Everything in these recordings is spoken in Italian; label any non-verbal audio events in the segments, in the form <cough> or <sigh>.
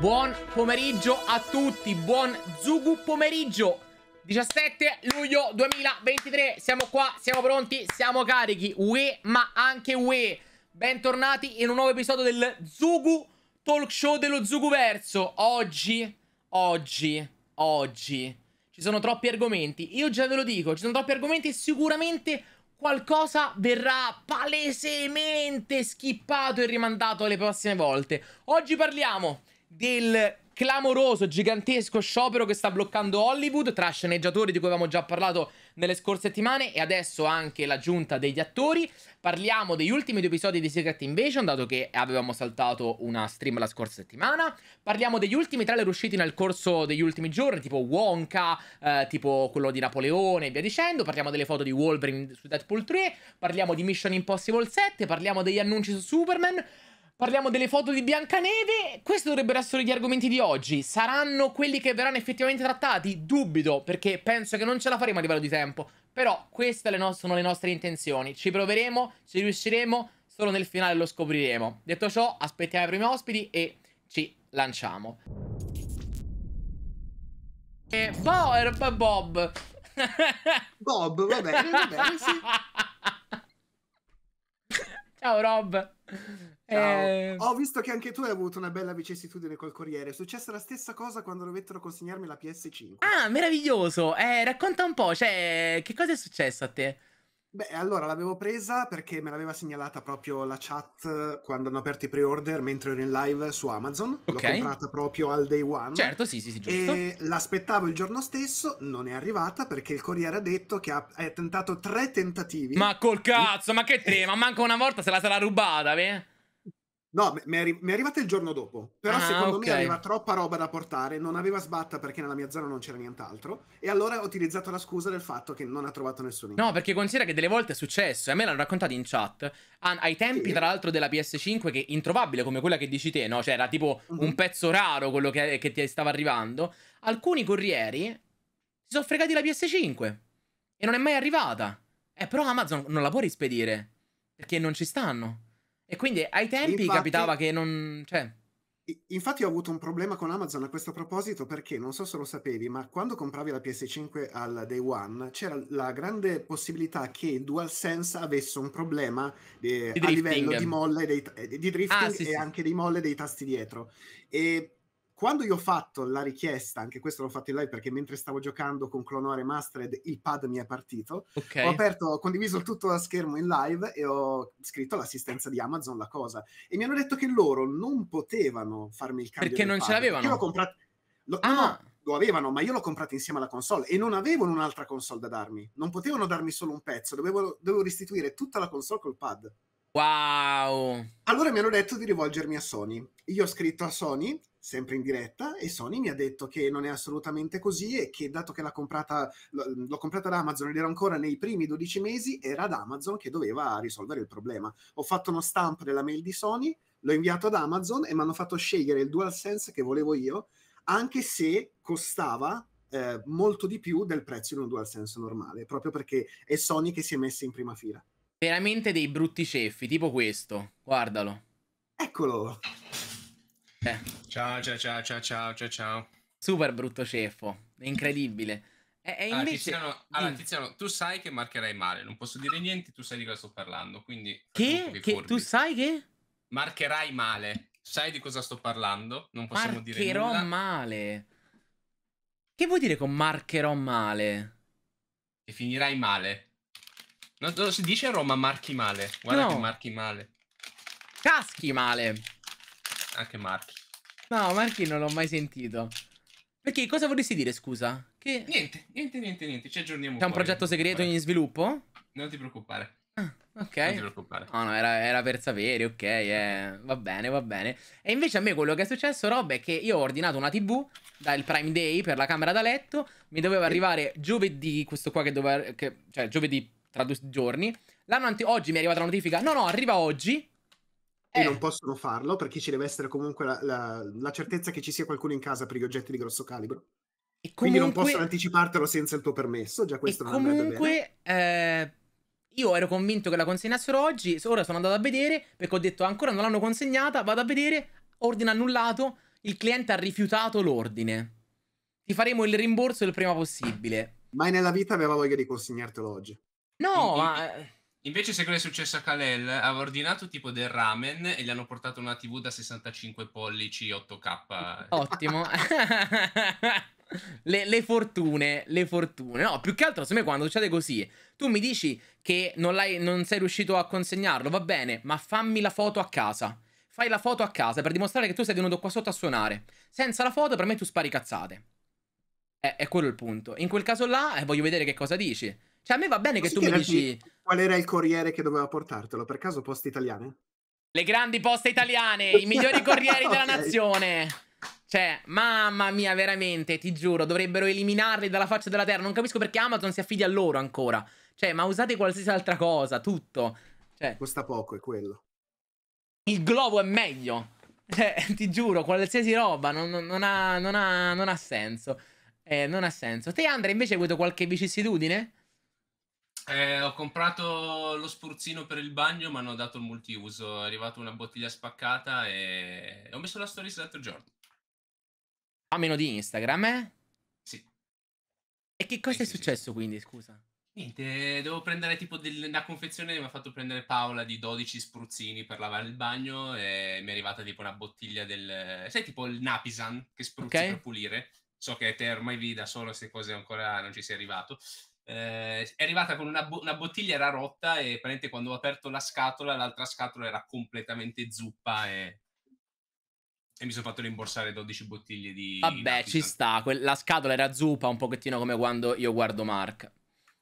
Buon pomeriggio a tutti, buon Zugu pomeriggio 17 luglio 2023, siamo qua, siamo pronti, siamo carichi Ue, ma anche ue Bentornati in un nuovo episodio del Zugu Talk Show dello Zuguverso Oggi, oggi, oggi Ci sono troppi argomenti, io già ve lo dico, ci sono troppi argomenti e sicuramente qualcosa verrà palesemente skippato e rimandato alle prossime volte Oggi parliamo del clamoroso, gigantesco sciopero che sta bloccando Hollywood tra sceneggiatori di cui avevamo già parlato nelle scorse settimane e adesso anche la giunta degli attori. Parliamo degli ultimi due episodi di Secret Invasion, dato che avevamo saltato una stream la scorsa settimana. Parliamo degli ultimi trailer usciti nel corso degli ultimi giorni, tipo Wonka, eh, tipo quello di Napoleone e via dicendo. Parliamo delle foto di Wolverine su Deadpool 3, parliamo di Mission Impossible 7, parliamo degli annunci su Superman. Parliamo delle foto di Biancaneve, questi dovrebbero essere gli argomenti di oggi. Saranno quelli che verranno effettivamente trattati? Dubito, perché penso che non ce la faremo a livello di tempo. Però queste sono le nostre intenzioni. Ci proveremo, ci riusciremo, solo nel finale lo scopriremo. Detto ciò, aspettiamo i primi ospiti e ci lanciamo. E eh, Bob, Bob. Bob, va bene, va bene, sì. <laughs> Ciao Rob. Ciao. Eh... Ho visto che anche tu hai avuto una bella vicissitudine col Corriere. È successa la stessa cosa quando dovettero consegnarmi la PS5. Ah, meraviglioso. Eh, racconta un po', cioè, che cosa è successo a te? Beh, allora l'avevo presa perché me l'aveva segnalata proprio la chat quando hanno aperto i pre-order mentre ero in live su Amazon. Okay. L'ho comprata proprio al day one. Certo, sì, sì, sì, giusto. E l'aspettavo il giorno stesso, non è arrivata perché il corriere ha detto che ha, ha tentato tre tentativi. Ma col cazzo, ma che tema, manca una volta se la sarà rubata, beh? No, mi è, arri- arrivata il giorno dopo, però ah, secondo okay. me aveva troppa roba da portare, non aveva sbatta perché nella mia zona non c'era nient'altro e allora ho utilizzato la scusa del fatto che non ha trovato nessuno. No, perché considera che delle volte è successo, e a me l'hanno raccontato in chat, ai tempi sì. tra l'altro della PS5 che introvabile come quella che dici te, no? Cioè era tipo mm-hmm. un pezzo raro quello che, che ti stava arrivando, alcuni corrieri si sono fregati la PS5 e non è mai arrivata. Eh, però Amazon non la può rispedire perché non ci stanno. E quindi ai tempi Infatti... capitava che non... Cioè... Infatti ho avuto un problema con Amazon a questo proposito perché non so se lo sapevi, ma quando compravi la PS5 al day one c'era la grande possibilità che il DualSense avesse un problema eh, a livello di molle dei, eh, di drifting ah, sì, e sì. anche di molle dei tasti dietro. E quando io ho fatto la richiesta, anche questo l'ho fatto in live perché mentre stavo giocando con Clonore Remastered il pad mi è partito, okay. ho aperto, ho condiviso tutto a schermo in live e ho scritto all'assistenza di Amazon la cosa e mi hanno detto che loro non potevano farmi il cambio Perché non pad. ce l'avevano? Io l'ho comprato... Lo... Ah. no, lo avevano, ma io l'ho comprato insieme alla console e non avevano un'altra console da darmi. Non potevano darmi solo un pezzo, dovevo, dovevo restituire tutta la console col pad. Wow! Allora mi hanno detto di rivolgermi a Sony. Io ho scritto a Sony sempre in diretta e Sony mi ha detto che non è assolutamente così e che dato che l'ha comprata, l'ho comprata da Amazon ed era ancora nei primi 12 mesi, era ad Amazon che doveva risolvere il problema. Ho fatto uno stamp della mail di Sony, l'ho inviato ad Amazon e mi hanno fatto scegliere il DualSense che volevo io, anche se costava eh, molto di più del prezzo di un DualSense normale, proprio perché è Sony che si è messa in prima fila. Veramente dei brutti ceffi, tipo questo. Guardalo. Eccolo. Eh. Ciao, ciao, ciao, ciao, ciao, ciao, ciao. Super brutto ceffo, incredibile. E, e allora, Tiziano, allora, mm. Tiziano, tu sai che marcherai male, non posso dire niente, tu sai di cosa sto parlando, quindi... Che? che tu sai che? Marcherai male, sai di cosa sto parlando, non possiamo Marcherò dire nulla. Marcherò male. Che vuol dire con marcherò male? Che finirai male. Non, non si dice a Roma marchi male, guarda no. che marchi male. Caschi male. Anche Marchi. No, Marchi non l'ho mai sentito. Perché cosa vorresti dire, scusa? Che... Niente, niente, niente, niente, ci aggiorniamo. C'è un progetto segreto in sviluppo? Non ti preoccupare. Ah, ok. Non ti preoccupare. No, no, era, era per sapere, ok, eh. va bene, va bene. E invece a me quello che è successo, Rob, è che io ho ordinato una TV dal Prime Day per la camera da letto, mi doveva arrivare giovedì, questo qua che doveva... Che, cioè, giovedì tra due giorni. L'anno anti- oggi mi è arrivata la notifica, no, no, arriva oggi, eh. e non eh. possono farlo perché ci deve essere comunque la, la, la, certezza che ci sia qualcuno in casa per gli oggetti di grosso calibro. Comunque... Quindi non possono anticipartelo senza il tuo permesso, già questo e non comunque, eh, io ero convinto che la consegnassero oggi, ora sono andato a vedere perché ho detto ancora non l'hanno consegnata, vado a vedere, ordine annullato, il cliente ha rifiutato l'ordine. Ti faremo il rimborso il prima possibile. Mai nella vita aveva voglia di consegnartelo oggi. No, Quindi... ma Invece, se cosa è successo a Kalel? Aveva ordinato tipo del ramen e gli hanno portato una TV da 65 pollici 8K. Ottimo. <laughs> le, le, fortune, le fortune. No, più che altro, secondo me, quando succede così, tu mi dici che non, non sei riuscito a consegnarlo, va bene, ma fammi la foto a casa. Fai la foto a casa per dimostrare che tu sei venuto qua sotto a suonare. Senza la foto, per me tu spari cazzate. È, eh, è quello il punto. In quel caso là, eh, voglio vedere che cosa dici. Cioè, a me va bene che sì, tu mi dici... Qui qual era il corriere che doveva portartelo? Per caso poste italiane? Le grandi poste italiane, i migliori <laughs> ah, corrieri okay. della nazione. Cioè, mamma mia, veramente, ti giuro, dovrebbero eliminarli dalla faccia della terra. Non capisco perché Amazon si affidi a loro ancora. Cioè, ma usate qualsiasi altra cosa, tutto. Cioè, Costa poco, è quello. Il globo è meglio. <laughs> Cioè, ti giuro, qualsiasi roba non, non, ha, non, ha, non ha, senso. Eh, non ha senso. Te, Andrea, invece hai avuto qualche vicissitudine? Eh, ho comprato lo spruzzino per il bagno, ma hanno dato il multiuso. È arrivata una bottiglia spaccata e ho messo la stories l'altro giorno. A meno di Instagram, eh? Sì. E che cosa eh, è sì, successo sì. quindi, scusa? Niente, eh, devo prendere tipo del, una confezione, mi ha fatto prendere Paola di 12 spruzzini per lavare il bagno e mi è arrivata tipo una bottiglia del... Sai tipo il Napisan che spruzzi okay. per pulire? So che te ormai vi da solo queste cose ancora non ci sei arrivato eh, è arrivata con una, bo- una, bottiglia era rotta e praticamente quando ho aperto la scatola l'altra scatola era completamente zuppa e, e mi sono fatto rimborsare 12 bottiglie di... Vabbè Napita. ci sta, que- la scatola era zuppa un pochettino come quando io guardo Mark.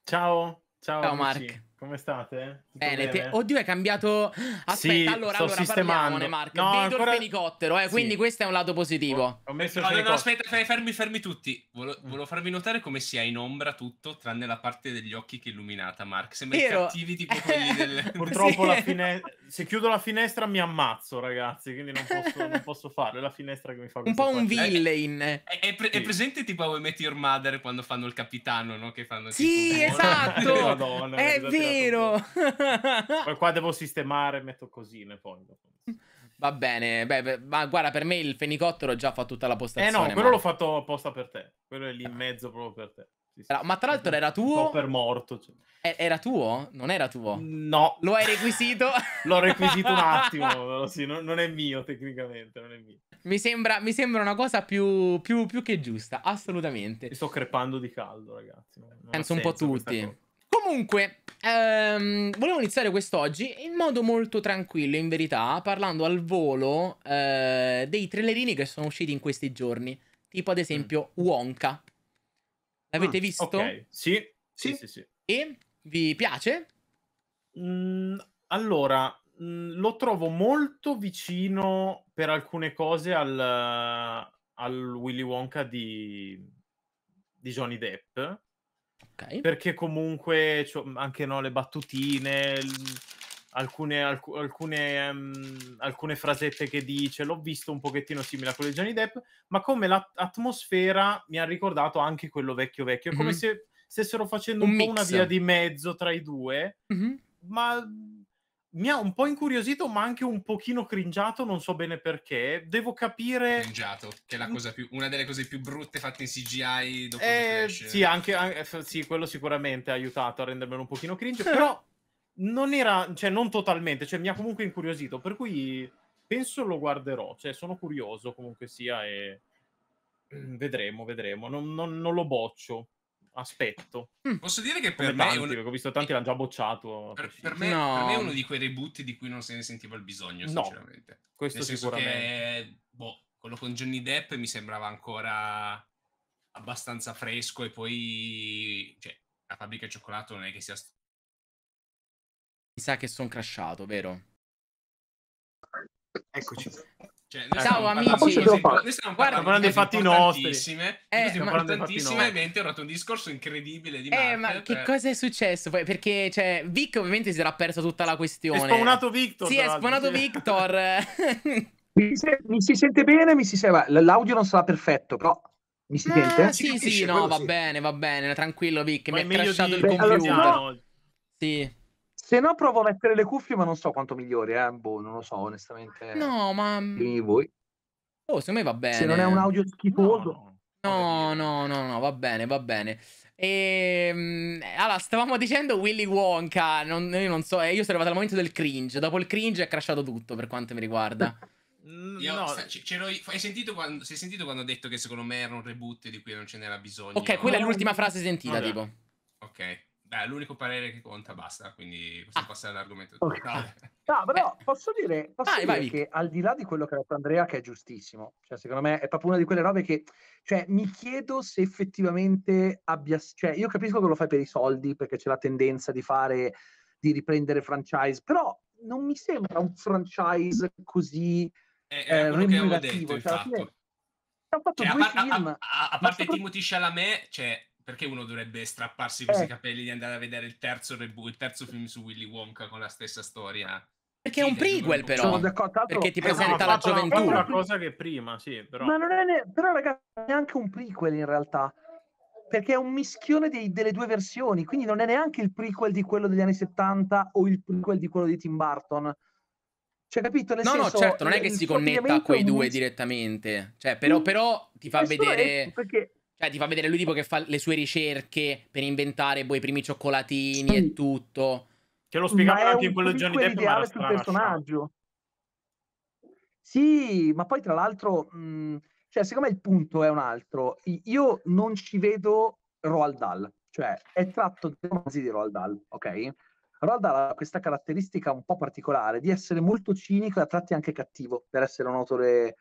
Ciao, ciao, ciao Mark. Come state? Tutto bene, bene? Te... oddio, è cambiato. Aspetta, sì, allora, sto allora parliamone, Mark. No, Vedo ancora... il fenicottero, eh, sì. quindi questo è un lato positivo. Ho, ho messo il no, no, aspetta, fermi, fermi tutti. Volo... Mm. Volevo farvi notare come sia in ombra tutto, tranne la parte degli occhi che è illuminata, Mark. Sembra Vero. cattivi tipo quelli del... <laughs> Purtroppo sì. la finestra... Se chiudo la finestra mi ammazzo, ragazzi, quindi non posso, posso farlo. È la finestra che mi fa Un po' un faccia. villain. È, è, pre- sì. è, presente tipo a Met Your Mother quando fanno il capitano, no? Che fanno Sì, tipo... esatto! <laughs> Madonna, è vero vero! Poi <laughs> qua devo sistemare, metto così nel fondo. Va bene, beh, beh, ma guarda, per me il fenicottero già fa tutta la postazione. Eh no, quello ma... l'ho fatto apposta per te. Quello è lì in mezzo proprio per te. Sì, sì. Ma tra l'altro era tuo? Un po' per morto. Cioè. Eh, era tuo? Non era tuo? No. Lo hai requisito? <laughs> L'ho requisito un attimo, <laughs> sì, non, non, è mio tecnicamente, non è mio. Mi sembra, mi sembra una cosa più, più, più, che giusta, assolutamente. Mi sto crepando di caldo, ragazzi. Non Penso un po' tutti. Comunque, ehm, volevo iniziare quest'oggi in modo molto tranquillo, in verità, parlando al volo eh, dei trailerini che sono usciti in questi giorni. Tipo, ad esempio, mm. Wonka. L'avete mm, visto? Okay. Sì. Sì? sì, sì, sì. E vi piace? Mm, allora, mm, lo trovo molto vicino per alcune cose al, al Willy Wonka di, di Johnny Depp Okay. Perché comunque cioè, anche no, le battutine, alcune, alc- alcune, um, alcune, frasette che dice, l'ho visto un pochettino simile a quelle di Johnny Depp, ma come l'atmosfera mi ha ricordato anche quello vecchio vecchio, mm-hmm. come se stessero facendo un, un po' una via di mezzo tra i due, mm-hmm. ma mi ha un po' incuriosito, ma anche un pochino cringiato, non so bene perché. Devo capire. Cringiato, che è mm. più, una delle cose più brutte fatte in CGI dopo eh, Sì, anche, anche, eh, sì, quello sicuramente ha aiutato a rendermelo un pochino cringe, però non era, cioè, non totalmente, cioè, mi ha comunque incuriosito, per cui penso lo guarderò, cioè, sono curioso comunque sia e mm, vedremo, vedremo, non, non, non lo boccio aspetto. Mm. Posso dire che per Come me... Tanti, un... ho visto tanti l'hanno già bocciato. Per, per, me, no. per, me, è uno di quei reboot di cui non se ne sentiva il bisogno, sinceramente. No, questo Nel sicuramente. Che, boh, quello con Johnny Depp mi sembrava ancora abbastanza fresco e poi... Cioè, la fabbrica di cioccolato non è che sia... Mi sa che sono crashato, vero? Eccoci. Cioè, Ciao amici, stiamo parlando dei fatti nostri. Eh, stiamo parlando dei fatti nostri. ho fatto un discorso incredibile di Marvel. Eh, ma che cioè. cosa è successo? Perché, cioè, Vic ovviamente si era persa tutta la questione. È spawnato Victor. Sì, è spawnato Victor. <laughs> mi, si sente bene, mi si sente... L'audio non sarà perfetto, però... Mi si ah, sente? Sì, sì, no, va bene, va bene, tranquillo Vic, mi ha crashato il computer. Sì. Se no, provo a mettere le cuffie, ma non so quanto migliori, eh. Boh, non lo so, onestamente. No, ma. Quindi mm, voi. Oh, secondo me va bene. Se non è un audio schifoso. No, no, no, no, va bene, va bene. E, ehm, allora, stavamo dicendo Willy Wonka. Non, io non so, eh, io sono arrivato al momento del cringe. Dopo il cringe è crashato tutto, per quanto mi riguarda. Mm, io, no. Eh. hai, sentito quando, hai sentito quando ho detto che secondo me era un reboot di cui non ce n'era bisogno? Ok, quella è l'ultima frase sentita, tipo. Ok. Beh, l'unico parere che conta, basta, quindi possiamo ah, passare all'argomento okay. No, <laughs> però posso dire, posso vai, dire vai, che al di là di quello che ha detto Andrea, che è giustissimo, cioè secondo me è proprio una di quelle robe che, cioè, mi chiedo se effettivamente abbia, cioè, io capisco che lo fai per i soldi, perché c'è la tendenza di fare, di riprendere franchise, però non mi sembra un franchise così eh, eh, eh, è, è eh, remunerativo. Detto, cioè, infatti. Hanno fatto cioè, due a, par- film. A, a, a parte Timothy Chalamet, cioè perché uno dovrebbe strapparsi questi eh. capelli di andare a vedere il terzo, reboot, il terzo film su Willy Wonka con la stessa storia? Perché sì, è un prequel, però. Perché ti presenta la gioventù. Una, una cosa che prima, sì, però. Ma non è ne... però, ragazzi, neanche un prequel in realtà. Perché è un mischione dei, delle due versioni. Quindi non è neanche il prequel di quello degli anni 70 o il prequel di quello di Tim Burton. Cioè, capito? Nel no, senso, no, certo, non è che si connetta a quei due direttamente. Cioè, però, mm. però ti fa vedere. È, perché cioè, ti fa vedere lui tipo che fa le sue ricerche per inventare poi boh, i primi cioccolatini sì. e tutto. Te lo spiegavano anche in quello Johnny Depp, ma era sul personaggio. Sì, ma poi tra l'altro, mm, cioè, secondo me il punto è un altro. Io non ci vedo Roald Dahl, cioè è tratto dai romanzi di Roald Dahl, ok? Roald Dahl ha questa caratteristica un po' particolare di essere molto cinico e a tratti anche cattivo, per essere un autore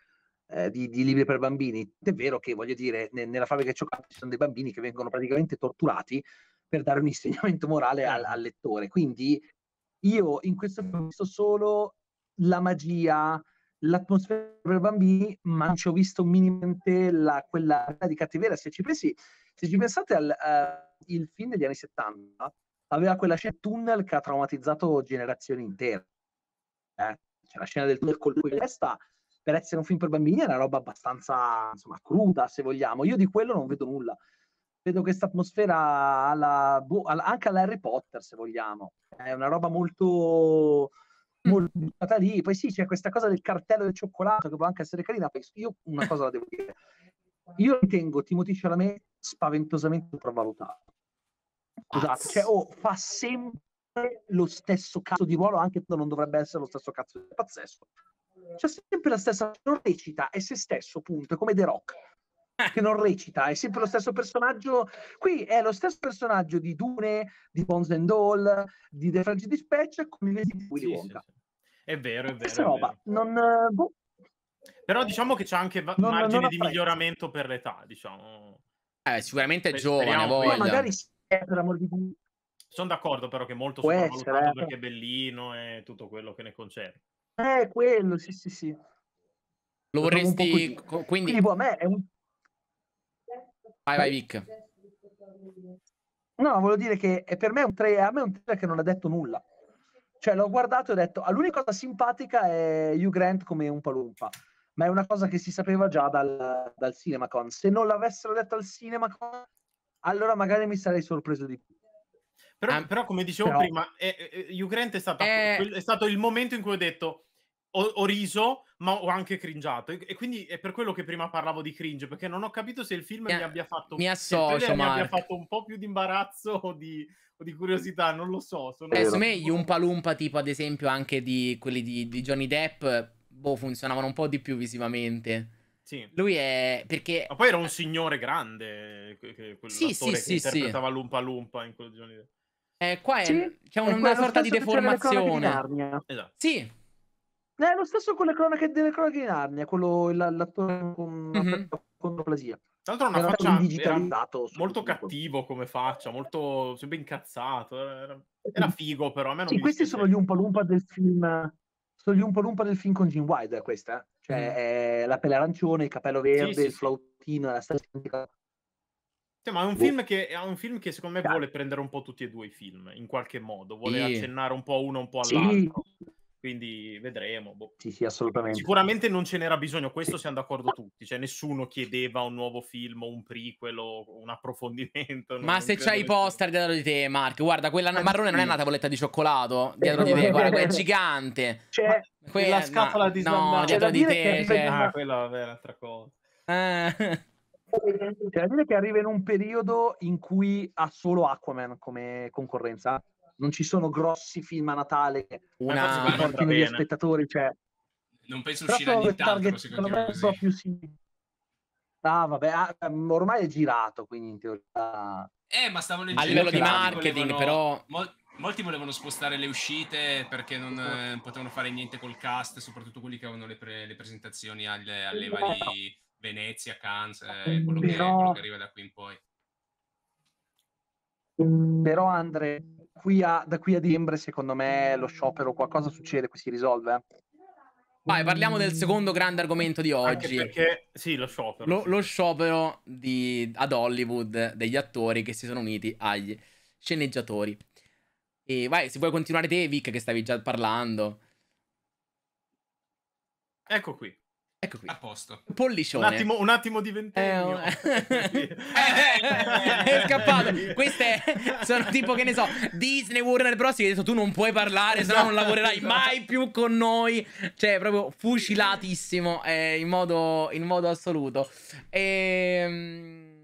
eh, di, di, libri per bambini. È vero che, voglio dire, ne, nella fabbrica di cioccolato ci sono dei bambini che vengono praticamente torturati per dare un <laughs> insegnamento morale al, certo. al lettore. Quindi io in questo ho visto solo la magia, l'atmosfera per bambini, ma non ci ho visto minimamente la, quella di cattiveria. Se ci, pensi, se ci pensate al uh, film degli anni 70, aveva quella scena tunnel che ha traumatizzato generazioni intere. Eh? C'è la scena del tunnel colpo in testa per essere un film per bambini è una roba abbastanza insomma, cruda, se vogliamo. Io di quello non vedo nulla. Vedo questa atmosfera alla, alla, anche all'Harry Potter, se vogliamo. È una roba molto mm. lì. Poi sì, c'è questa cosa del cartello del cioccolato che può anche essere carina. Io una cosa la devo dire. Io ritengo Timothy Chalamet spaventosamente sopravvalutato. Scusate, cioè, oh, fa sempre lo stesso cazzo di ruolo anche se non dovrebbe essere lo stesso cazzo di pazzesco c'è sempre la stessa, non recita, è se stesso, punto, è come The Rock, eh. che non recita, è sempre lo stesso personaggio, qui è lo stesso personaggio di Dune, di Bones and All, di The French Dispatch, con il di Willy sì, Wonka. Sì, sì. È vero, è vero. Questa roba, non... Eh, boh. Però diciamo che c'è anche non, margine non di miglioramento per l'età, diciamo. Eh, sicuramente è giovane, voglia. magari è per l'amor di Dio. Sono d'accordo però che è molto Può sopravvalutato eh. perché è bellino e tutto quello che ne concerne. Eh, quello, sì, sì, sì. Lo vorresti... Co- quindi... Tipo, a me è un... Vai, vai, Vic. No, voglio dire che è per me un 3, a me è un 3 che non ha detto nulla. Cioè, l'ho guardato e ho detto, ah, l'unica cosa simpatica è Hugh Grant come un palumpa, ma è una cosa che si sapeva già dal, dal CinemaCon. Se non l'avessero detto al CinemaCon, allora magari mi sarei sorpreso di più. Però, ah, però come dicevo però... prima, eh, eh, Hugh Grant è, è... Eh. è stato il momento in cui ho detto ho, ho riso, ma ho anche cringiato. E, e, quindi è per quello che prima parlavo di cringe, perché non ho capito se il film mi, mi abbia fatto mi associo, mi abbia fatto un po' più di imbarazzo o di, o di curiosità, non lo so. Sono... Eh, secondo me gli Umpa Lumpa, tipo ad esempio anche di quelli di, di Johnny Depp, boh, funzionavano un po' di più visivamente. Sì. Lui è perché. Ma poi era un signore grande. Que- sì, sì, che sì, interpretava sì. Lumpa Lumpa in quel giorno. Eh, qua è... sì, c'è un, una sorta di deformazione. Di esatto. Sì, è eh, lo stesso con le cronache delle cronache di Narnia, quello, l'attore con mm-hmm. Tra l'altro una era faccia digitalizzato molto cattivo come faccia, molto sempre incazzato, era, era figo però a me non sì, questi sono gli Umpalumpa del film sono gli Umpalumpa del film con Jim Wilder eh, questa, eh. cioè mm. la pelle arancione, il capello verde, sì, sì, il flautino, la stessa sì, ma è un, boh. film che, è un film che secondo me vuole prendere un po' tutti e due i film, in qualche modo, vuole accennare un po' uno un po' all'altro. Sì. Quindi vedremo. Boh. Sì, sì, assolutamente. Sicuramente non ce n'era bisogno, questo siamo d'accordo tutti. Cioè, nessuno chiedeva un nuovo film, un prequel un approfondimento. Ma se c'hai i poster dietro di te, Mark, guarda, quella eh, marrone non è una tavoletta di cioccolato dietro di te, eh, guarda, quella è eh, gigante. C'è quella, la scatola no, di sbandata. No, dietro di te. Cioè... Ah, quella vabbè, è un'altra cosa. Eh. C'è da dire che arriva in un periodo in cui ha solo Aquaman come concorrenza non ci sono grossi film a Natale una... che portino gli spettatori. Cioè... Non penso uscire ogni tanto, target, se più sì. Ah, vabbè, ah, mm, ormai è girato, quindi in teoria... Eh, ma stavo leggendo... A livello di marketing, volevano... però... Mol... Molti volevano spostare le uscite perché non eh, potevano fare niente col cast, soprattutto quelli che avevano le, pre... le presentazioni alle, alle varie... Venezia, Cannes, eh, quello, però... che, quello che arriva da qui in poi. Però Andre, qui a, da qui a Imbre, secondo me, lo sciopero, qualcosa succede, qui si risolve. Vai, parliamo del secondo grande argomento di oggi. Anche perché, sì, lo sciopero. Lo, lo sciopero di, ad Hollywood degli attori che si sono uniti agli sceneggiatori. E vai, se vuoi continuare te, Vic, che stavi già parlando. Ecco qui. Ecco qui. A posto. Pollicione. Un attimo, un attimo di ventennio. Eh, oh. <laughs> eh <laughs> è eh, eh. scappato. Queste sono tipo, che ne so, Disney Warner Bros. Gli ha detto tu non puoi parlare, esatto, se no non esatto. lavorerai esatto. mai più con noi. Cioè, proprio fucilatissimo eh, in, modo, in, modo, assoluto. E... Ehm,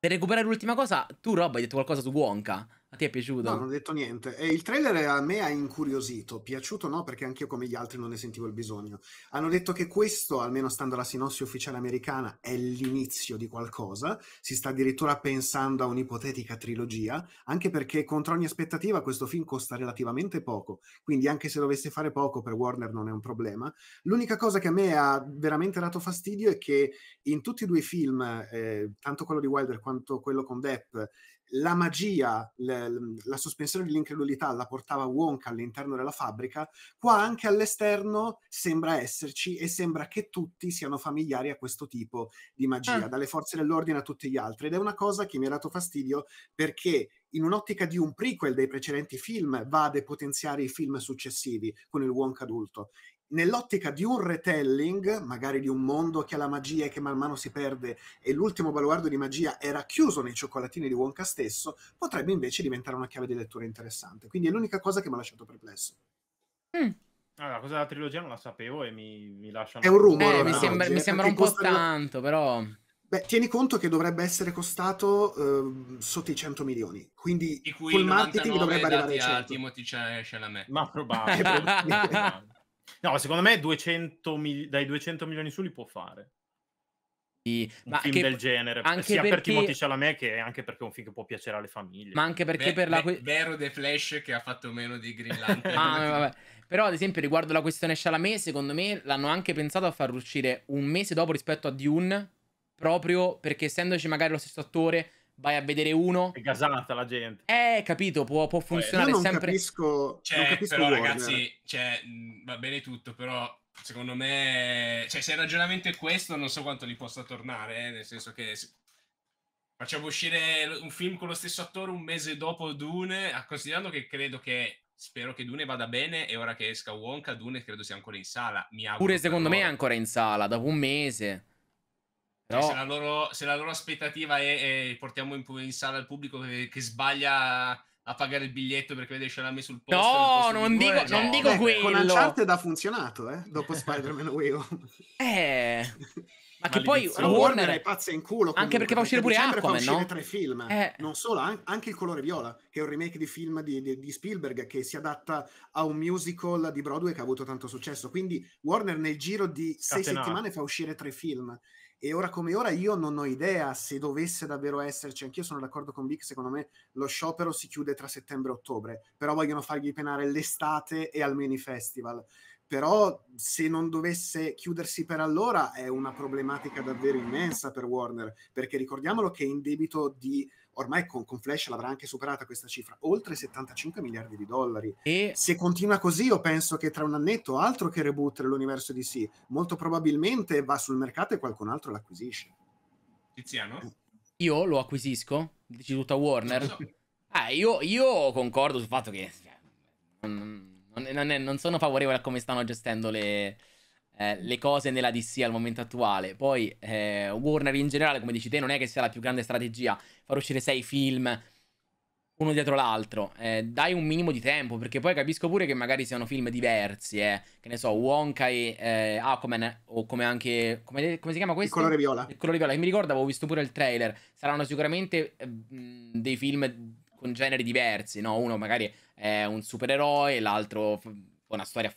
per recuperare l'ultima cosa, tu Rob hai detto qualcosa su Wonka. A ti è piaciuto? No, non ho detto niente. E il trailer a me ha incuriosito, piaciuto no, perché anch'io come gli altri non ne sentivo il bisogno. Hanno detto che questo, almeno stando alla sinossi ufficiale americana, è l'inizio di qualcosa. Si sta addirittura pensando a un'ipotetica trilogia, anche perché contro ogni aspettativa questo film costa relativamente poco. Quindi anche se dovesse fare poco per Warner non è un problema. L'unica cosa che a me ha veramente dato fastidio è che in tutti e due i film, eh, tanto quello di Wilder quanto quello con Depp, la magia, le, la sospensione dell'incredulità la portava Wonka all'interno della fabbrica, qua anche all'esterno sembra esserci e sembra che tutti siano familiari a questo tipo di magia, eh. dalle forze dell'ordine a tutti gli altri. Ed è una cosa che mi ha dato fastidio perché in un'ottica di un prequel dei precedenti film va a depotenziare i film successivi con il Wonka adulto nell'ottica di un retelling, magari di un mondo che ha la magia e che man mano si perde, e l'ultimo baluardo di magia era chiuso nei cioccolatini di Wonka stesso, potrebbe invece diventare una chiave di lettura interessante. Quindi è l'unica cosa che mi ha lasciato perplesso. Mm. Ah, la cosa della trilogia non la sapevo e mi, mi lasciano... È un rumore. Eh, mi, sembra, mi sembra un po' tanto, però... Beh, tieni conto che dovrebbe essere costato uh, sotto i 100 milioni, quindi col marketing dovrebbe arrivare a 100. Timothy Chalamet. Ma probabile. <laughs> <laughs> No, secondo me 200 mil- dai 200 milioni su li può fare. Sì, un ma film che, del genere, anche sia perché... per Timothy Chalamet che anche perché è un film che può piacere alle famiglie. Ma anche perché Beh, per la... Que- vero The Flash che ha fatto meno di Green <laughs> Lantern. ah, Però ad esempio riguardo la questione Chalamet, secondo me l'hanno anche pensato a far uscire un mese dopo rispetto a Dune, proprio perché essendoci magari lo stesso attore vai a vedere uno. È gasata la gente. Eh, capito, può, può funzionare Io non sempre. Capisco, cioè, non capisco però, Warner. ragazzi, cioè, va bene tutto, però secondo me, cioè, se il ragionamento è questo, non so quanto li possa tornare, eh, nel senso che facciamo uscire un film con lo stesso attore un mese dopo Dune, ah, considerando che credo che spero che Dune vada bene e ora che esca Wonka Dune credo sia ancora in sala, mi auguro. Pure secondo me è ancora in sala dopo un mese. Cioè, no. Se, la loro, se, la loro, aspettativa è, è portiamo in, in, sala il pubblico che, che smeaglia a pagare il biglietto perché vede Shalame sul posto. No, posto non, dico, no. non dico Beh, quello. Con Uncharted ha funzionato, eh, dopo Spider-Man Way <laughs> Home. Eh... Ma che poi la Warner è pazza in culo. Comunque, anche perché fa uscire pure Aquaman, fa uscire no? tre film. Eh. Non solo, anche Il colore viola, che è un remake di film di, di, di, Spielberg che si adatta a un musical di Broadway che ha avuto tanto successo. Quindi Warner nel giro di Scatenare. sei settimane fa uscire tre film. E ora come ora io non ho idea se dovesse davvero esserci, anch'io sono d'accordo con Vic, secondo me lo sciopero si chiude tra settembre e ottobre, però vogliono fargli penare l'estate e almeno i festival. Però se non dovesse chiudersi per allora è una problematica davvero immensa per Warner, perché ricordiamolo che è in debito di ormai con, con Flash l'avrà anche superata questa cifra, oltre 75 miliardi di dollari. E se continua così, io penso che tra un annetto, altro che reboot dell'universo DC, molto probabilmente va sul mercato e qualcun altro l'acquisisce. Tiziano? Io lo acquisisco? Dici tutta Warner? No. Ah, io, io, concordo sul fatto che cioè, non, non, non, non sono favorevole a come stanno gestendo le, eh, le cose nella DC al momento attuale. Poi eh, Warner in generale, come dici te, non è che sia la più grande strategia far uscire sei film uno dietro l'altro. Eh, dai un minimo di tempo, perché poi capisco pure che magari siano film diversi, eh. Che ne so, Wonka e eh, Aquaman, o come anche... Come, come, si chiama questo? Il colore viola. Il colore viola, che mi ricordo, avevo visto pure il trailer. Saranno sicuramente eh, dei film con generi diversi, no? Uno magari è un supereroe, l'altro una storia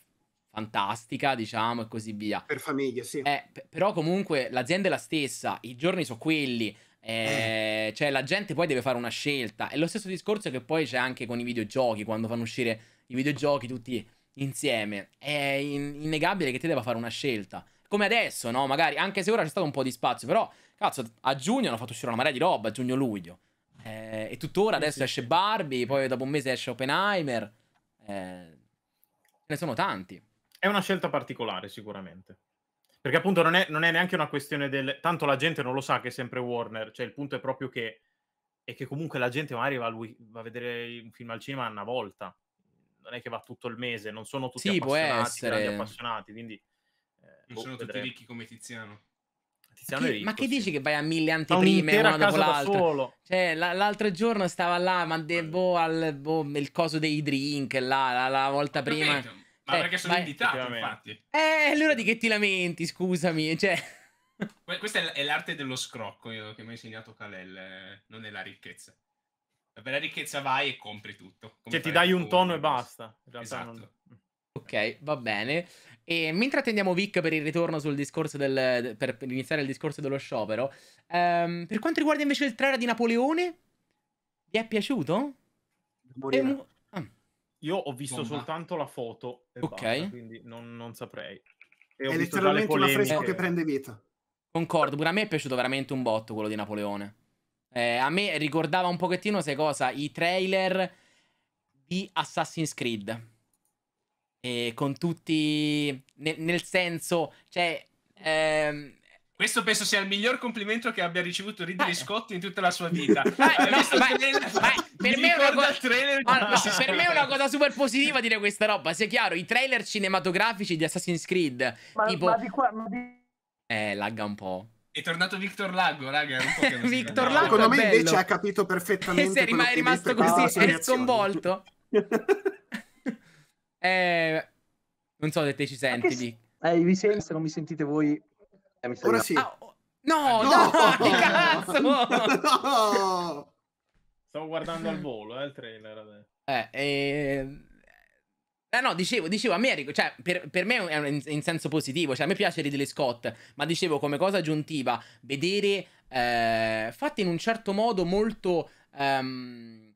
fantastica, diciamo, e così via. Per famiglie, sì. Eh, p- però comunque l'azienda è la stessa, i giorni sono quelli, eh, eh, cioè la gente poi deve fare una scelta. È lo stesso discorso che poi c'è anche con i videogiochi, quando fanno uscire i videogiochi tutti insieme. È in- innegabile che ti debba fare una scelta. Come adesso, no? Magari, anche se ora c'è stato un po' di spazio, però, cazzo, a giugno hanno fatto uscire una marea di roba, a giugno-luglio. Eh, e tuttora adesso esce Barbie, poi dopo un mese esce Oppenheimer. Eh, ce ne sono tanti. È una scelta particolare, sicuramente. Perché appunto non è, non è, neanche una questione del... Tanto la gente non lo sa che è sempre Warner, cioè il punto è proprio che... E che comunque la gente magari va, lui, va a vedere un film al cinema una volta. Non è che va tutto il mese, non sono tutti sì, appassionati, essere... appassionati, quindi... Eh, non boh, sono vedremo. tutti ricchi come Tiziano. Tiziano che, ricco, ma che sì. dici che vai a mille anteprime una dopo l'altra? Cioè, l- l'altro giorno stava là, ma devo boh, al boh, il coso dei drink, là, la, la volta prima. Capito Ah, perché sono invitato, infatti. Eh, allora di che ti lamenti, scusami, cioè... <laughs> Questa è l'arte dello scrocco io, che mi ha insegnato Kalel, eh, non è la ricchezza. Per la ricchezza vai e compri tutto. Cioè ti dai un tono e basta. esatto. Non... Ok, va bene. E mentre attendiamo Vic per il ritorno sul discorso del... per, iniziare il discorso dello sciopero, ehm, per quanto riguarda invece il trailer di Napoleone, ti è piaciuto? Morire. È, io ho visto Bomba. soltanto la foto, ok, basta, quindi non, non, saprei. E È letteralmente un affresco che prende vita. Concordo, pure a me è piaciuto veramente un botto quello di Napoleone. Eh, a me ricordava un pochettino, sai cosa, i trailer di Assassin's Creed. E con tutti... Nel, nel senso, cioè... Ehm, questo penso sia il miglior complimento che abbia ricevuto Ridley Scott in tutta la sua vita. Eh, no, trailer, per, me è una cosa super positiva dire questa roba. Sia chiaro, i trailer cinematografici di Assassin's Creed. Ma, tipo... ma di qua, ma di... Eh, lagga un po'. È tornato Victor Lago, raga. Victor Lago. Secondo me invece ha capito perfettamente. <laughs> E è rimasto così, è sconvolto. <laughs> eh, non so se te ci senti. Che... Eh, vi sento, se non mi sentite voi eh, mi Ora sì. Ah, oh, ah, no, no, <laughs> dai, cazzo! <laughs> No! Stavo guardando al volo, eh, il trailer Vabbè. Eh, eh... Eh no, dicevo, dicevo Americo, cioè per, per me è un, in, in, senso positivo, cioè a me piace Ridley Scott, ma dicevo come cosa aggiuntiva vedere eh, fatte in un certo modo molto... Um,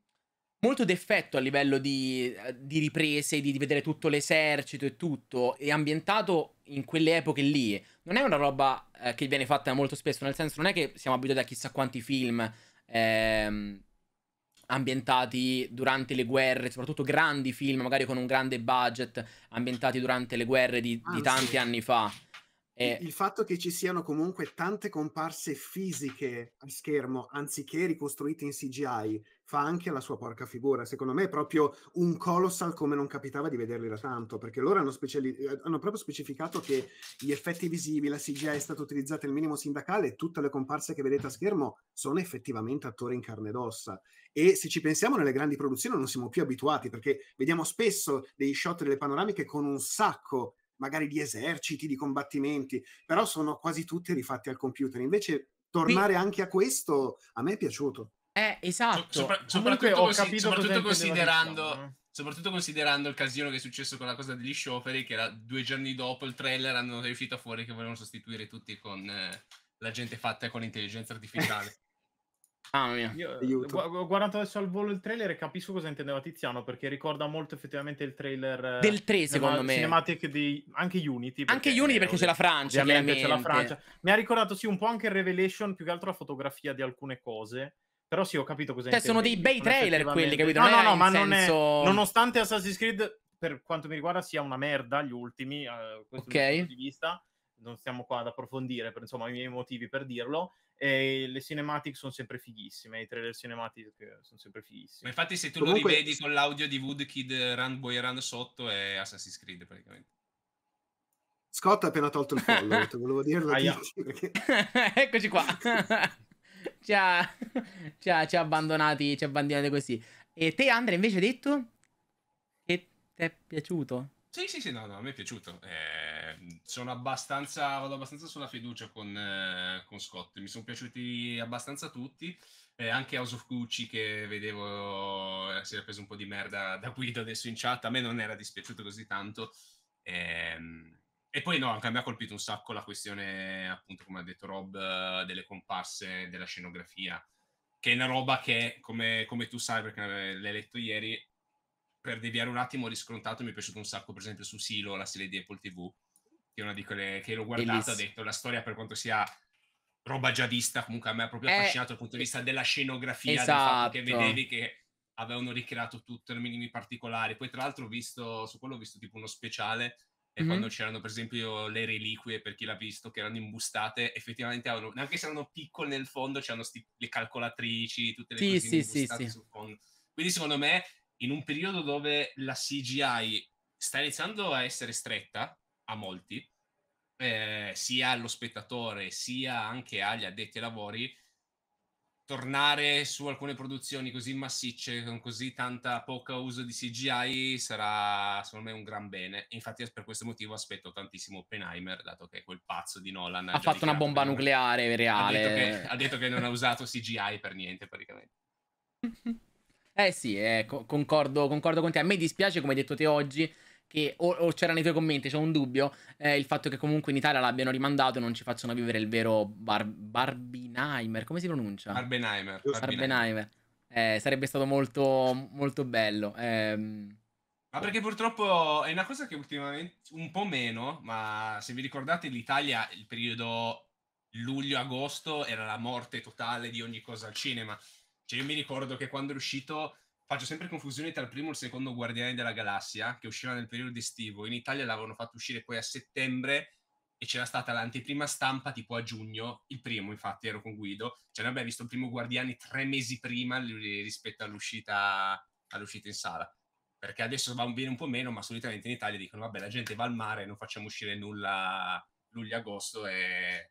molto d'effetto a livello di, eh, di, riprese, di, vedere tutto l'esercito e tutto, è ambientato in quelle epoche lì. Non è una roba eh, che viene fatta molto spesso, nel senso non è che siamo abituati a chissà quanti film ehm, ambientati durante le guerre, soprattutto grandi film, magari con un grande budget, ambientati durante le guerre di, di tanti anni fa. Eh, il fatto che ci siano comunque tante comparse fisiche a schermo anziché ricostruite in CGI fa anche la sua porca figura. Secondo me è proprio un colossal come non capitava di vederli da tanto, perché loro hanno, speciali- hanno proprio specificato che gli effetti visivi, la CGI è stata utilizzata il minimo sindacale e tutte le comparse che vedete a schermo sono effettivamente attori in carne ed ossa. E se ci pensiamo nelle grandi produzioni non siamo più abituati, perché vediamo spesso dei shot delle panoramiche con un sacco magari di eserciti, di combattimenti, però sono quasi tutti rifatti al computer. Invece tornare anche a questo a me è piaciuto. Eh, esatto. So, sopra, soprattutto, così, soprattutto considerando diciamo, eh. soprattutto considerando il casino che è successo con la cosa degli scioperi, che era due giorni dopo il trailer hanno riuscito fuori che volevano sostituire tutti con eh, la gente fatta con l'intelligenza artificiale. <laughs> Mamma mia. Io, eh, Aiuto. ho guardato adesso al volo il trailer e capisco cosa intendeva Tiziano perché ricorda molto effettivamente il trailer eh, del 3 secondo me cinematic di anche Unity anche Unity perché c'è la Francia ovviamente c'è la Francia mi ha ricordato sì un po' anche Revelation più che altro la fotografia di alcune cose però sì, ho capito cosa Cioè, sono dei bei trailer quelli, capito? No, no, no, ma senso... è... Nonostante Assassin's Creed, per quanto mi riguarda, sia una merda, gli ultimi, eh, questo okay. punto di vista, non stiamo qua ad approfondire, per, insomma, i miei motivi per dirlo, e le cinematic sono sempre fighissime, i trailer cinematic sono sempre fighissimi. Ma infatti se tu Comunque... lo rivedi con l'audio di Woodkid Run Boy Run sotto è Assassin's Creed praticamente. Scott ha appena tolto il <laughs> follow, volevo dirlo. Perché... <laughs> Eccoci qua. <laughs> ci, ha, <laughs> ci, ha, ci ha abbandonati, ci ha abbandonati così. E te, Andrea, invece hai detto che ti è piaciuto. Sì, sì, sì, no, no, a me è piaciuto. Eh, sono abbastanza, vado abbastanza sulla fiducia con, eh, con Scott. Mi sono piaciuti abbastanza tutti. Eh, anche House of Gucci che vedevo eh, si era preso un po' di merda da Guido adesso in chat. A me non era dispiaciuto così tanto. Eh, e poi no, anche a me ha colpito un sacco la questione, appunto, come ha detto Rob, eh, delle comparse, della scenografia, che è una roba che, come, come tu sai, perché l'hai letto ieri, per deviare un attimo ho riscontrato, mi è piaciuto un sacco, per esempio, su Silo, la serie di Apple TV, che è una di quelle che l'ho guardata, ho detto, la storia per quanto sia roba già vista, comunque a me ha proprio eh, affascinato dal punto di eh, vista della scenografia, esatto. che vedevi che avevano ricreato tutto nei minimi particolari. Poi, tra l'altro, ho visto su quello ho visto tipo uno speciale e mm-hmm. quando c'erano, per esempio, le reliquie, per chi l'ha visto, che erano imbustate, effettivamente avevano, anche se erano piccole nel fondo, c'erano sti, le calcolatrici, tutte le sì, cose sì, imbustate sì, sul fondo. Quindi, secondo me, in un periodo dove la CGI sta iniziando a essere stretta a molti, eh, sia allo spettatore sia anche agli addetti ai lavori, tornare su alcune produzioni così massicce, con così tanta poca uso di CGI, sarà secondo me un gran bene. Infatti per questo motivo aspetto tantissimo Oppenheimer, dato che quel pazzo di Nolan... Ha fatto una bomba per... nucleare reale. Ha detto, che, ha detto che non ha usato CGI per niente praticamente. <laughs> Eh sì, eh, co- concordo, concordo, con te. A me dispiace, come hai detto te oggi, che o, o c'era nei tuoi commenti, c'è un dubbio, eh, il fatto che comunque in Italia l'abbiano rimandato e non ci facciano vivere il vero bar, Barbenheimer, come si pronuncia? Barbenheimer. Barbenheimer. Eh, sarebbe stato molto, molto bello. Eh, ma perché purtroppo è una cosa che ultimamente un po' meno, ma se vi ricordate l'Italia, il periodo luglio-agosto era la morte totale di ogni cosa al cinema. Cioè io mi ricordo che quando è uscito faccio sempre confusione tra il primo e il secondo Guardiani della Galassia, che usciva nel periodo estivo. In Italia l'avevano fatto uscire poi a settembre e c'era stata l'anteprima stampa tipo a giugno, il primo infatti ero con Guido, cioè noi abbiamo visto il primo Guardiani tre mesi prima rispetto all'uscita, all'uscita in sala, perché adesso va un bene un po' meno, ma solitamente in Italia dicono vabbè la gente va al mare, non facciamo uscire nulla luglio-agosto e...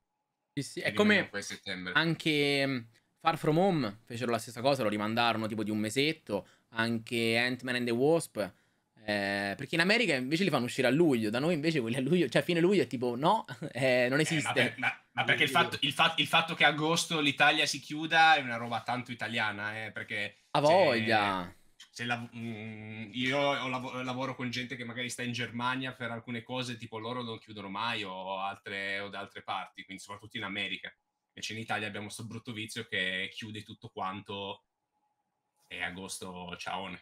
Sì, sì. È come settembre. anche Far From Home fecero la stessa cosa, lo rimandarono tipo di un mesetto, anche Ant-Man and the Wasp, eh, perché in America invece li fanno uscire a luglio, da noi invece quelli a luglio, cioè a fine luglio è tipo no, <laughs> eh, non eh, esiste. Ma, per, ma, ma, perché il fatto, il, fatto, il fatto, che agosto l'Italia si chiuda è una roba tanto italiana, eh, perché... A voglia! La, mh, mm, io lav- lavoro con gente che magari sta in Germania per alcune cose, tipo loro non chiudono mai o, altre, o da altre parti, quindi soprattutto in America. Invece in Italia abbiamo questo brutto vizio che chiude tutto quanto e agosto ciao.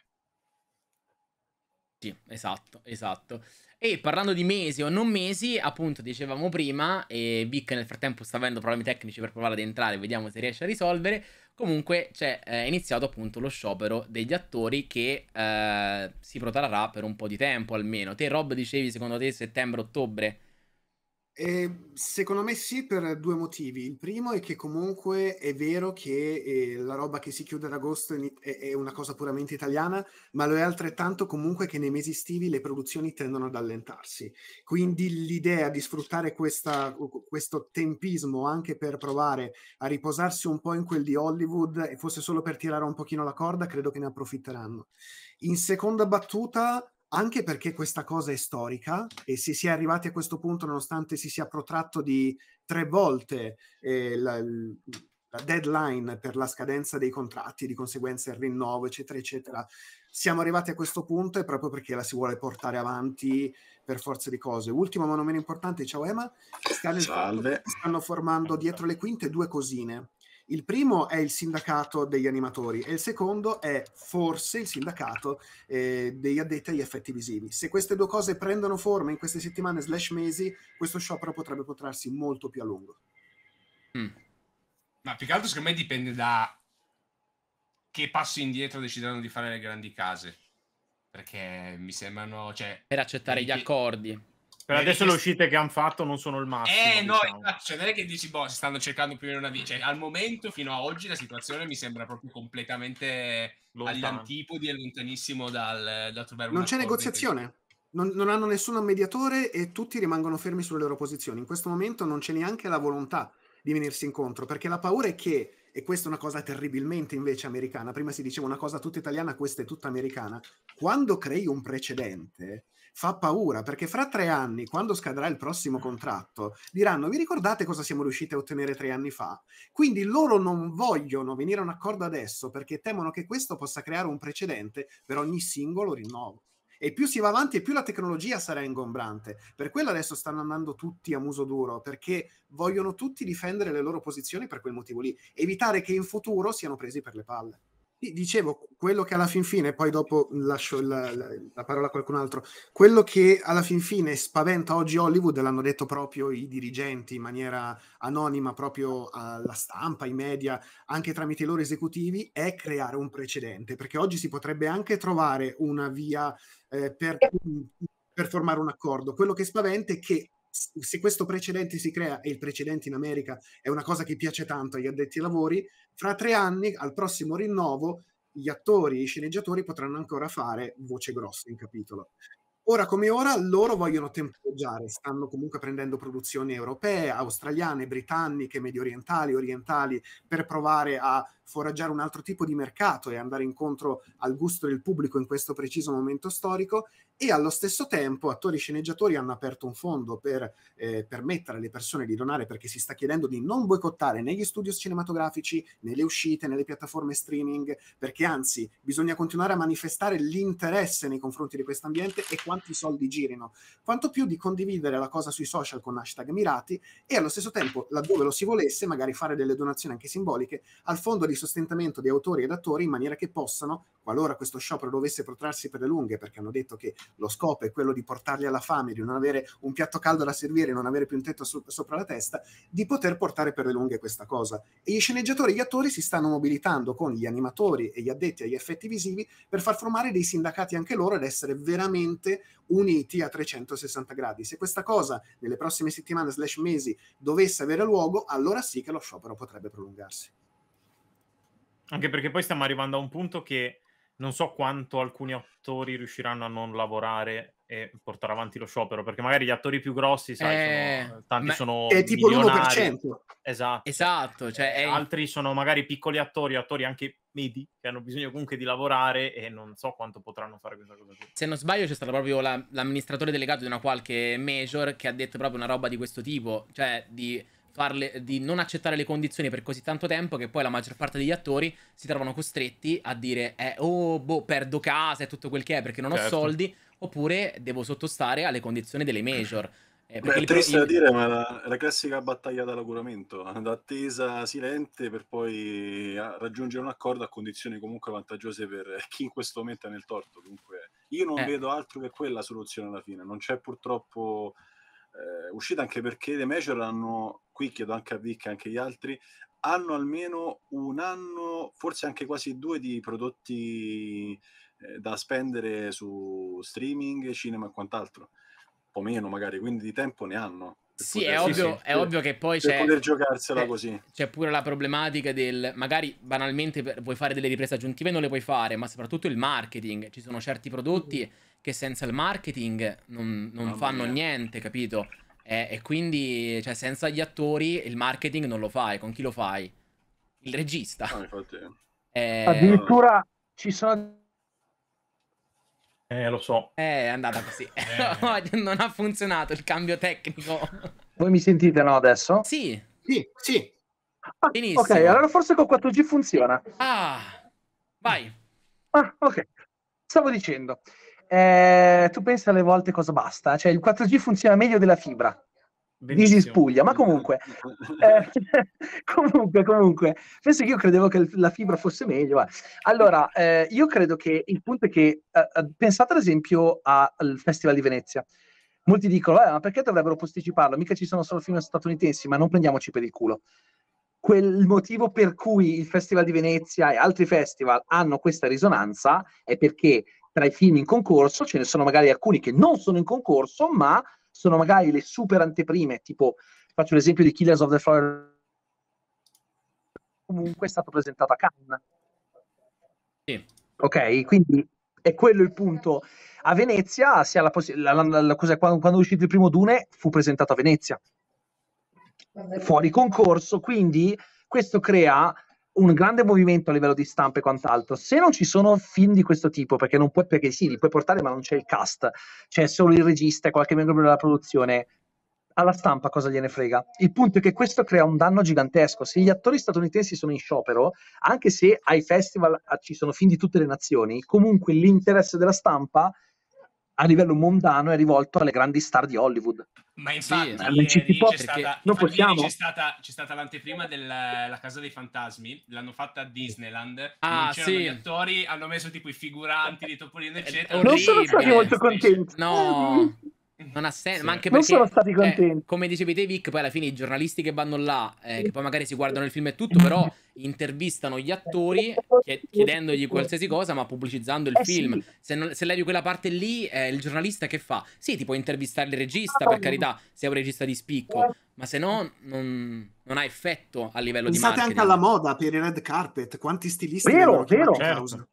Sì, esatto, esatto. E parlando di mesi o non mesi, appunto dicevamo prima, e Vic nel frattempo sta avendo problemi tecnici per provare ad entrare, vediamo se riesce a risolvere. Comunque c'è eh, è iniziato appunto lo sciopero degli attori che eh, si protrarrà per un po' di tempo almeno. Te Rob dicevi secondo te settembre-ottobre? Eh, secondo me sì, per due motivi. Il primo è che comunque è vero che eh, la roba che si chiude ad agosto è, è, una cosa puramente italiana, ma lo è altrettanto comunque che nei mesi estivi le produzioni tendono ad allentarsi. Quindi l'idea di sfruttare questa, questo tempismo anche per provare a riposarsi un po' in quel di Hollywood e fosse solo per tirare un pochino la corda, credo che ne approfitteranno. In seconda battuta anche perché questa cosa è storica e se si è arrivati a questo punto, nonostante si sia protratto di tre volte eh, la, la, deadline per la scadenza dei contratti, di conseguenza il rinnovo, eccetera, eccetera, siamo arrivati a questo punto e proprio perché la si vuole portare avanti per forza di cose. Ultimo, ma non meno importante, ciao Ema, sta nel stanno formando dietro le quinte due cosine. Il primo è il sindacato degli animatori e il secondo è forse il sindacato eh, degli addetti agli effetti visivi. Se queste due cose prendono forma in queste settimane slash mesi, questo sciopero potrebbe potrarsi molto più a lungo. Mm. Ma più che altro secondo me dipende da che passi indietro decideranno di fare le grandi case. Perché mi sembrano... Cioè, per accettare gli accordi per eh, adesso le eh, uscite che hanno fatto non sono il massimo. Eh no, diciamo. infatti, cioè, non è che dici, boh, si stanno cercando più o meno una via. Cioè, al momento, fino a oggi, la situazione mi sembra proprio completamente Lontano. all'antipodi e lontanissimo dal, da trovare una Non c'è negoziazione. Non, non, hanno nessun mediatore e tutti rimangono fermi sulle loro posizioni. In questo momento non c'è neanche la volontà di venirsi incontro, perché la paura è che, e questa è una cosa terribilmente invece americana, prima si diceva una cosa tutta italiana, questa è tutta americana, quando crei un precedente, fa paura perché fra tre anni, quando scadrà il prossimo ah. contratto, diranno vi ricordate cosa siamo riusciti a ottenere tre anni fa? Quindi loro non vogliono venire a un accordo adesso perché temono che questo possa creare un precedente per ogni singolo rinnovo. E più si va avanti e più la tecnologia sarà ingombrante. Per quello adesso stanno andando tutti a muso duro, perché vogliono tutti difendere le loro posizioni per quel motivo lì, evitare che in futuro siano presi per le palle. Dicevo, quello che alla fin fine, poi dopo lascio la, la, la, parola a qualcun altro, quello che alla fin fine spaventa oggi Hollywood, l'hanno detto proprio i dirigenti in maniera anonima, proprio alla stampa, ai media, anche tramite i loro esecutivi, è creare un precedente, perché oggi si potrebbe anche trovare una via eh, per, per formare un accordo. Quello che spaventa è che se questo precedente si crea e il precedente in America è una cosa che piace tanto agli addetti ai lavori, fra tre anni al prossimo rinnovo gli attori, i sceneggiatori potranno ancora fare voce grossa in capitolo. Ora come ora loro vogliono temporeggiare, stanno comunque prendendo produzioni europee, australiane, britanniche, medio orientali, orientali, per provare a foraggiare un altro tipo di mercato e andare incontro al gusto del pubblico in questo preciso momento storico e allo stesso tempo attori e sceneggiatori hanno aperto un fondo per eh, permettere alle persone di donare perché si sta chiedendo di non boicottare negli studios cinematografici, nelle uscite, nelle piattaforme streaming, perché anzi bisogna continuare a manifestare l'interesse nei confronti di questo ambiente e quanti soldi girino, quanto più di condividere la cosa sui social con hashtag mirati e allo stesso tempo, laddove lo si volesse, magari fare delle donazioni anche simboliche al fondo di sostentamento di autori ed attori in maniera che possano, qualora questo sciopero dovesse protrarsi per le lunghe, perché hanno detto che lo scopo è quello di portarli alla fame, di non avere un piatto caldo da servire, non avere più un tetto so- sopra la testa, di poter portare per le lunghe questa cosa. E gli sceneggiatori e gli attori si stanno mobilitando con gli animatori e gli addetti agli effetti visivi per far formare dei sindacati anche loro ed essere veramente uniti a 360 gradi. Se questa cosa nelle prossime settimane slash mesi dovesse avere luogo, allora sì che lo sciopero potrebbe prolungarsi. Anche perché poi stiamo arrivando a un punto che non so quanto alcuni attori riusciranno a non lavorare e portare avanti lo sciopero, perché magari gli attori più grossi, sai, eh, sono, tanti ma... sono... È tipo l'1%. Esatto. Esatto. Cioè è... Altri sono magari piccoli attori, attori anche medi, che hanno bisogno comunque di lavorare e non so quanto potranno fare questa cosa. Qui. Se non sbaglio c'è stato proprio la, l'amministratore delegato di una qualche major che ha detto proprio una roba di questo tipo, cioè di farle, di non accettare le condizioni per così tanto tempo che poi la maggior parte degli attori si trovano costretti a dire eh, oh boh perdo casa e tutto quel che è perché non ho certo. soldi oppure devo sottostare alle condizioni delle major. Beh, <laughs> è triste da dire, ma la, la classica battaglia dall'auguramento, <laughs> d'attesa silente per poi ah, raggiungere un accordo a condizioni comunque vantaggiose per chi in questo momento è nel torto. Dunque, io non eh. vedo altro che quella soluzione alla fine, non c'è purtroppo eh, uscita anche perché le major hanno, qui chiedo anche a Vic e anche agli altri, hanno almeno un anno, forse anche quasi due di prodotti eh, da spendere su streaming, cinema e quant'altro, un po' meno magari, quindi di tempo ne hanno. Sì, è, ovvio, è ovvio, che poi c'è, poter giocarsela così. c'è pure la problematica del magari banalmente vuoi fare delle riprese aggiuntive, non le puoi fare, ma soprattutto il marketing. Ci sono certi prodotti mm che senza il marketing non, non fanno mia. niente, capito? E, e, quindi, cioè, senza gli attori il marketing non lo fai. Con chi lo fai? Il regista. Ah, <laughs> e... Eh, Addirittura ci sono... Eh, lo so. Eh, è andata così. Eh. <laughs> non ha funzionato il cambio tecnico. Voi mi sentite, no, adesso? Sì. Sì, sì. Ah, Ok, allora forse con 4G funziona. Ah, vai. Ah, ok. Stavo dicendo, eh, tu pensi alle volte cosa basta, cioè il 4G funziona meglio della fibra. Benissimo. Spuglia, ma comunque, <laughs> eh, <laughs> comunque, comunque, penso che io credevo che la fibra fosse meglio. Ma. Allora, eh, io credo che il punto è che, eh, eh, pensate ad esempio al Festival di Venezia, molti dicono, eh, ma perché dovrebbero posticiparlo? Mica ci sono solo film statunitensi, ma non prendiamoci per il culo quel motivo per cui il Festival di Venezia e altri festival hanno questa risonanza è perché tra i film in concorso, ce ne sono magari alcuni che non sono in concorso, ma sono magari le super anteprime, tipo faccio l'esempio di Killers of the Flower comunque è stato presentato a Cannes. Sì. Ok, quindi è quello il punto. A Venezia, sia la posi- la, la, la, cosa, quando, quando è uscito il primo Dune, fu presentato a Venezia, fuori concorso, quindi questo crea un grande movimento a livello di stampa e quant'altro. Se non ci sono film di questo tipo, perché non puoi, perché sì, li puoi portare, ma non c'è il cast, c'è solo il regista e qualche membro della produzione. Alla stampa cosa gliene frega? Il punto è che questo crea un danno gigantesco. Se gli attori statunitensi sono in sciopero, anche se ai festival ah, ci sono film di tutte le nazioni, comunque l'interesse della stampa a livello mondano è rivolto alle grandi star di Hollywood. Ma infatti, sì, esatto. non, ci eh, si c'è stata, C'è stata, l'anteprima della Casa dei Fantasmi, l'hanno fatta a Disneyland. Ah, sì. gli attori, hanno messo tipo i figuranti di Topolino, eccetera. Non sono stati molto contenti. No. Non ha senso, sì. ma anche perché... Non sono stati cioè, contenti. Eh, come dicevi te, Vic, poi alla fine i giornalisti che vanno là, eh, che poi magari si guardano il film e tutto, però intervistano gli attori chiedendogli qualsiasi cosa, ma pubblicizzando il eh film. Sì. Se, non, se levi quella parte lì, eh, il giornalista che fa? Sì, ti può intervistare il regista, ah, per carità, se è un regista di spicco, eh. ma se no non, non ha effetto a livello Pensate di marketing. Pensate anche alla moda per i red carpet, quanti stilisti... Vero, vero. Certo.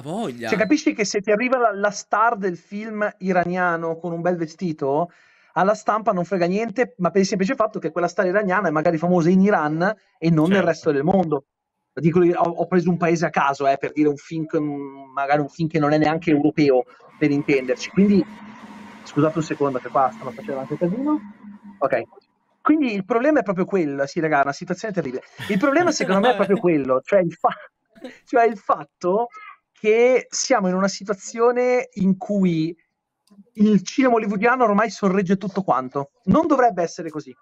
Voglia. Cioè, capisci che se ti arriva la, la, star del film iraniano con un bel vestito, alla stampa non frega niente, ma per il semplice fatto che quella star iraniana è magari famosa in Iran e non certo. nel resto del mondo. Dico, ho, ho, preso un paese a caso, eh, per dire un film, che, magari un film che non è neanche europeo, per intenderci. Quindi, scusate un secondo che qua stanno facendo anche casino. Ok. Quindi il problema è proprio quello, sì raga, una situazione terribile. Il problema secondo me è proprio <laughs> quello, cioè il, fa- cioè il fatto che siamo in una situazione in cui il cinema hollywoodiano ormai sorregge tutto quanto. Non dovrebbe essere così.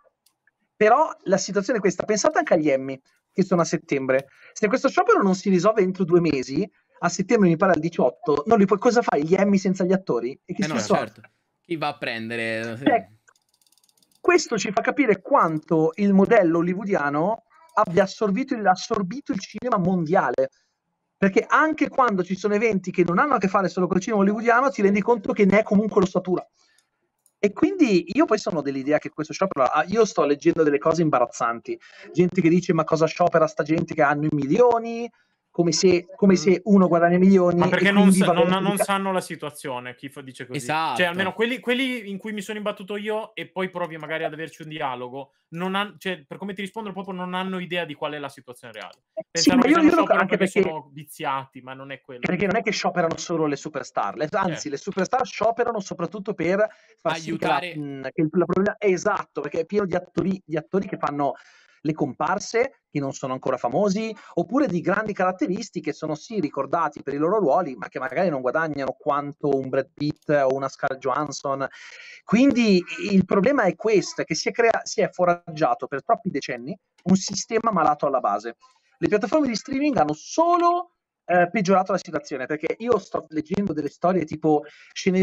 Però la situazione è questa. Pensate anche agli Emmy, che sono a settembre. Se questo sciopero non si risolve entro due mesi, a settembre mi pare al 18, non li puoi, cosa fai gli Emmy senza gli attori? E che eh no, certo. Chi va a prendere? Beh, cioè, questo ci fa capire quanto il modello hollywoodiano abbia assorbito, assorbito il cinema mondiale perché anche quando ci sono eventi che non hanno a che fare solo col cinema hollywoodiano, ti rendi conto che ne è comunque l'ossatura. E quindi io poi sono dell'idea che questo sciopero, ah, io sto leggendo delle cose imbarazzanti, gente che dice ma cosa sciopera sta gente che hanno i milioni, come se, come se uno mm. guadagna milioni. Ma perché non, sa, non, non, sanno la situazione, chi dice così. Cioè, esatto. Cioè, almeno quelli, quelli, in cui mi sono imbattuto io e poi provi magari ad averci un dialogo, ha, cioè, per come ti rispondono proprio non hanno idea di qual è la situazione reale. Eh, Pensano sì, ma io, io lo anche perché perché sono viziati, ma non è quello. Perché non è che scioperano solo le superstar, le, anzi eh. le superstar scioperano soprattutto per far aiutare... Sì che la, mm, che la, esatto, perché è pieno di attori, di attori che fanno le comparse che non sono ancora famosi, oppure di grandi caratteristiche, sono sì ricordati per i loro ruoli, ma che magari non guadagnano quanto un Brad Pitt o una Scarlett Johansson. Quindi il problema è questo, che si è, crea- si è foraggiato per troppi decenni un sistema malato alla base. Le piattaforme di streaming hanno solo eh, peggiorato la situazione perché io sto leggendo delle storie tipo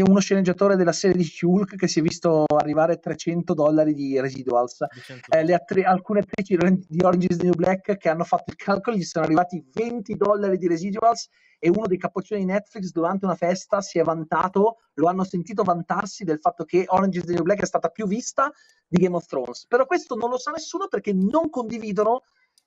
uno sceneggiatore della serie di Hulk che si è visto arrivare 300 dollari di residuals eh, attri- alcune attrici di Orange is the New Black che hanno fatto il calcolo gli sono arrivati 20 dollari di residuals e uno dei capoccioni di Netflix durante una festa si è vantato, lo hanno sentito vantarsi del fatto che Orange is the New Black è stata più vista di Game of Thrones. Però questo non lo sa nessuno perché non condividono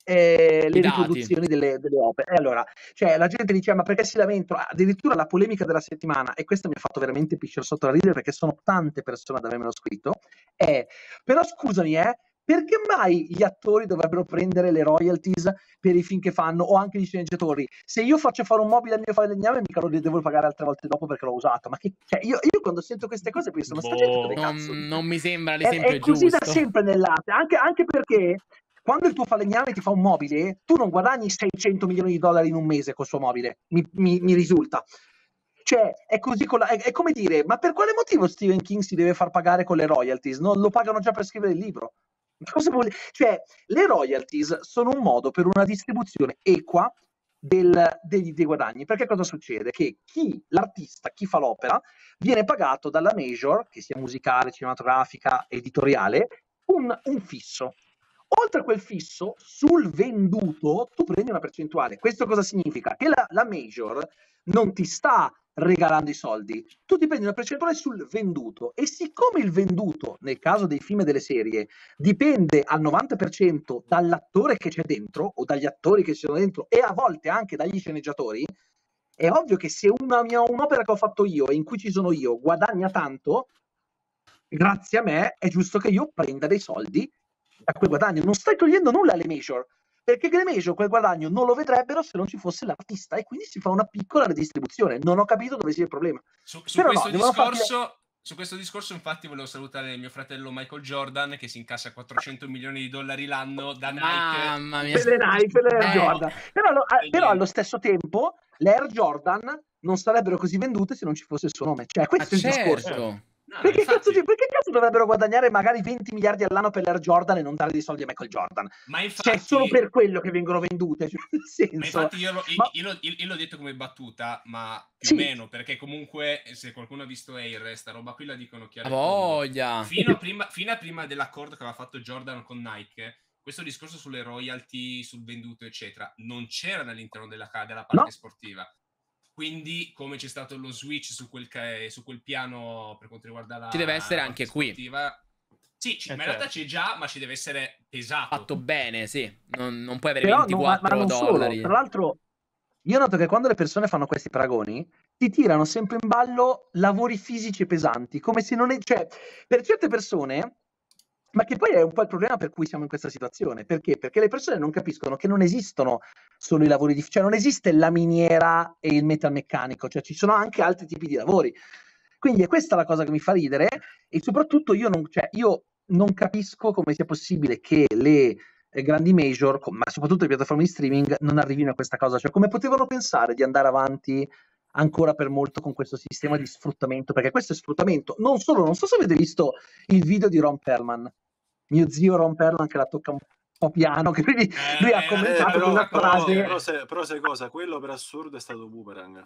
eh, le riproduzioni delle, delle opere. E allora, cioè, la gente dice, ah, ma perché si lamentano? Ah, addirittura la polemica della settimana, e questo mi ha fatto veramente pisciare sotto la ridere perché sono tante persone ad avermelo scritto, è, però scusami, eh, perché mai gli attori dovrebbero prendere le royalties per i film che fanno o anche gli sceneggiatori? Se io faccio fare un mobile al mio falegname, mica lo devo pagare altre volte dopo perché l'ho usato. Ma che, cioè, io, io, quando sento queste cose penso, ma sta boh, gente dove non, boh, cazzo? Non mi sembra l'esempio è, è giusto. È così da sempre nell'arte, anche, anche perché quando il tuo falegname ti fa un mobile, tu non guadagni 600 milioni di dollari in un mese col suo mobile, mi, mi, mi risulta. Cioè, è, la, è, è come dire, ma per quale motivo Stephen King si deve far pagare con le royalties? Non lo pagano già per scrivere il libro. <laughs> Cioè, le royalties sono un modo per una distribuzione equa del, degli, dei guadagni. Perché cosa succede? Che chi, l'artista, chi fa l'opera, viene pagato dalla major, che sia musicale, cinematografica, editoriale, un, un fisso. Oltre a quel fisso, sul venduto tu prendi una percentuale. Questo cosa significa? Che la, la major non ti sta regalando i soldi, tu ti prendi una percentuale sul venduto e siccome il venduto, nel caso dei film e delle serie, dipende al 90% dall'attore che c'è dentro o dagli attori che ci sono dentro e a volte anche dagli sceneggiatori, è ovvio che se una mia, un'opera che ho fatto io e in cui ci sono io guadagna tanto, grazie a me è giusto che io prenda dei soldi a quel guadagno, non stai togliendo nulla alle major, perché le major quel guadagno non lo vedrebbero se non ci fosse l'artista e quindi si fa una piccola redistribuzione. Non ho capito dove sia il problema. Su, su questo, no, discorso, farti... su questo discorso infatti volevo salutare mio fratello Michael Jordan che si incassa 400 milioni di dollari l'anno da Mamma Nike. Mia. Per le Nike, per le Air eh. Jordan. Però, lo, eh, però allo stesso tempo le Air Jordan non sarebbero così vendute se non ci fosse il suo nome. Cioè, questo ah, è il ah, certo. discorso. No, perché, infatti... cazzo, perché, cazzo, dovrebbero guadagnare magari 20 miliardi all'anno per l'Air Jordan e non dare dei soldi a Michael Jordan? Ma cioè, infatti... Cioè, solo per quello che vengono vendute. Cioè, <laughs> ma infatti io, l'ho, ma... io, io, io l'ho detto come battuta, ma più sì. o meno, perché comunque se qualcuno ha visto Air, sta roba qui la dicono chiaramente. Voglia! Fino a, <laughs> prima, fino a prima dell'accordo che aveva fatto Jordan con Nike, questo discorso sulle royalty, sul venduto, eccetera, non c'era all'interno della, della parte no. sportiva. Quindi, come c'è stato lo switch su quel, ca- eh, su quel piano per quanto riguarda la. Ci deve essere anche qui. Sì, ci, eh, ma in realtà certo. c'è già, ma ci deve essere pesato. Fatto bene, sì. Non, non puoi avere Però 24 non, ma, ma non dollari. Solo. Tra l'altro, io noto che quando le persone fanno questi paragoni, ti tirano sempre in ballo lavori fisici pesanti, come se non è... Cioè, per certe persone ma che poi è un po' il problema per cui siamo in questa situazione. Perché? Perché le persone non capiscono che non esistono solo i lavori di... cioè non esiste la miniera e il metalmeccanico, cioè ci sono anche altri tipi di lavori. Quindi è questa la cosa che mi fa ridere e soprattutto io non, cioè, io non capisco come sia possibile che le eh, grandi major, ma soprattutto le piattaforme di streaming, non arrivino a questa cosa. Cioè, come potevano pensare di andare avanti ancora per molto con questo sistema di mm. sfruttamento, perché questo è sfruttamento. Non solo, non so se avete visto il video di Ron Perlman, mio zio Ron Perlman che la tocca un po' piano, <laughs> che quindi eh, lui ha eh, commentato eh, però, una frase... Però, però, però sai cosa? Quello per assurdo è stato Boomerang.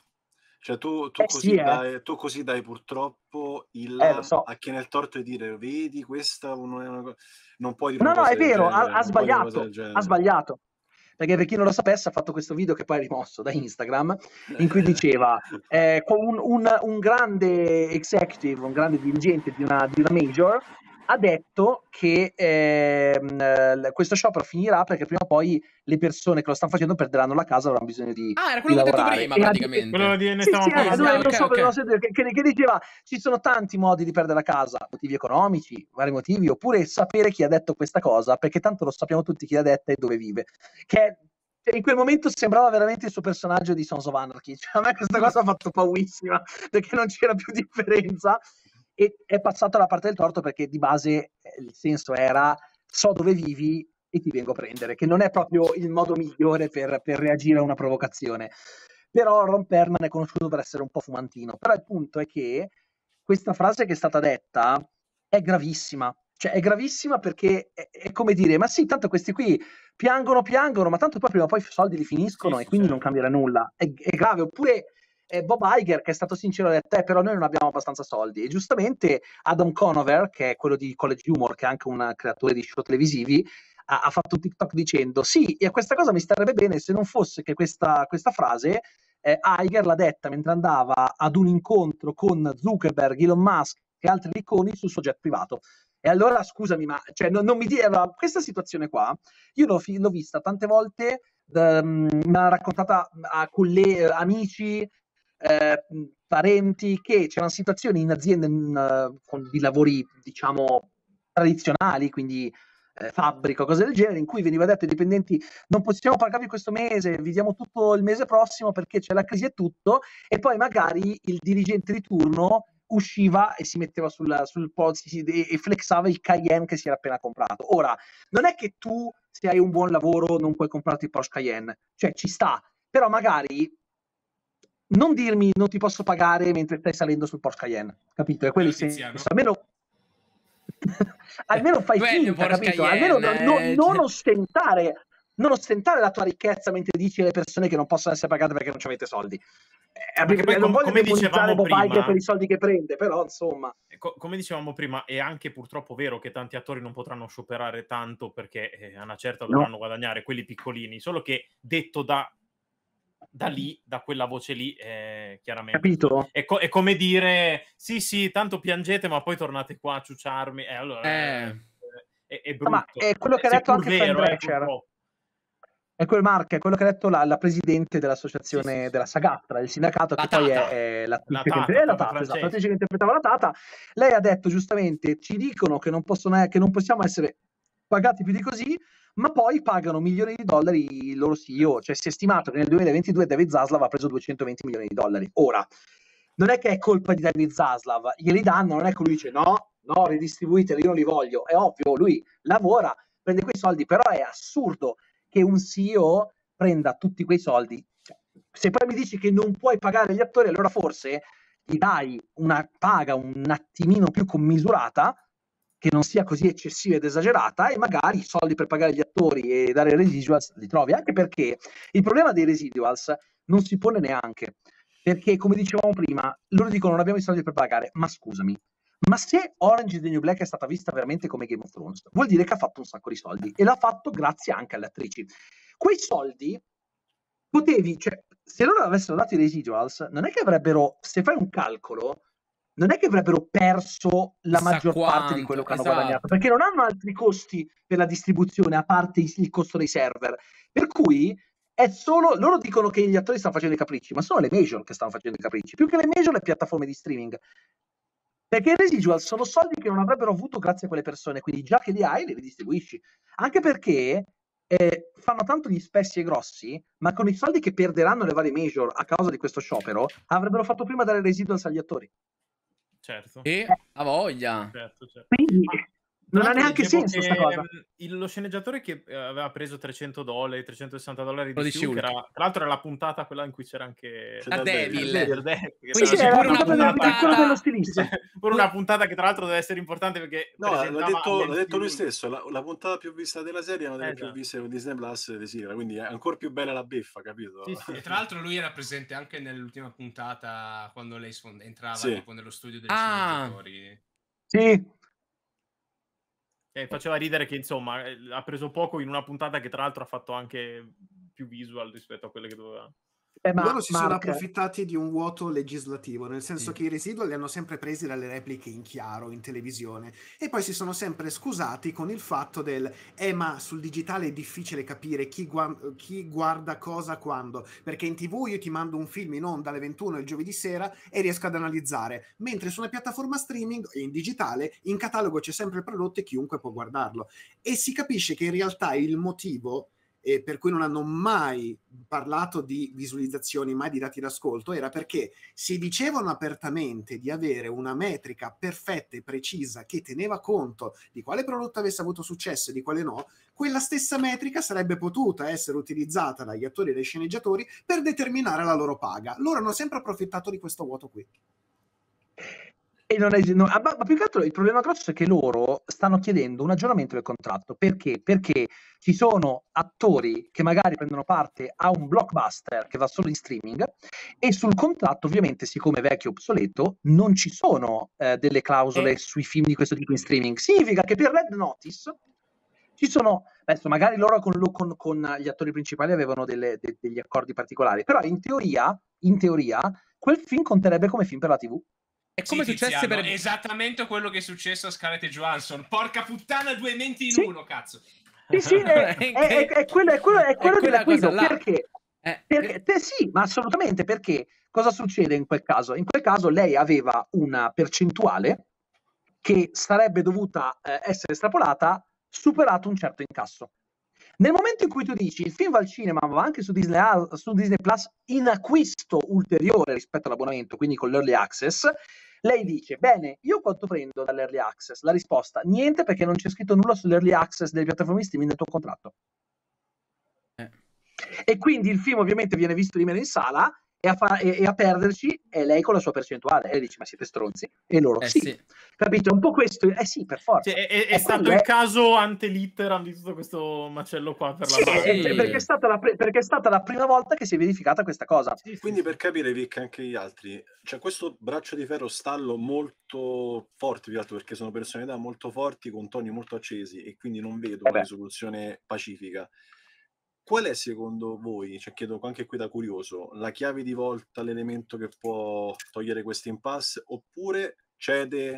Cioè tu, tu, eh, così sì, eh. dai, tu, così dai, purtroppo il eh, so. a chi nel torto e dire vedi questa non è una cosa... Non puoi dire... No, no, è vero, genere, ha, ha sbagliato, ha sbagliato perché per chi non lo sapesse ha fatto questo video che poi ha rimosso da Instagram, in cui eh, diceva <laughs> eh, un, un, un, grande executive, un grande dirigente di una, di una major, ha detto che ehm, questo sciopero finirà perché prima o poi le persone che lo stanno facendo perderanno la casa, avranno bisogno di Ah, era quello che ho detto prima, praticamente. Quello di ne sì, sì, allora, eh, ah, okay, so, okay. Sede, che, che, diceva ci sono tanti modi di perdere la casa, motivi economici, vari motivi, oppure sapere chi ha detto questa cosa, perché tanto lo sappiamo tutti chi l'ha detta e dove vive. Che cioè, in quel momento sembrava veramente il suo personaggio di Sons of Anarchy. Cioè, a me questa mm. cosa ha fatto paura <laughs> perché non c'era più differenza e è passata la parte del torto perché di base eh, il senso era so dove vivi e ti vengo a prendere, che non è proprio il modo migliore per, per reagire a una provocazione. Però Ron Perman è conosciuto per essere un po' fumantino. Però il punto è che questa frase che è stata detta è gravissima. Cioè, è gravissima perché è, è, come dire, ma sì, tanto questi qui piangono, piangono, ma tanto poi prima o poi i soldi li finiscono sì, e quindi sì. Certo. non cambierà nulla. È, è grave. Oppure eh, Bob Iger che è stato sincero ha detto eh, però noi non abbiamo abbastanza soldi e giustamente Adam Conover che è quello di College Humor che è anche un creatore di show televisivi ha, ha fatto un TikTok dicendo sì e questa cosa mi starebbe bene se non fosse che questa, questa frase eh, Iger l'ha detta mentre andava ad un incontro con Zuckerberg, Elon Musk e altri iconi sul suo jet privato. E allora scusami, ma cioè, no, non mi dire, allora, questa situazione qua, io l'ho, l'ho vista tante volte, um, me l'ha raccontata mm, a colleghi, amici, Ehm, parenti, che c'erano situazioni in aziende in, mm, con, di lavori, diciamo, tradizionali, quindi eh, fabbrica, cose del genere, in cui veniva detto ai dipendenti non possiamo pagarvi questo mese, vi diamo tutto il mese prossimo perché c'è la crisi e tutto, e poi magari il dirigente di turno usciva e si metteva sulla, sul polsi e flexava il Cayenne che si era appena comprato. Ora, non è che tu se hai un buon lavoro non puoi comprarti il Porsche Cayenne, cioè ci sta, però magari non dirmi non ti posso pagare mentre stai salendo sul Porsche Cayenne, capito? E quelli senso, almeno <laughs> almeno fai Quello finta, capito? Cayenne, almeno no, no, eh, non cioè. ostentare non ostentare la tua ricchezza mentre dici alle persone che non possono essere pagate perché non ci avete soldi. Eh, poi, non voglio come dicevamo Bob prima, per i soldi che prende, però insomma. Eh, co- come dicevamo prima, è anche purtroppo vero che tanti attori non potranno scioperare tanto perché eh, a una certa dovranno no. guadagnare quelli piccolini, solo che detto da da lì, da quella voce lì, eh, chiaramente. Capito? È, co- è, come dire, sì, sì, tanto piangete, ma poi tornate qua a ciuciarmi. Eh, allora, eh. eh è, è, brutto. Ma è quello che ha detto anche vero, Fendrecher. Eh, è quel Mark, è quello che ha detto la, la presidente dell'associazione sì, sì. della Sagatra, del sindacato, la che tata. poi è, è la, la tata, esatto, la tata, che interpretava la Tata. Lei ha detto giustamente, ci dicono che non, possono, eh, che non possiamo essere pagati più di così, ma poi pagano milioni di dollari il loro CEO, cioè si è stimato che nel 2022 David Zaslav ha preso 220 milioni di dollari. Ora, non è che è colpa di David Zaslav, glieli danno, non è che lui dice no, no, ridistribuiteli, io non li voglio, è ovvio, lui lavora, prende quei soldi, però è assurdo che un CEO prenda tutti quei soldi. Cioè, se poi mi dici che non puoi pagare gli attori, allora forse gli dai una paga un attimino più commisurata, che non sia così eccessiva ed esagerata e magari i soldi per pagare gli attori e dare residuals li trovi, anche perché il problema dei residuals non si pone neanche, perché come dicevamo prima, loro dicono non abbiamo i soldi per pagare, ma scusami, ma se Orange is the New Black è stata vista veramente come Game of Thrones, vuol dire che ha fatto un sacco di soldi e l'ha fatto grazie anche alle attrici. Quei soldi potevi, cioè, se loro avessero dato i residuals, non è che avrebbero, se fai un calcolo, non è che avrebbero perso la Sa maggior quanto, parte di quello che hanno esatto. guadagnato, perché non hanno altri costi per la distribuzione a parte il costo dei server. Per cui è solo loro dicono che gli attori stanno facendo i capricci, ma sono le major che stanno facendo i capricci, più che le major le piattaforme di streaming. Perché i residual sono soldi che non avrebbero avuto grazie a quelle persone, quindi già che li hai li ridistribuisci. Anche perché eh, fanno tanto gli spessi e grossi, ma con i soldi che perderanno le varie major a causa di questo sciopero, avrebbero fatto prima dare residual agli attori certo. E eh. ha voglia. Certo, certo. Quindi, non ha neanche senso questa cosa. Mhmm, il, lo sceneggiatore che ehm, aveva preso 300 dollari, 360 dollari di Shulk, era, tra l'altro era la puntata quella in cui c'era anche la Devil. Devil. Devil una puntata, dello stilista. pure una puntata che tra l'altro deve essere importante perché No, l'ha detto, l'ha detto lui stesso, la, la, puntata più vista della serie è una delle eh, più viste con Disney Plus di Sira, quindi è ancora più bella la beffa, capito? Sì, sì. <laughs> E tra l'altro lui era presente anche nell'ultima puntata quando lei entrava sì. tipo nello studio dei ah. sceneggiatori. Sì. Eh, faceva ridere che insomma eh, ha preso poco in una puntata che tra l'altro ha fatto anche più visual rispetto a quelle che doveva. Eh, ma, Loro si Mark... sono approfittati di un vuoto legislativo, nel senso mm. che i residui li hanno sempre presi dalle repliche in chiaro in televisione e poi si sono sempre scusati con il fatto del eh ma sul digitale è difficile capire chi, gu- chi guarda cosa quando, perché in tv io ti mando un film in onda alle 21 il giovedì sera e riesco ad analizzare, mentre su una piattaforma streaming e in digitale in catalogo c'è sempre il prodotto e chiunque può guardarlo e si capisce che in realtà il motivo eh, per cui non hanno mai parlato di visualizzazioni, mai di dati d'ascolto, era perché se dicevano apertamente di avere una metrica perfetta e precisa che teneva conto di quale prodotto avesse avuto successo e di quale no, quella stessa metrica sarebbe potuta essere utilizzata dagli attori e dai sceneggiatori per determinare la loro paga. Loro hanno sempre approfittato di questo vuoto qui. E non è, no, ma, ma più che altro il problema grosso è che loro stanno chiedendo un aggiornamento del contratto. Perché? Perché ci sono attori che magari prendono parte a un blockbuster che va solo in streaming e sul contratto, ovviamente, siccome è vecchio e obsoleto, non ci sono eh, delle clausole eh. sui film di questo tipo in streaming. Significa che per Red Notice ci sono adesso magari loro con, con, con gli attori principali avevano delle, de, degli accordi particolari però in teoria, in teoria quel film conterebbe come film per la tv è come sì, successe per... Esattamente quello che è successo a Scarlett Johansson. Porca puttana, due menti in sì. uno, cazzo. Sì, sì, <laughs> è, è, è, è quello, è quello, è quello della guida, perché... Eh, eh, perché, te, sì, ma assolutamente perché cosa succede in quel caso? In quel caso lei aveva una percentuale che sarebbe dovuta eh, essere estrapolata superato un certo incasso. Nel momento in cui tu dici il film va al cinema, ma va anche su Disney, su Disney Plus in acquisto ulteriore rispetto all'abbonamento, quindi con l'early access, lei dice: Bene, io quanto prendo dall'early access? La risposta: Niente, perché non c'è scritto nulla sull'early access delle piattaforme streaming nel tuo contratto. Eh. E quindi il film ovviamente viene visto di meno in sala e a, fa- e a, perderci è lei con la sua percentuale. E dice: ma siete stronzi? E loro eh sì. sì. Capito? È un po' questo. Eh sì, per forza. Cioè, è, è stato il è... caso antelitteram di tutto questo macello qua per la sì, sì. Perché, è stata la pre- perché è stata la prima volta che si è verificata questa cosa. Sì, Quindi per capire, Vic, anche gli altri, c'è cioè, questo braccio di ferro stallo molto forte, più altro perché sono personalità molto forti, con toni molto accesi e quindi non vedo eh una risoluzione pacifica. Qual è secondo voi, cioè chiedo anche qui da curioso, la chiave di volta, l'elemento che può togliere questo impasse oppure cede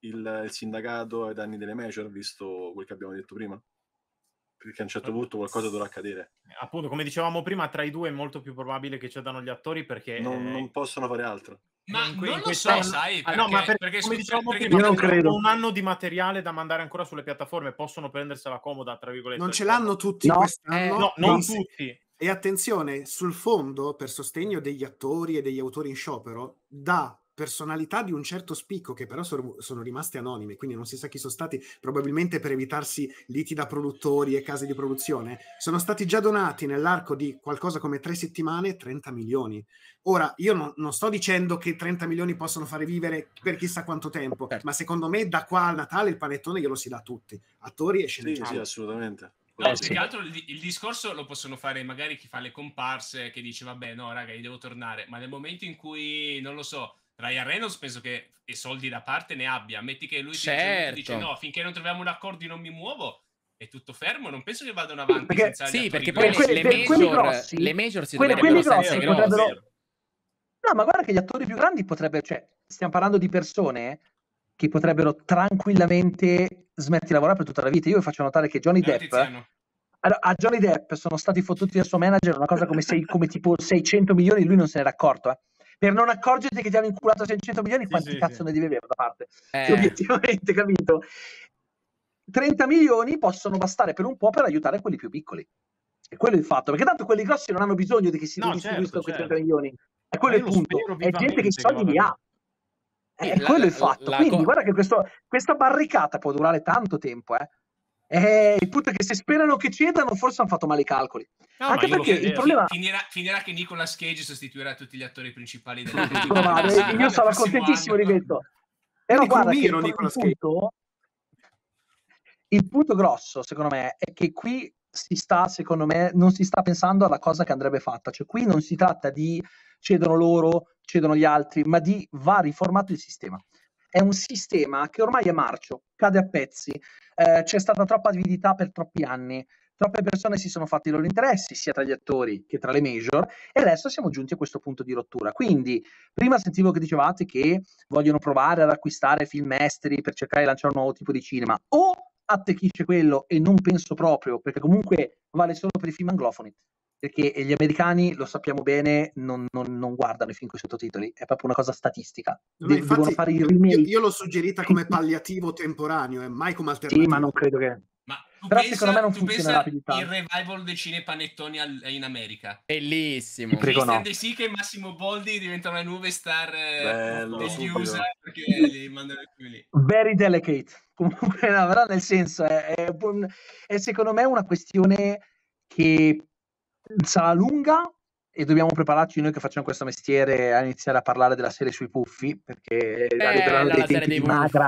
il, il, sindacato ai danni delle major, visto quel che abbiamo detto prima? Perché a un certo eh, punto qualcosa dovrà accadere. Appunto, come dicevamo prima, tra i due è molto più probabile che cedano gli attori perché... Non, non possono fare altro. Ma in que- diciamo non lo so, sai, perché, no, ma per, perché, come dicevamo perché io non credo. un anno di materiale da mandare ancora sulle piattaforme, possono prendersela comoda, tra virgolette. Non ce l'hanno tutti no, eh, no non se... tutti. E attenzione, sul fondo, per sostegno degli attori e degli autori in sciopero, da personalità di un certo spicco che però sono, sono rimaste anonime, quindi non si sa chi sono stati, probabilmente per evitarsi liti da produttori e case di produzione, sono stati già donati nell'arco di qualcosa come tre settimane 30 milioni. Ora, io non, non sto dicendo che 30 milioni possono fare vivere per chissà quanto tempo, certo. ma secondo me da qua a Natale il panettone glielo si dà a tutti, attori e sceneggiatori. Sì, sì, assolutamente. No, più che altro il, il, discorso lo possono fare magari chi fa le comparse, che dice vabbè no raga, io devo tornare, ma nel momento in cui, non lo so, Ryan Reynolds penso che i soldi da parte ne abbia. Metti che lui certo. dice no, finché non troviamo un accordo non mi muovo. È tutto fermo, non penso che vadano avanti. Perché, sì, perché poi le, le, major, quelli grossi, le major si quelli, quelli grossi potrebbero... No, ma guarda che gli attori più grandi potrebbero... Cioè, stiamo parlando di persone che potrebbero tranquillamente smettere di lavorare per tutta la vita. Io vi faccio notare che Johnny Depp... Allora, a Johnny Depp sono stati fottuti dal suo manager una cosa come, sei, come tipo 600 milioni, lui non se n'era accorto. Eh per non accorgerti che ti hanno inculato 600 milioni, sì, quanti sì, cazzo sì. ne devi avere da parte? Eh. Cioè, obiettivamente, capito? 30 milioni possono bastare per un po' per aiutare quelli più piccoli. E quello è il fatto, perché tanto quelli grossi non hanno bisogno di che si no, distribuiscano certo, quei 30 certo. milioni. E quello è il punto. È gente che i soldi li ha. Eh, è quello la, il fatto. La, Quindi guarda che questo, questa barricata può durare tanto tempo, eh. Eh, il punto è che se sperano che cedano, forse hanno fatto male i calcoli. No, Anche perché il problema finirà, finirà, che Nicolas Cage sostituirà tutti gli attori principali della <laughs> Probabile, <laughs> ah, io sarò contentissimo di questo. Però guarda, il, punto, il punto grosso, secondo me, è che qui si sta, secondo me, non si sta pensando alla cosa che andrebbe fatta. Cioè, qui non si tratta di cedono loro, cedono gli altri, ma di va riformato il sistema è un sistema che ormai è marcio, cade a pezzi, eh, c'è stata troppa avidità per troppi anni, troppe persone si sono fatti i loro interessi, sia tra gli attori che tra le major, e adesso siamo giunti a questo punto di rottura. Quindi, prima sentivo che dicevate che vogliono provare ad acquistare film esteri per cercare di lanciare un nuovo tipo di cinema, o attecchisce quello e non penso proprio, perché comunque vale solo per i film anglofoni, perché gli americani, lo sappiamo bene, non, non, non guardano i film con i sottotitoli, è proprio una cosa statistica. No, De- infatti, fare il remake. Io, io l'ho suggerita come <laughs> palliativo temporaneo, eh, mai come alternativa. Sì, ma non credo che... Ma tu Però pensa, secondo me non funziona il revival dei cinepanettoni al, in America. Bellissimo. Ti prego no. De sì che Massimo Boldi diventano le nuove star eh, Bello, degli USA perché li mandano lì. Very delicate. <laughs> Comunque, no, però nel senso è, è, è secondo me una questione che sarà lunga e dobbiamo prepararci noi che facciamo questo mestiere a iniziare a parlare della serie sui puffi perché eh, arriveranno dei tempi dei di magra.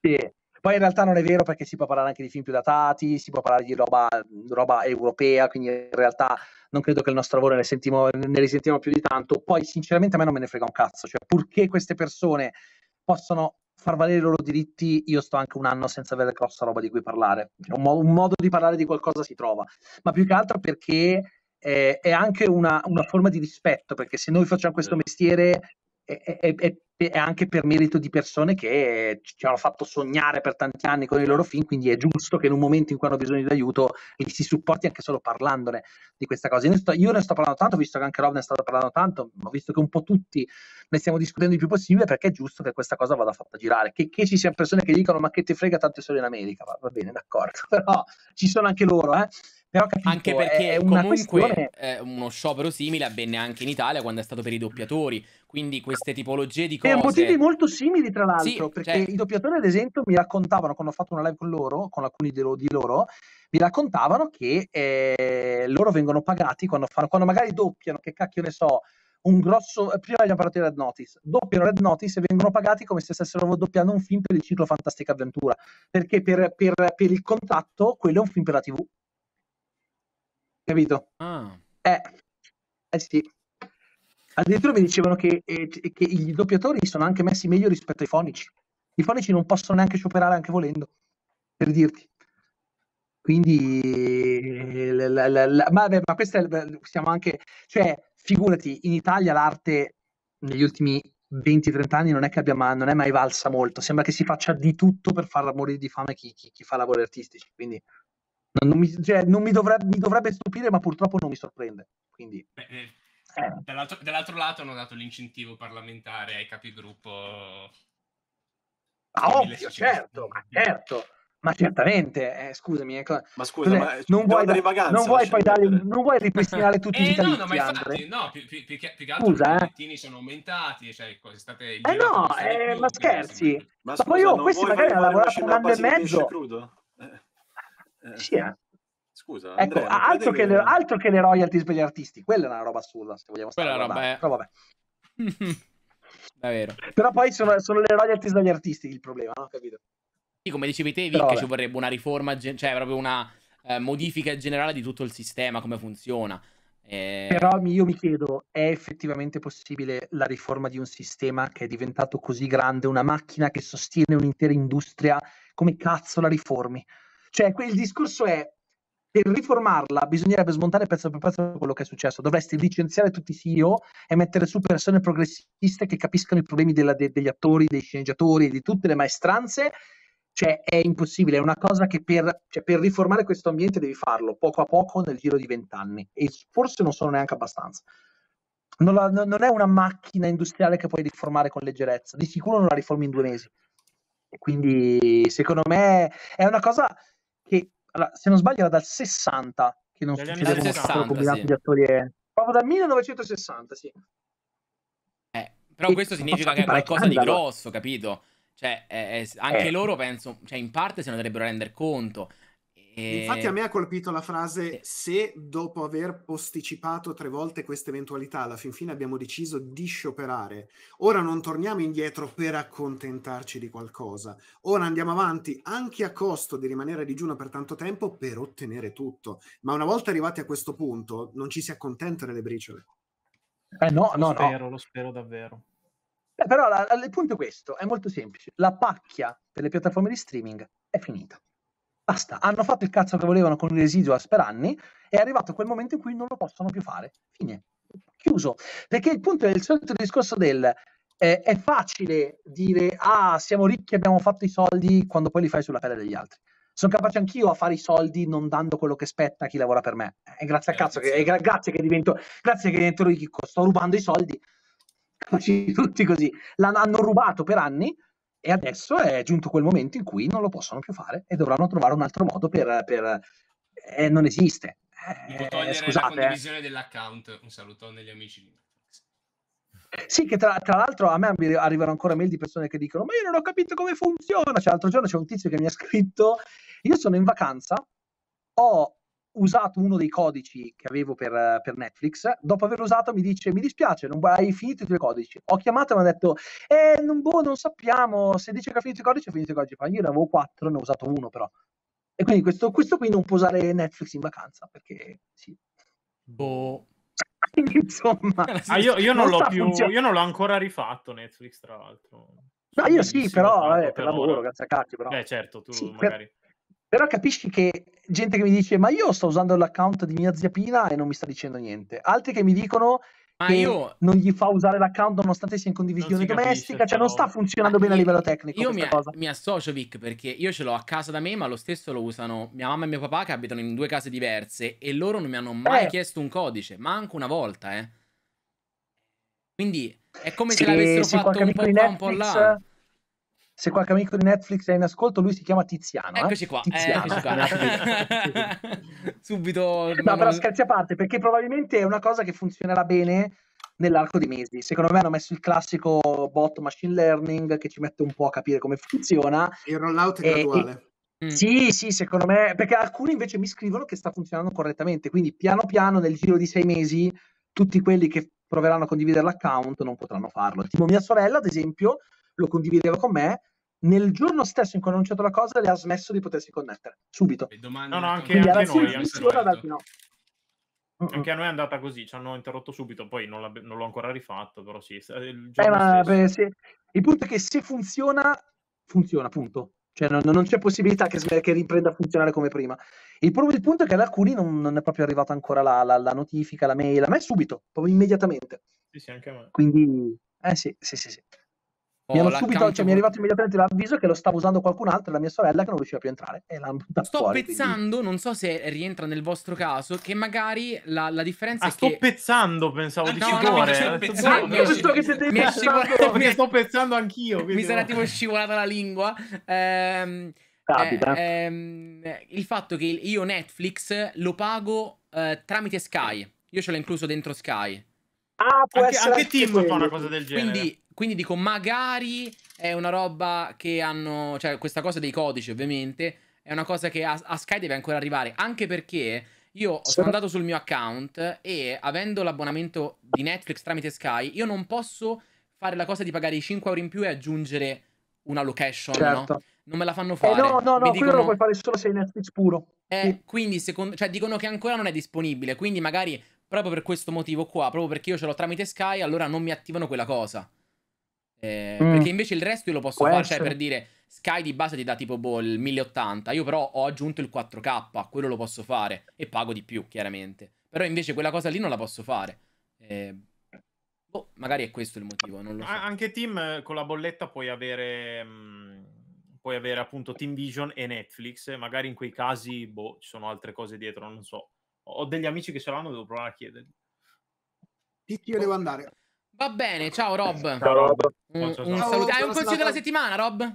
Sì. Poi in realtà non è vero perché si può parlare anche di film più datati, si può parlare di roba, roba europea, quindi in realtà non credo che il nostro lavoro ne, sentimo, ne risentiamo più di tanto. Poi sinceramente a me non me ne frega un cazzo, cioè purché queste persone possono far valere i loro diritti, io sto anche un anno senza avere grossa roba di cui parlare. Un, mo- un modo di parlare di qualcosa si trova, ma più che altro perché eh, è anche una, una, forma di rispetto, perché se noi facciamo questo mestiere è, è, è anche per merito di persone che ci hanno fatto sognare per tanti anni con i loro film, quindi è giusto che in un momento in cui hanno bisogno di aiuto li si supporti anche solo parlandone di questa cosa. Io ne sto, io ne sto parlando tanto, visto che anche Rob ne sta parlando tanto, ho visto che un po' tutti ne stiamo discutendo il più possibile perché è giusto che questa cosa vada fatta girare. Che, che ci siano persone che dicono ma che ti frega tanto solo in America, va, va bene, d'accordo, <laughs> però ci sono anche loro, eh però, capito, anche perché è comunque questione... uno sciopero simile avvenne anche in Italia quando è stato per i doppiatori, quindi queste tipologie di cose... Per motivi molto simili tra l'altro, sì, perché cioè... i doppiatori ad esempio mi raccontavano, quando ho fatto una live con loro, con alcuni di loro, di loro mi raccontavano che eh, loro vengono pagati quando, fanno, quando magari doppiano, che cacchio ne so, un grosso. Eh, prima abbiamo parlato di Red Notice. Doppiano Red Notice e vengono pagati come se stessero doppiando un film per il ciclo Fantastica Avventura. Perché per, per, per il contratto quello è un film per la TV capito? Ah. Eh, eh sì. Addirittura mi dicevano che, eh, che i doppiatori sono anche messi meglio rispetto ai fonici. I fonici non possono neanche scioperare anche volendo, per dirti. Quindi, eh, la, la, la, ma, beh, ma questa siamo anche, cioè, figurati, in Italia l'arte negli ultimi 20-30 anni non è che abbia mai, non è mai valsa molto. Sembra che si faccia di tutto per far morire di fame chi, chi, chi fa lavori artistici. Quindi, non mi, cioè, non mi, dovrebbe, mi dovrebbe stupire, ma purtroppo non mi sorprende. Quindi... Beh, eh. Dall'altro, dall'altro, lato hanno dato l'incentivo parlamentare ai capigruppo. Ma ah, ovvio, certo, ma certo. Ma certamente, eh, scusami, eh, ma scusa, ma non, vuoi, da, vacanza, non, vuoi dare, non, vuoi, ripristinare <laughs> tutti eh, i vitalizi, no, no, ma infatti, no, più, più, più, più che altro scusa, i bigliettini eh. sono aumentati, cioè, state eh no, eh, ma scherzi, ma, scusa, poi io, questi magari hanno lavorato un anno e mezzo, eh. Eh, sì, eh. Scusa, ecco, Andrea, ecco, altro, che... le, altro, che le, royalties per gli artisti, quella è una roba assurda. Se vogliamo quella roba è... Però vabbè. <laughs> Davvero. Però poi sono, sono, le royalties dagli artisti il problema, no? Capito? Sì, come dicevi te, Vic, ci vorrebbe una riforma, cioè proprio una eh, modifica generale di tutto il sistema, come funziona. Eh... Però io mi chiedo, è effettivamente possibile la riforma di un sistema che è diventato così grande, una macchina che sostiene un'intera industria? Come cazzo la riformi? Cioè, il discorso è per riformarla bisognerebbe smontare pezzo per pezzo quello che è successo. Dovresti licenziare tutti i CEO e mettere su persone progressiste che capiscano i problemi della, de, degli attori, dei sceneggiatori, di tutte le maestranze. Cioè, è impossibile, è una cosa che per, cioè, per riformare questo ambiente devi farlo poco a poco nel giro di vent'anni e forse non sono neanche abbastanza. Non, la, non, è una macchina industriale che puoi riformare con leggerezza, di sicuro non la riformi in due mesi. E quindi, secondo me, è una cosa allora, se non sbaglio era dal 60 che non Dagli succedeva un 60, combinato sì. di attori proprio dal 1960 sì eh, però e questo significa che è qualcosa di grosso capito cioè, eh, eh, anche eh. loro penso, cioè in parte se ne dovrebbero rendere conto. Infatti a me ha colpito la frase se dopo aver posticipato tre volte questa eventualità alla fin fine abbiamo deciso di scioperare, ora non torniamo indietro per accontentarci di qualcosa, ora andiamo avanti anche a costo di rimanere a digiuno per tanto tempo per ottenere tutto, ma una volta arrivati a questo punto non ci si accontenta delle briciole. Eh no, no, lo spero, no. lo spero davvero. Eh, però la, la, il punto è questo, è molto semplice, la pacchia per le piattaforme di streaming è finita. Basta, hanno fatto il cazzo che volevano con il residuo per anni, e è arrivato quel momento in cui non lo possono più fare. Fine. Chiuso. Perché il punto è il solito discorso del eh, è facile dire ah, siamo ricchi, abbiamo fatto i soldi, quando poi li fai sulla pelle degli altri. Sono capace anch'io a fare i soldi non dando quello che spetta a chi lavora per me. E eh, grazie a eh, cazzo che, gra- grazie che divento, grazie che divento ricco, sto rubando i soldi. Tutti così. L'hanno rubato per anni e adesso è giunto quel momento in cui non lo possono più fare e dovranno trovare un altro modo per... per... Eh, non esiste. Eh, togliere scusate. la eh. condivisione dell'account. Un saluto agli amici di sì, che tra, tra, l'altro a me arrivano ancora mail di persone che dicono: Ma io non ho capito come funziona. Cioè, l'altro giorno c'è un tizio che mi ha scritto: Io sono in vacanza, ho usato uno dei codici che avevo per, per, Netflix, dopo averlo usato mi dice mi dispiace, non hai finito i tuoi codici. Ho chiamato e mi ha detto eh, non, boh, non sappiamo, se dice che ha finito i codici, ha finito i codici. Ma io ne avevo quattro, ne ho usato uno però. E quindi questo, questo qui non può usare Netflix in vacanza, perché sì. Boh. <laughs> Insomma, eh, ah, io, io, non non più, io non l'ho ancora rifatto Netflix, tra l'altro. No, io sì, però, vabbè, per, lavoro, grazie a cacchio. Però. Beh, certo, tu sì, magari. Per però capisci che gente che mi dice ma io sto usando l'account di mia zia Pina e non mi sta dicendo niente. Altri che mi dicono ma che io... non gli fa usare l'account nonostante sia in condivisione domestica, capisce, cioè non sta funzionando bene io... a livello tecnico. Io mi, a... mi, associo Vic perché io ce l'ho a casa da me ma lo stesso lo usano mia mamma e mio papà che abitano in due case diverse e loro non mi hanno mai eh. chiesto un codice, manco una volta eh. Quindi è come sì, se l'avessero sì, fatto un po' qua, un po' là se qualche amico di Netflix è in ascolto, lui si chiama Tiziano. Eccoci eh? qua. Tiziano. Eccoci qua. Eh, <laughs> Subito. No, però scherzi a parte, perché probabilmente è una cosa che funzionerà bene nell'arco di mesi. Secondo me hanno messo il classico bot machine learning che ci mette un po' a capire come funziona. Il rollout è graduale. E... Mm. Sì, sì, secondo me, perché alcuni invece mi scrivono che sta funzionando correttamente, quindi piano piano nel giro di sei mesi tutti quelli che proveranno a condividere l'account non potranno farlo. Tipo mia sorella, ad esempio, lo condivideva con me, nel giorno stesso in cui ha annunciato la cosa le ha smesso di potersi connettere subito no no anche, anche, anche noi anche, no. anche a noi è andata così ci hanno interrotto subito poi non, non l'ho ancora rifatto però sì, eh, il, eh, ma, beh, sì. il punto è che se funziona funziona punto cioè non, non c'è possibilità che, che, riprenda a funzionare come prima il, il punto è che ad alcuni non, non è proprio arrivata ancora la, la, la, notifica la mail ma è subito proprio immediatamente sì sì anche a me quindi eh sì sì sì, sì mi, hanno subito, cioè, mi è arrivato immediatamente l'avviso che lo stava usando qualcun altro, la mia sorella, che non riusciva più a entrare. E l'hanno buttata sto fuori, pezzando, quindi. non so se rientra nel vostro caso, che magari la, la differenza ah, è sto che... sto pezzando, pensavo no, di no, no, eh, ah, mi pezzando. <laughs> sto pezzando anch'io. Mi sarà tipo scivolata la lingua. Ehm... Capita. Eh, ehm, il fatto che io Netflix lo pago eh, tramite Sky. Io ce l'ho incluso dentro Sky. Ah, può anche, anche Tim fa una cosa del genere. Quindi quindi dico, magari è una roba che hanno... Cioè, questa cosa dei codici, ovviamente, è una cosa che a, a Sky deve ancora arrivare. Anche perché io sono andato sul mio account e, avendo l'abbonamento di Netflix tramite Sky, io non posso fare la cosa di pagare i 5 euro in più e aggiungere una location, certo. no? Non me la fanno eh, fare. Eh no, no, no, Mi quello lo puoi fare solo se è Netflix puro. Eh, sì. quindi, secondo... cioè, dicono che ancora non è disponibile, quindi magari proprio per questo motivo qua, proprio perché io ce l'ho tramite Sky, allora non mi attivano quella cosa. Eh, mm. Perché invece il resto io lo posso Può fare, cioè per dire Sky di base ti dà tipo boh, il 1080, io però ho aggiunto il 4K, quello lo posso fare e pago di più chiaramente. Però invece quella cosa lì non la posso fare. Eh, boh, magari è questo il motivo, non lo so. Anche Team eh, con la bolletta puoi avere... Mh mm, puoi avere appunto Team Vision e Netflix, magari in quei casi boh, ci sono altre cose dietro, non so. Ho degli amici che ce l'hanno, devo provare a chiedergli. Io devo andare. Va bene, ciao Rob. Ciao Rob. Un, un saluto. Hai un consiglio della settimana, Rob?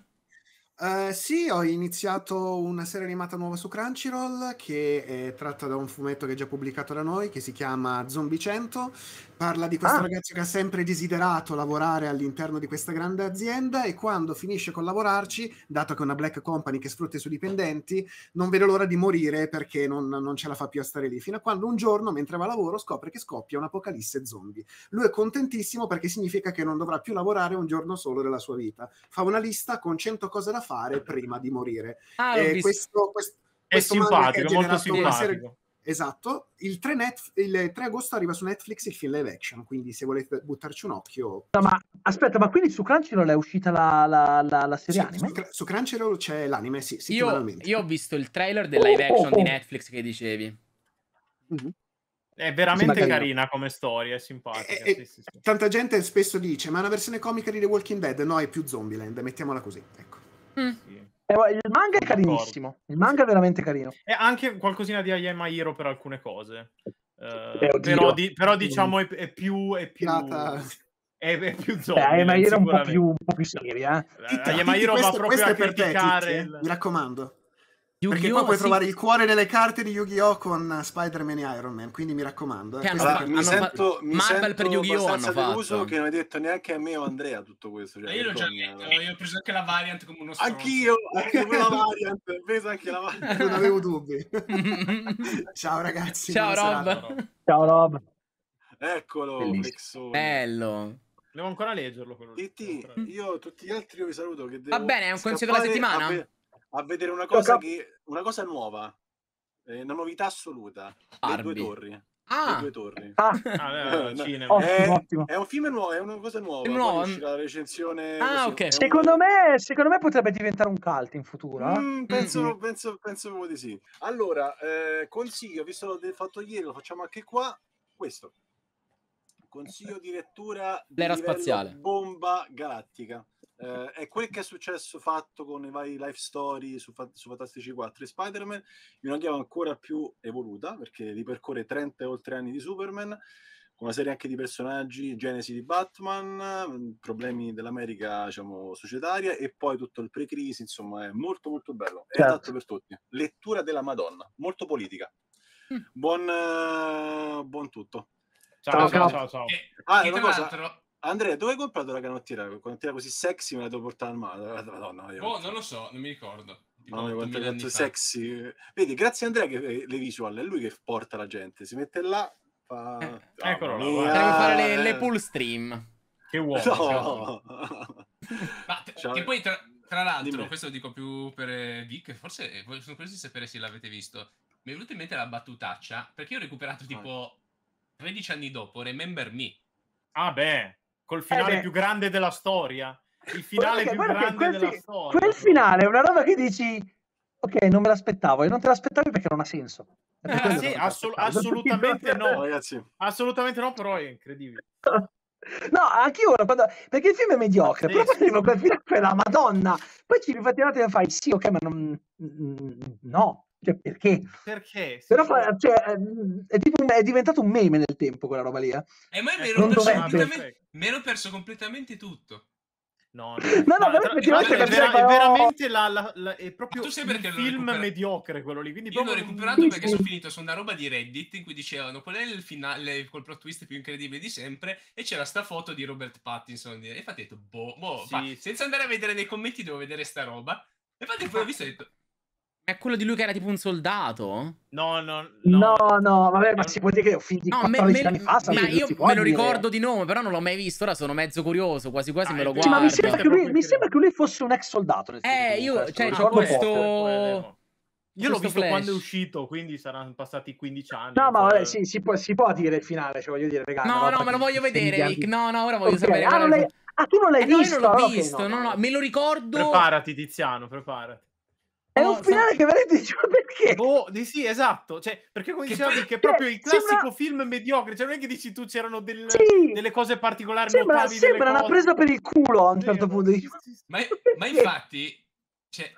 Uh, sì, ho iniziato una serie animata nuova su Crunchyroll che è tratta da un fumetto che è già pubblicato da noi che si chiama Zombie 100. Parla di questo ah. ragazzo che ha sempre desiderato lavorare all'interno di questa grande azienda e quando finisce con lavorarci, dato che è una black company che sfrutta i suoi dipendenti, non vede l'ora di morire perché non, non ce la fa più a stare lì. Fino a quando un giorno, mentre va a lavoro, scopre che scoppia un apocalisse zombie. Lui è contentissimo perché significa che non dovrà più lavorare un giorno solo della sua vita. Fa una lista con 100 cose da fare fare prima di morire. Ah, eh, questo, questo, è simpatico, è molto simpatico. Esatto, il 3, net, il 3, agosto arriva su Netflix il film live action, quindi se volete buttarci un occhio... No, ma aspetta, ma quindi su Crunchyroll è uscita la, la, la, la serie sì, anime? Su, su, Crunchyroll c'è l'anime, sì, io, io, ho visto il trailer del live action oh, oh, oh. di Netflix che dicevi. Mm-hmm. È veramente sì, carina come storia, è simpatica. E, eh, eh, sì, sì, tanta gente spesso dice, ma è una versione comica di The Walking Dead? No, è più Zombieland, mettiamola così, ecco. Mm. Sì. Eh, il manga è carinissimo. Il manga è veramente carino. E anche qualcosina di Ayama Hero per alcune cose. Uh, eh, eh però, di, però, diciamo è, è, più. È più... Nata. È, è più zombie, Beh, Ayama Hero è un po' più, più seria. Eh. Ayama Hero va proprio a criticare. Il... Mi raccomando. Yu-Gi-Oh! Perché qua puoi sì. trovare il cuore delle carte di Yu-Gi-Oh! con Spider-Man e Iron Man, quindi mi raccomando. Eh. Allora, mi sento, mi Marvel sento per Yu-Gi-Oh! hanno fatto. che non hai detto neanche a me o Andrea tutto questo. Cioè, eh, io l'ho ecco, già detto, io ho preso anche la variant come uno stronzo. Anch'io, anche quella variant, ho preso anche la variant. Non avevo dubbi. <laughs> Ciao ragazzi. Ciao Rob. Serata. Ciao Rob. Eccolo, Bello. Devo ancora leggerlo. Quello. E io tutti gli altri io vi saluto. Che devo Va bene, è un consiglio della settimana? Be- a vedere una cosa, che, una cosa nuova, eh, una novità assoluta. Arby. Le ah. due torri. Ah. Le due torri. Ah. Ah, no, no, no. È, è, un film nuovo, è una cosa nuova. nuovo. La recensione ah, okay. secondo, me, secondo me potrebbe diventare un cult in futuro. Eh? Mm, penso, mm-hmm. penso, penso di sì. Allora, eh, consiglio, visto l'ho fatto ieri, lo facciamo anche qua. Questo consiglio di lettura di l'era spaziale bomba galattica eh, è quel che è successo fatto con i vari life story su, su Fantastici 4 e Spider-Man in una chiave ancora più evoluta perché ripercorre 30 e oltre anni di Superman con una serie anche di personaggi, genesi di Batman, mm, problemi dell'America diciamo, societaria e poi tutto il pre-crisi, insomma è molto molto bello, è certo. adatto per tutti. Lettura della Madonna, molto politica. Mm. Buon, eh, buon tutto. Ciao, ciao, ciao. ciao, ciao. E, ah, e una cosa... Andrea, dove hai comprato la canottiera? La canottiera così sexy me la devo portare al mare. Madonna, io. Boh, non lo so, non mi ricordo. Mamma mia, quanto cazzo sexy. Vedi, grazie a Andrea che eh, le visual, è lui che porta la gente. Si mette là, fa... Eh, eccolo là. Potremmo fare le, le eh. pull stream. Che uomo. No. Cioè. <laughs> Ma, che cioè, poi tra, tra l'altro, Dimmi. questo lo dico più per Vic, eh, forse sono curioso di sapere se l'avete visto. Mi è venuta in mente la battutaccia, perché ho recuperato tipo 13 anni dopo Remember Me. Ah beh, col eh finale eh più grande della storia. Il finale perché, più perché grande quel, della storia. Quel finale è una roba che dici ok, non me l'aspettavo e non te l'aspettavi perché non ha senso. Eh, sì, assu- assolutamente no, ragazzi. Assolutamente no, però è incredibile. <laughs> No, anche io quando... perché il film è mediocre, però poi arrivo quel film la Madonna. Poi ci rifatti un attimo e fai sì, ok, ma non... no, cioè, perché? Perché? Sì, Però sì. Cioè, ehm, è, tipo, è, diventato un meme nel tempo quella roba lì. Eh, eh ma me l'ho perso completamente, perso completamente tutto. No, no, no, <laughs> no, no però effettivamente è, vera, è oh, veramente la, la, la, è proprio tu sai perché un film recuperato. mediocre quello lì. Quindi Io proprio... l'ho recuperato perché sono finito su una roba di Reddit in cui dicevano qual è il finale col plot twist più incredibile di sempre e c'era sta foto di Robert Pattinson e infatti ho detto boh, boh sì. senza andare a vedere nei commenti devo vedere sta roba. E infatti poi ho visto e ho detto è quello di lui che era tipo un soldato? No, no, no. No, no, vabbè, ma si può dire che ho finito no, 14 me, anni fa. Ma io me lo ricordo di nome, però non l'ho mai visto. Ora sono mezzo curioso, quasi quasi ah, me lo guardo. ma mi sembra, che lui, mi sembra che lui fosse un ex soldato. Nel eh, io, cioè, ho questo... Poco, io l'ho visto flash. quando è uscito, quindi saranno passati 15 anni. No, ma vabbè, sì, si, può, si può dire il finale, cioè voglio dire, raga. No, no, me lo voglio vedere, Nick. No, no, ora voglio okay. sapere. Ah, ah, tu non l'hai eh, visto? No, io non l'ho visto, no, no, me lo ricordo. Preparati, Tiziano, preparati. È no, un finale sa... che veramente dicevo perché. Boh, di sì, esatto. Cioè, perché come dicevi, che, che è cioè, proprio il classico sembra... film mediocre. Cioè, non è che dici tu c'erano del... sì. delle cose particolari. Sembra, sembra una presa per il culo a un certo sì, punto. Sì, ma, <laughs> ma, infatti, cioè...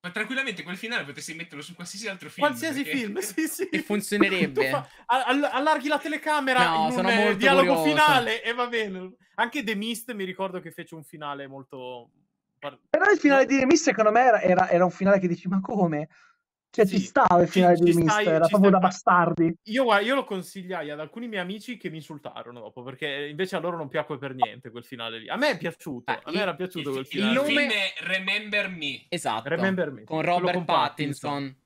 ma tranquillamente quel finale potresti metterlo su qualsiasi altro film. Qualsiasi perché... film, sì, sì. E funzionerebbe. <laughs> Fa... All- allarghi la telecamera no, in un eh, dialogo curioso. finale e va bene. Anche The Mist mi ricordo che fece un finale molto Par- Però il finale di Remis, secondo me, era, era, era un finale che dici: Ma come? Cioè, sì, ci stava il finale ci, di Mist, era proprio stai... da bastardi. Io, io, lo consigliai ad alcuni miei amici che mi insultarono dopo, perché invece a loro non piacque per niente quel finale lì. A me è piaciuto, ah, a me il, era piaciuto il, quel finale. Il nome è Remember Me. Esatto, Remember Me. Con Robert con Pattinson. Pattinson.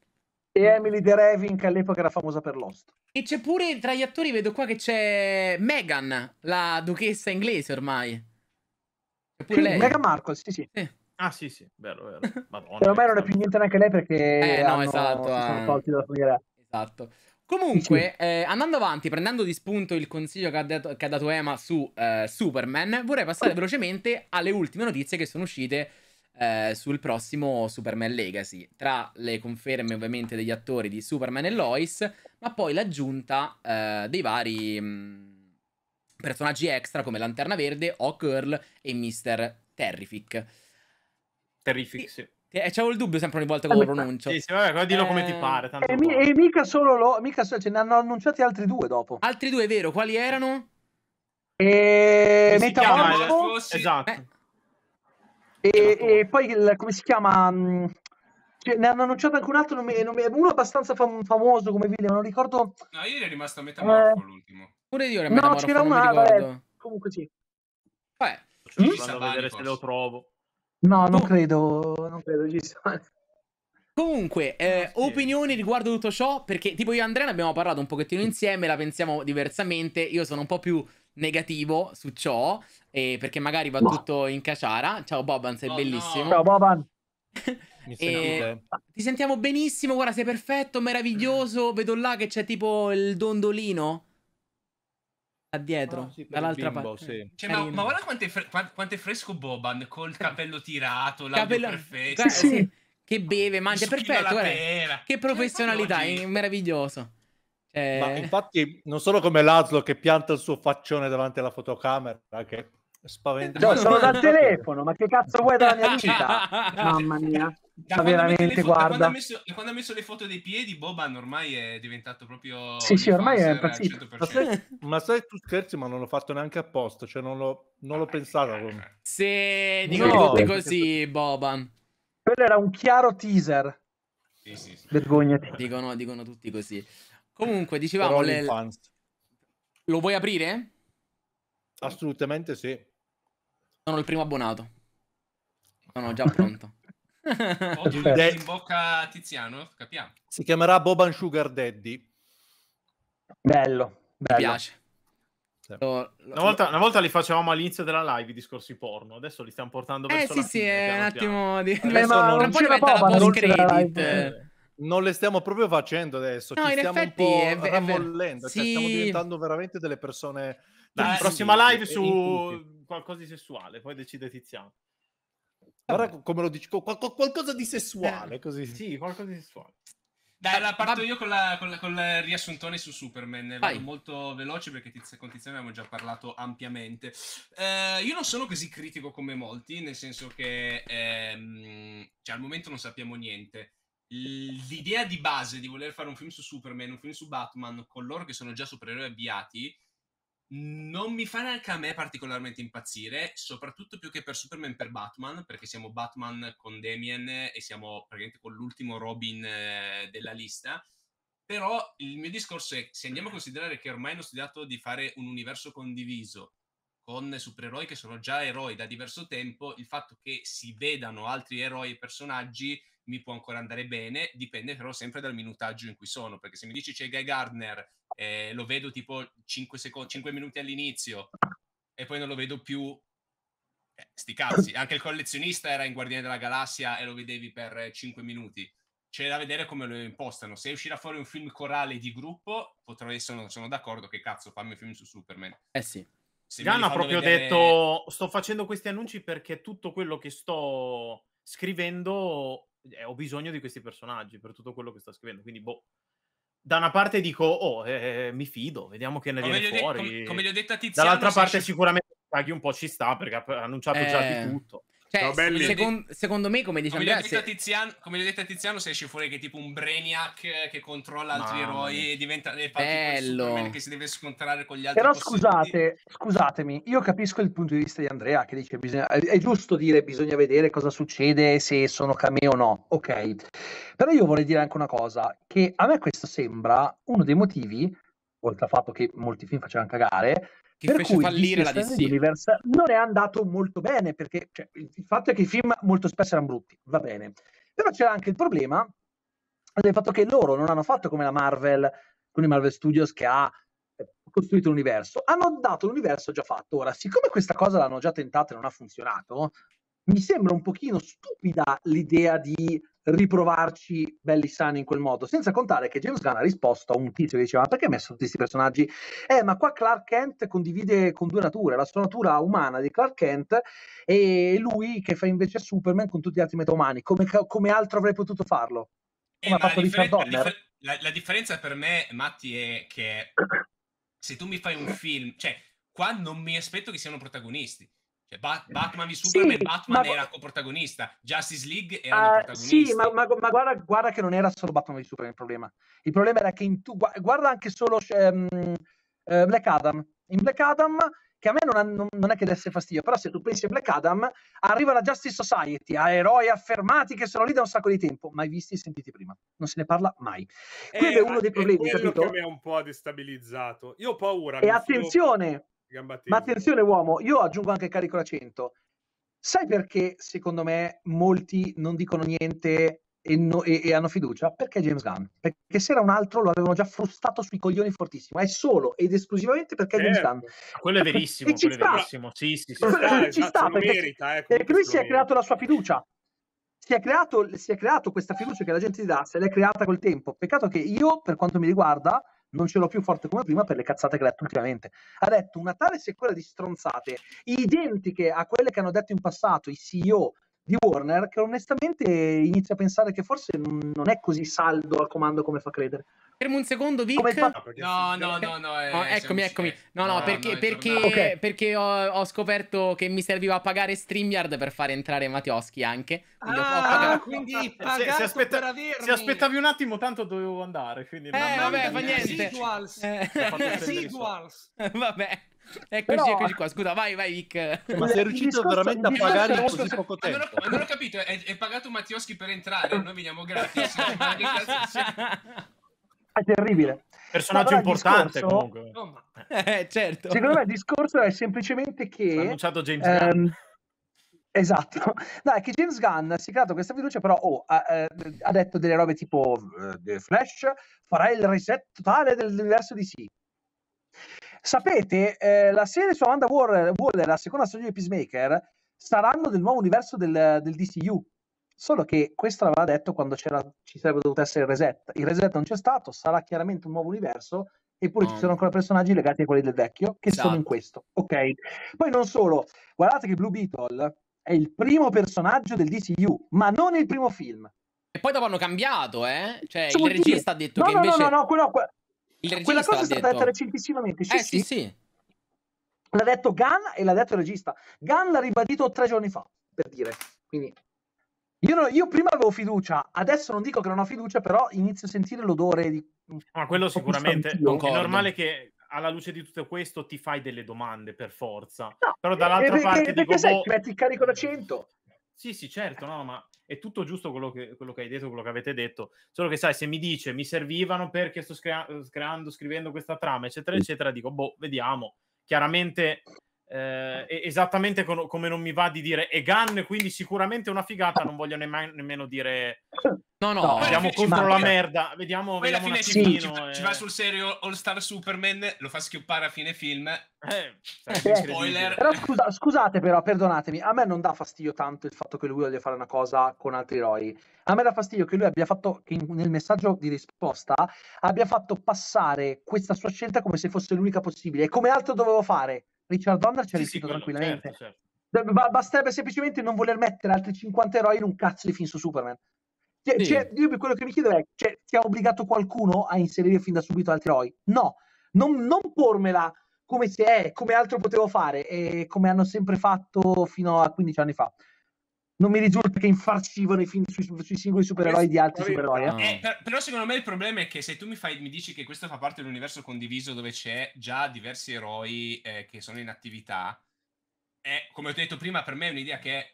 E Emily De Revin, che all'epoca era famosa per Lost. E c'è pure tra gli attori, vedo qua che c'è Megan la duchessa inglese ormai. Eppure lei. Mega Marcos, sì, sì. sì. Ah sì sì, vero, vero. <laughs> Madonna. Ormai non è più niente neanche lei perché eh, no, hanno... esatto, si sono eh. tolti dalla filiera. Esatto. Comunque, sì. eh, andando avanti, prendendo di spunto il consiglio che ha, dato, che ha dato Emma su eh, Superman, vorrei passare velocemente alle ultime notizie che sono uscite eh, sul prossimo Superman Legacy. Tra le conferme ovviamente degli attori di Superman e Lois, ma poi l'aggiunta eh, dei vari... Mh, mm, personaggi extra come Lanterna Verde, Girl e Mr. Terrific. Terrific, sì. Eh, c'avevo il dubbio sempre ogni volta che lo pronuncio. Sì, sì, vabbè, dillo eh... come ti eh, pare. Tanto e, mi, e mica solo lo, mica solo, ce ne hanno annunciati altri due dopo. Altri due, vero? Quali erano? E... Metamorfo. Esatto. Eh. E, e, poi il, come si chiama? Mm, cioè, ne hanno annunciato anche un altro, non mi, non mi, uno abbastanza fam- famoso come video, non ricordo. No, io ero rimasto a Metamorfo eh, l'ultimo. Pure io era No, c'era una, vabbè, comunque sì. Vabbè, ci vado mm? a vedere se lo trovo. No, non oh. credo, non credo ci sia. Comunque, eh, opinioni riguardo tutto ciò, perché tipo io e Andrea ne abbiamo parlato un pochettino insieme, la pensiamo diversamente, io sono un po' più negativo su ciò, eh, perché magari va no. Boh. tutto in caciara. Ciao Boban, sei oh, bellissimo. No. Ciao Boban. <laughs> Eh, e... ti sentiamo benissimo, guarda sei perfetto, meraviglioso, vedo là che c'è tipo il dondolino da dietro, oh, sì, dall'altra bimbo, parte. Sì. Cioè, ma, ma, guarda quanto è, fre- quanto è, fresco Boban col eh, capello tirato, l'audio capello... perfetto. Guarda, sì. <laughs> Che beve, mangia, perfetto. Guarda, che professionalità, è meraviglioso. Cioè... Ma infatti non solo come Lazlo che pianta il suo faccione davanti alla fotocamera, che Spaventa. No, cioè, sono dal <laughs> telefono, ma che cazzo vuoi dalla mia vita? <laughs> Mamma mia. Da veramente, foto, guarda. Quando ha, messo, quando ha, messo, le foto dei piedi, Boban ormai è diventato proprio... Sì, sì, ormai è impazzito. Ma sai, ma sai, tu scherzi, ma non l'ho fatto neanche apposta, cioè non l'ho, non l'ho ah, pensato. Come... Eh, eh. Se dico no. tutte così, Boban. Quello era un chiaro teaser. Sì, sì, sì. Vergognati. Dicono, dicono tutti così. Comunque, dicevamo... Le... Lo vuoi aprire? Assolutamente sì. Sono il primo abbonato. Sono già pronto. <laughs> Oggi in bocca a Tiziano, capiamo. Si chiamerà Boban Sugar Daddy. Bello, bello. Mi piace. Sì. Lo, lo, una, volta, una, volta, li facevamo all'inizio della live i discorsi porno, adesso li stiamo portando eh, verso eh, sì, sì, fine, un attimo di... Eh, non, non, eh. non le stiamo proprio facendo adesso, no, ci stiamo effetti, un po' è, è, è, sì. cioè, stiamo diventando veramente delle persone dai, sì, prossima live su qualcosa di sessuale, poi decide Tiziano. Guarda come lo dici, qual- qualcosa di sessuale, eh. così. Sì, qualcosa di sessuale. Dai, la ah, parto io con, la, con, la, con il riassuntone su Superman, Vado molto veloce perché tiz- con Tiziano abbiamo già parlato ampiamente. Eh, io non sono così critico come molti, nel senso che ehm, cioè, al momento non sappiamo niente. L'idea di base di voler fare un film su Superman, un film su Batman, con loro che sono già supereroi avviati, non mi fa neanche a me particolarmente impazzire, soprattutto più che per Superman per Batman, perché siamo Batman con Damien e siamo praticamente con l'ultimo Robin eh, della lista. Però il mio discorso è, se andiamo a considerare che ormai hanno studiato di fare un universo condiviso con supereroi che sono già eroi da diverso tempo, il fatto che si vedano altri eroi e personaggi mi può ancora andare bene, dipende però sempre dal minutaggio in cui sono, perché se mi dici c'è Guy Gardner, eh, lo vedo tipo 5, seco- 5 minuti all'inizio e poi non lo vedo più, eh, sti cazzi, anche il collezionista era in Guardiani della Galassia e lo vedevi per 5 minuti. C'è da vedere come lo impostano. Se uscirà fuori un film corale di gruppo, potrò essere, sono d'accordo che cazzo, fammi un film su Superman. Eh sì. Se Gian ha proprio vedere... detto: Sto facendo questi annunci perché tutto quello che sto scrivendo eh, ho bisogno di questi personaggi per tutto quello che sta scrivendo, quindi boh. Da una parte dico, oh, eh, eh, eh mi fido, vediamo che ne come viene fuori. De- com- come, gli ho detto a Tiziano... Dall'altra parte sicuramente Taghi un po' ci sta perché ha annunciato eh. già di tutto. Cioè, belli. Secon- secondo me, come dice come se... Tiziano, come ho detto a Tiziano, se esce fuori che tipo un Brainiac che controlla altri Mamma eroi e diventa bello che si deve scontrare con gli altri. Però scusate, scusatemi, io capisco il punto di vista di Andrea che dice bisogna, è giusto dire bisogna vedere cosa succede se sono cameo o no. Ok. Però io vorrei dire anche una cosa che a me questo sembra uno dei motivi oltre al fatto che molti film facevano cagare che per fece fallire la DC. Universe non è andato molto bene perché cioè, il, il fatto è che i film molto spesso erano brutti, va bene. Però c'era anche il problema del fatto che loro non hanno fatto come la Marvel, con i Marvel Studios che ha eh, costruito l'universo, hanno dato l'universo già fatto. Ora, siccome questa cosa l'hanno già tentata e non ha funzionato, mi sembra un pochino stupida l'idea di riprovarci belli sani in quel modo. Senza contare che James Gunn ha risposto a un tizio che diceva: Ma perché hai messo tutti questi personaggi? Eh, ma qua Clark Kent condivide con due nature, la sua natura umana di Clark Kent e lui che fa invece Superman con tutti gli altri metaumani. Come, come altro avrei potuto farlo? Eh, come eh, ha fatto Richard differen- La, differ- la, la, differenza per me, Matti, è che se tu mi fai un film, cioè, qua non mi aspetto che siano protagonisti. Cioè, ba- eh. Batman v Superman, sì, Batman ma... era coprotagonista, Justice League era uh, ah, coprotagonista. Sì, ma, ma, ma guarda, guarda, che non era solo Batman v Superman il problema. Il problema era che in tu, guarda anche solo um, uh, Black Adam. In Black Adam, che a me non, ha, non, non, è che desse fastidio, però se tu pensi a Black Adam, arriva la Justice Society, a eroi affermati che sono lì da un sacco di tempo, mai visti e sentiti prima. Non se ne parla mai. Quello eh, è, uno dei problemi, quello capito? che mi ha un po' destabilizzato. Io ho paura. E attenzione! Sono Gambattesi. Ma attenzione uomo, io aggiungo anche carico da 100. Sai perché secondo me molti non dicono niente e, no, e, e, hanno fiducia? Perché James Gunn? Perché se era un altro lo avevano già frustato sui coglioni fortissimo. È solo ed esclusivamente perché eh, James certo. Gunn. Quello è verissimo, quello è verissimo. Sì, sì, sì. Stare, ci esatto, sta, perché, merita, eh, perché lui si è creato la sua fiducia. Si è, creato, si è creato questa fiducia che la gente ti dà, se l'è creata col tempo. Peccato che io, per quanto mi riguarda, non ce l'ho più forte come prima per le cazzate che ha detto ultimamente. Ha detto una tale sequela di stronzate identiche a quelle che hanno detto in passato i CEO di Warner che onestamente inizia a pensare che forse non è così saldo al comando come fa credere. Fermo un secondo, Vic. No, no, no, no. Eh, oh, eccomi, eccomi. No, no, no perché, no, perché, okay. perché ho, ho, scoperto che mi serviva pagare StreamYard per fare entrare Mattioschi anche. Quindi ah, pagato... quindi pagato se, aspetta... se, aspettavi un attimo, tanto dovevo andare. Quindi eh, vabbè, fa niente. Residuals. Eh. Residuals. <laughs> vabbè. Eccoci, Però... eccoci qua. Scusa, vai, vai, Vic. Ma sei riuscito veramente a pagare in così poco tempo? Ma non ho, ma non ho capito, è, è, pagato Mattioschi per entrare, noi veniamo gratis. <laughs> è terribile. Personaggio importante discorso... comunque. No, ma... Eh, eh, certo. Secondo me il discorso è semplicemente che... L'ha annunciato James ehm... Gunn. Esatto, <laughs> no, è che James Gunn si è creato questa fiducia, però oh, ha, eh, ha, detto delle robe tipo eh, The Flash farà il reset totale del universo DC, Sapete, eh, la serie su Amanda Waller, Waller, la seconda stagione di Peacemaker, saranno del nuovo universo del, del DCU. Solo che questo l'aveva detto quando ci sarebbe dovuto essere il reset. Il reset non c'è stato, sarà chiaramente un nuovo universo, eppure oh. ci mm. sono ancora personaggi legati a quelli del vecchio, che esatto. sono in esatto. questo. Ok. Poi non solo, guardate che Blue Beetle è il primo personaggio del DCU, ma non il primo film. E poi dopo hanno cambiato, eh? Cioè, Su il dire. regista ha detto no, che no, invece... No, no, no, quello, quella cosa è stata detta recentissimamente. Sì, eh, sì, sì. sì. L'ha detto Gunn e l'ha detto il regista. Gunn l'ha ribadito tre giorni fa, per dire. Quindi io, no, io, prima avevo fiducia, adesso non dico che non ho fiducia, però inizio a sentire l'odore di... Ah, quello sicuramente. È normale che alla luce di tutto questo ti fai delle domande per forza. No, però eh, dall'altra eh, parte... Perché, dico, perché boh... sai, ti metti il carico da 100. Sì, sì, certo, no, ma è tutto giusto quello che, quello che, hai detto, quello che avete detto, solo che sai, se mi dice mi servivano perché sto screa- creando, scrivendo questa trama, eccetera, eccetera, dico, boh, vediamo. Chiaramente eh, esattamente con, come non mi va di dire Egan, quindi sicuramente una figata, non voglio nemm- nemmeno dire no, no, no andiamo contro la merda, vediamo, poi vediamo alla fine sì, ci, e... ci, va eh. sul serio All Star Superman, lo fa schioppare a fine film. Eh, eh, spoiler. Però scusa, scusate però, perdonatemi, a me non dà fastidio tanto il fatto che lui voglia fare una cosa con altri eroi. A me dà fastidio che lui abbia fatto che nel messaggio di risposta abbia fatto passare questa sua scelta come se fosse l'unica possibile e come altro dovevo fare Richard Donner ci è sì, riuscito sì, tranquillamente. Certo, certo. basterebbe semplicemente non voler mettere altri 50 eroi in un cazzo di film su Superman. Cioè, cioè, io quello che mi chiedo è, cioè, ti ha obbligato qualcuno a inserire fin da subito altri eroi? No, non, non pormela come se è, come altro potevo fare e eh, come hanno sempre fatto fino a 15 anni fa non mi risulta che infarcivano i film sui, sui singoli supereroi di altri supereroi. Eh. Eh, per, però secondo me il problema è che se tu mi, fai, mi, dici che questo fa parte di un universo condiviso dove c'è già diversi eroi eh, che sono in attività, è, come ho detto prima, per me è un'idea che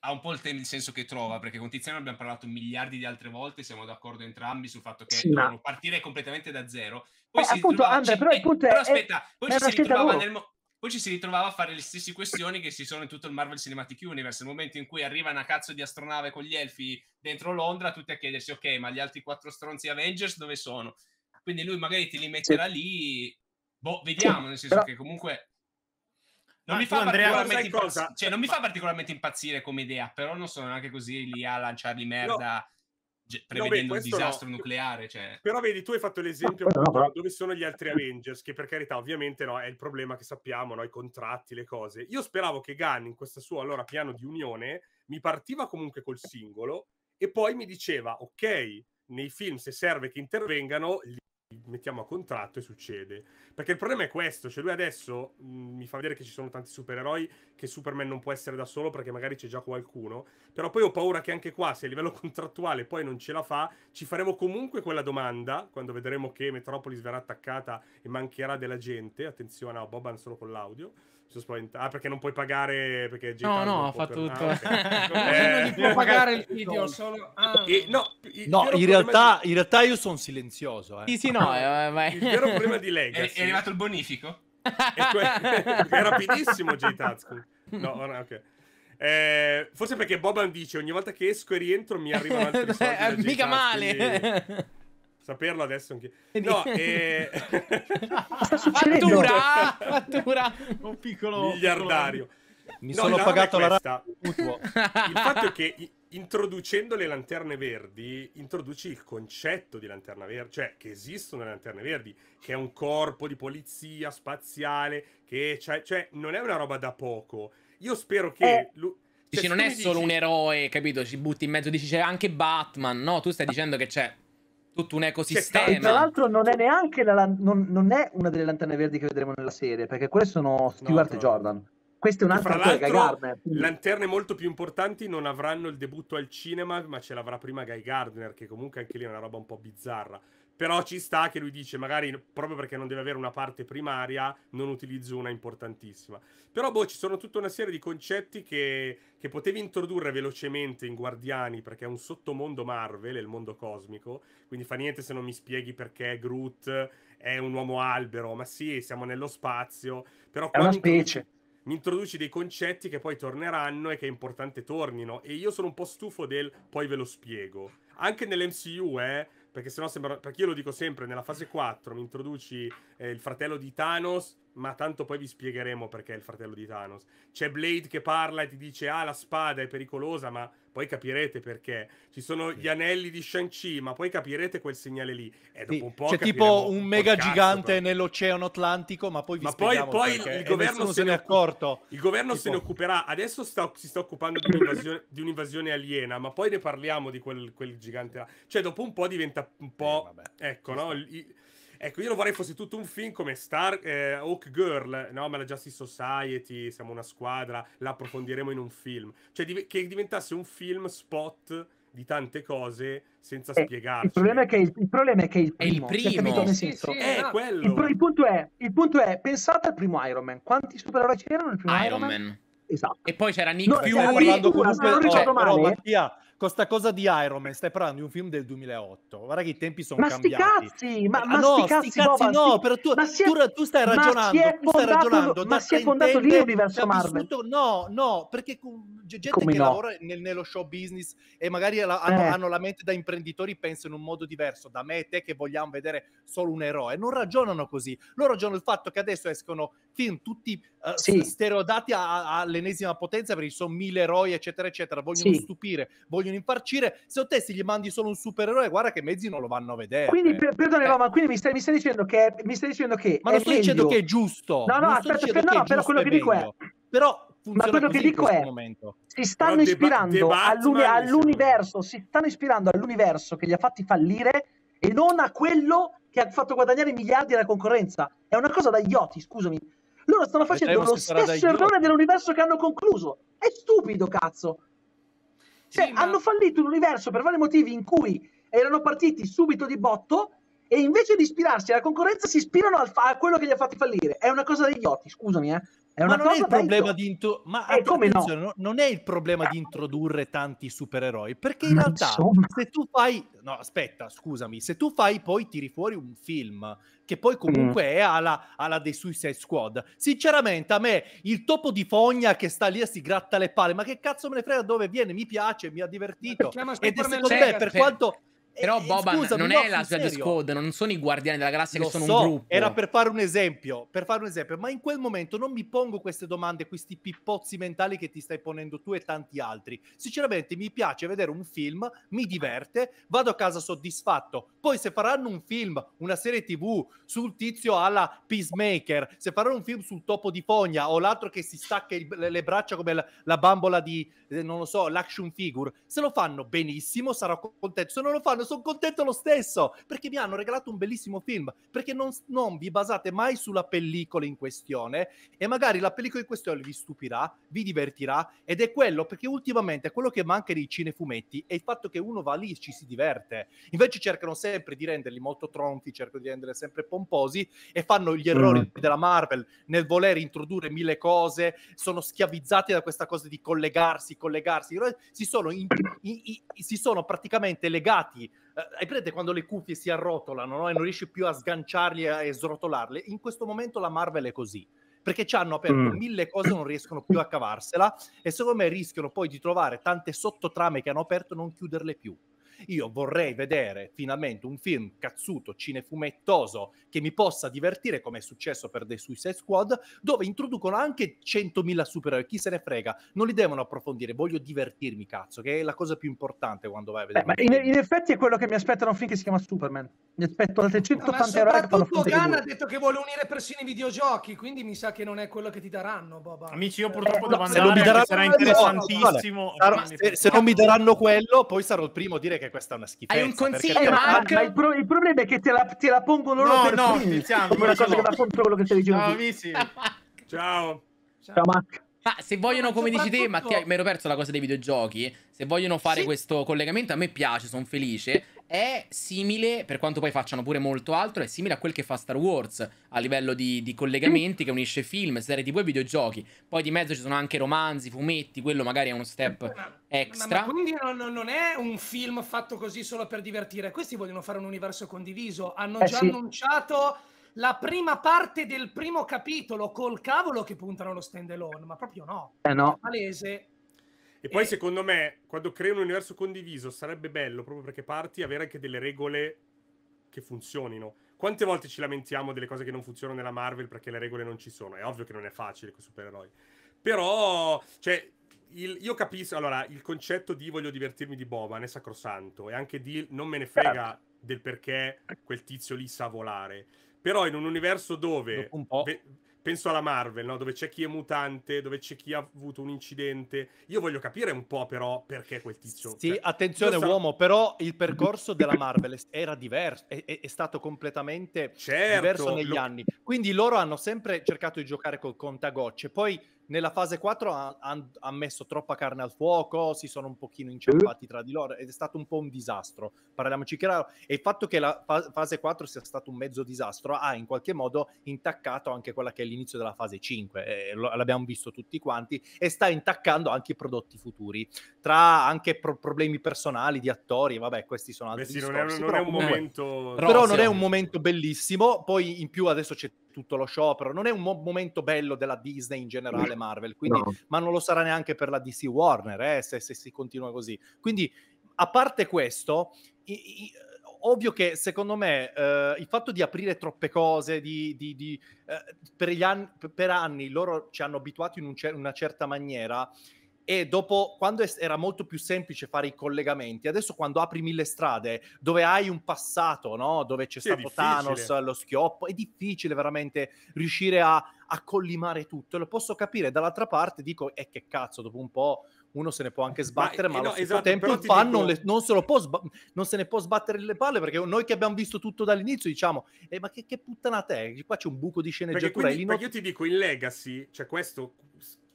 ha un po' il, ten- il senso che trova, perché con Tiziano abbiamo parlato miliardi di altre volte, siamo d'accordo entrambi sul fatto che sì, devono ma... partire completamente da zero. Poi eh, appunto, Andre, però il eh, punto è... Però aspetta, è, poi ci si ritrovava nel... Mo- poi ci si ritrovava a fare le stesse questioni che ci sono in tutto il Marvel Cinematic Universe. Nel momento in cui arriva una cazzo di astronave con gli elfi dentro Londra, tutti a chiedersi: ok, ma gli altri quattro stronzi Avengers dove sono? Quindi lui magari ti li metterà sì. lì. Boh, vediamo, sì, nel senso però... che comunque. Non, mi fa, impazz... cioè, non mi fa particolarmente impazzire come idea, però non sono neanche così lì a lanciargli merda. No prevedendo no, beh, un disastro no. nucleare. Cioè... Però vedi, tu hai fatto l'esempio no, però... dove sono gli altri Avengers, che per carità ovviamente no, è il problema che sappiamo, i contratti, le cose. Io speravo che Gunn in questo suo allora piano di unione mi partiva comunque col singolo e poi mi diceva, ok, nei film se serve che intervengano, li mettiamo a contratto e succede. Perché il problema è questo, cioè lui adesso mh, mm, mi fa vedere che ci sono tanti supereroi, che Superman non può essere da solo perché magari c'è già qualcuno, però poi ho paura che anche qua, se a livello <laughs> contrattuale poi non ce la fa, ci faremo comunque quella domanda, quando vedremo che Metropolis verrà attaccata e mancherà della gente, attenzione a Boban solo con l'audio, sono spaventato. Ah, perché non puoi pagare. Perché no, no, fa per... tutto. Ah, <laughs> non okay. Eh, può pagare il video solo. Ah. E, no, i, no in, realtà, di... in, realtà, io sono silenzioso. Eh. Sì, sì, no. Eh, ma... Il vero problema di Legacy è, è arrivato il bonifico. è, <laughs> rapidissimo J-Task. No, ok. Eh, forse perché Boban dice ogni volta che esco e rientro mi arrivano altri <laughs> soldi. Mica male. Quindi saperlo adesso anche. No, <laughs> e... Eh, fattura, fattura. Un piccolo miliardario. Mi no, sono pagato la rata. Il fatto è che introducendo le lanterne verdi, introduci il concetto di lanterna verde, cioè che esistono le lanterne verdi, che è un corpo di polizia spaziale, che cioè, cioè non è una roba da poco. Io spero che... Eh. Lu- cioè, dici, non è solo dici... un eroe, capito? Ci butti in mezzo, dici c'è anche Batman, no? Tu stai dicendo che c'è tutto un ecosistema. Cioè, tra l'altro non è neanche la, non, non è una delle lanterne verdi che vedremo nella serie, perché quelle sono Stuart no, e Jordan. Questa è un'altra cosa, Lanterne molto più importanti non avranno il debutto al cinema, ma ce l'avrà prima Guy Gardner, che comunque anche lì è una roba un po' bizzarra. Però ci sta che lui dice, magari proprio perché non deve avere una parte primaria, non utilizzo una importantissima. Però, boh, ci sono tutta una serie di concetti che, che potevi introdurre velocemente in Guardiani, perché è un sottomondo Marvel, è il mondo cosmico. Quindi fa niente se non mi spieghi perché Groot è un uomo albero, ma sì, siamo nello spazio. Però è una specie mi introduci dei concetti che poi torneranno e che è importante tornino. E io sono un po' stufo del poi ve lo spiego. Anche nell'MCU, eh, perché sennò sembra. Perché io lo dico sempre: nella fase 4 mi introduci eh, il fratello di Thanos ma tanto poi vi spiegheremo perché è il fratello di Thanos. C'è Blade che parla e ti dice: Ah, la spada è pericolosa, ma poi capirete perché. Ci sono sì. gli anelli di Shang-Chi, ma poi capirete quel segnale lì. E dopo sì. un po' C'è tipo un, mega cazzo, gigante però. nell'oceano Atlantico, ma poi vi ma poi, poi il governo se ne è accorto. Il governo tipo... se ne occuperà. Adesso sta, si sta occupando di un'invasione, di un'invasione, aliena, ma poi ne parliamo di quel, quel, gigante là. Cioè, dopo un po' diventa un po'. Eh, ecco, no? Il, Ecco, io lo vorrei fosse tutto un film come Star eh, Hawk Girl, no? Ma la Justice Society, siamo una squadra, la approfondiremo in un film. Cioè, div- che diventasse un film spot di tante cose senza eh, spiegarci. Il problema è che il, il, problema è, che il primo, è il primo. Cioè, sì, sì, eh, no. Esatto. il, il, punto è, il punto è, pensate al primo Iron Man. Quanti supereroi c'erano nel primo Iron, Iron Man? Man? Esatto. E poi c'era Nick no, Fury. Comunque, non ricordo oh, male. Però, con sta cosa di Iron Man, stai parlando di un film del 2008. Guarda che i tempi sono ma cambiati. Cazzi, ma, ah, ma, no, cazzi, cazzi no, no, però tu, è, tu, tu, stai ragionando, ma tu stai ragionando, ma si è fondato lì l'universo Marvel. no, no, perché gente Come che no? lavora nel, nello show business e magari la, hanno, eh. hanno, la mente da imprenditori pensano in un modo diverso da me e te che vogliamo vedere solo un eroe, non ragionano così. Loro ragionano il fatto che adesso escono film tutti uh, sì. stereodati all'ennesima potenza perché sono mille eroi, eccetera, eccetera, vogliono sì. stupire, vogliono vogliono infarcire. Se a te si gli mandi solo un supereroe, guarda che mezzi non lo vanno a vedere. Quindi, per, perdone, eh. Cioè ma quindi mi stai, mi stai, dicendo che. Mi stai dicendo che ma non sto meglio. dicendo che è giusto. No, no, aspetta, per, no, però quello che dico è. Però ma quello che dico è momento. si stanno Però ispirando all'uni- all'universo si stanno ispirando all'universo che li ha fatti fallire e non a quello che ha fatto guadagnare miliardi alla concorrenza è una cosa da idioti scusami loro stanno facendo lo stesso errore dell'universo che hanno concluso è stupido cazzo cioè, sì, ma... hanno fallito un universo per vari motivi in cui erano partiti subito di botto e invece di ispirarsi alla concorrenza si ispirano al fa- a quello che li ha fatti fallire. È una cosa degli idioti, scusami, eh. È ma non è il problema di intro- ma eh, come no? non è il problema di introdurre tanti supereroi, perché in ma realtà insomma. se tu fai no, aspetta, scusami, se tu fai poi tiri fuori un film che poi comunque mm. è alla, alla dei Suicide Squad. Sinceramente, a me il topo di fogna che sta lì e si gratta le palle, ma che cazzo me ne frega dove viene? Mi piace, mi ha divertito. e secondo me, per quanto eh, Però eh, Boban Scusami, non è la sua Discord, non sono i guardiani della galassia Lo che sono so, un gruppo. Era per fare un esempio, per fare un esempio, ma in quel momento non mi pongo queste domande, questi pippozzi mentali che ti stai ponendo tu e tanti altri. Sinceramente mi piace vedere un film, mi diverte, vado a casa soddisfatto. Poi se faranno un film, una serie TV sul tizio alla Peacemaker, se faranno un film sul topo di fogna o l'altro che si stacca il, le braccia come la, la bambola di eh, non lo so, l'action figure, se lo fanno benissimo, sarò contento. Se non lo fanno sono contento lo stesso, perché mi hanno regalato un bellissimo film, perché non, non vi basate mai sulla pellicola in questione e magari la pellicola in questione vi stupirà, vi divertirà ed è quello, perché ultimamente quello che manca dei cinefumetti è il fatto che uno va lì e ci si diverte, invece cercano sempre di renderli molto tronfi, cercano di renderli sempre pomposi e fanno gli errori mm. della Marvel nel voler introdurre mille cose, sono schiavizzati da questa cosa di collegarsi, collegarsi, si sono, in, in, in, si sono praticamente legati eh, hai presente quando le cuffie si arrotolano no? e non riesci più a sganciarle e srotolarle? In questo momento la Marvel è così perché ci hanno aperto mm. mille cose, non riescono più a cavarsela e secondo me rischiano poi di trovare tante sottotrame che hanno aperto e non chiuderle più. Io vorrei vedere finalmente un film cazzuto, cinefumettoso, che mi possa divertire, come è successo per The Suicide Squad, dove introducono anche 100.000 supereroi. Chi se ne frega? Non li devono approfondire, voglio divertirmi, cazzo, che è la cosa più importante quando vai a vedere. Beh, in, in, effetti è quello che mi aspettano un film che si chiama Superman. Mi aspetto altre 180 euro. Ma soprattutto Gan ha detto che vuole unire persino i videogiochi, quindi mi sa che non è quello che ti daranno, Boba. Amici, io eh, purtroppo eh, devo andare, se non mi daranno... sarà interessantissimo. No, no, no, sarò, se, se non mi daranno quello, poi sarò il primo a dire che che questa è una schifezza. Hai un consiglio, eh, ma, ma il, pro il, problema è che te la, te la pongono loro no, no, primi, Tiziano, come una cosa no. che va contro quello che stai dicendo. Ciao, amici. Ciao. Ciao, Ciao Mac. Ma se vogliono, come dici te, Mattia, mi ero perso la cosa dei videogiochi. Se vogliono fare sì. questo collegamento, a me piace, sono felice. È simile, per quanto poi facciano pure molto altro, è simile a quel che fa Star Wars a livello di, di collegamenti che unisce film, serie tv e videogiochi. Poi di mezzo ci sono anche romanzi, fumetti, quello magari è uno step ma, extra. Ma, ma quindi non, non, è un film fatto così solo per divertire. Questi vogliono fare un universo condiviso. Hanno eh già sì. annunciato la prima parte del primo capitolo col cavolo che puntano allo stand alone, ma proprio no. Eh no. È palese. E poi e... secondo me, quando crei un universo condiviso, sarebbe bello, proprio perché parti, avere anche delle regole che funzionino. Quante volte ci lamentiamo delle cose che non funzionano nella Marvel perché le regole non ci sono? È ovvio che non è facile con i supereroi. Però, cioè, il, io capisco, allora, il concetto di voglio divertirmi di Boban è sacrosanto e anche di non me ne frega certo. del perché quel tizio lì sa volare. Però in un universo dove... Un pe- penso alla Marvel, no? dove c'è chi è mutante, dove c'è chi ha avuto un incidente. Io voglio capire un po' però perché quel tizio... Sì, cioè, attenzione sarò... uomo, però il <laughs> percorso della Marvel era diverso, è, è stato completamente certo, diverso negli lo... anni. Quindi loro hanno sempre cercato di giocare col contagocce, poi nella fase 4 hanno ha, messo troppa carne al fuoco, si sono un pochino inciampati tra di loro ed è stato un po' un disastro. Parliamoci chiaro. E il fatto che la fa- fase 4 sia stato un mezzo disastro ha in qualche modo intaccato anche quella che è l'inizio della fase 5, eh, eh, lo, l'abbiamo visto tutti quanti, e sta intaccando anche i prodotti futuri, tra anche pro- problemi personali di attori, vabbè, questi sono eh altri Beh, sì, discorsi, non è, non però, è un momento... Però, però non è un momento bellissimo, poi in più adesso c'è tutto lo sciopero, non è un mo- momento bello della Disney in generale Marvel, quindi, no. ma non lo sarà neanche per la DC Warner eh, se, se, si continua così. Quindi, a parte questo, i, i, ovvio che secondo me eh, il fatto di aprire troppe cose, di, di, di, eh, per, anni, per, anni loro ci hanno abituato in un cer- una certa maniera e dopo quando era molto più semplice fare i collegamenti, adesso quando apri mille strade dove hai un passato, no? dove c'è sì, stato Thanos, lo schioppo, è difficile veramente riuscire a, a collimare tutto. Lo posso capire, dall'altra parte dico, e eh, che cazzo, dopo un po' uno se ne può anche sbattere, ma, ma eh, no, allo esatto, tempo il fan dico... non, le, non, se lo può sba- non se ne può sbattere le palle perché noi che abbiamo visto tutto dall'inizio diciamo eh, ma che, che puttanata è? Qua c'è un buco di sceneggiatura. Perché, quindi, perché io ti dico, in Legacy, cioè questo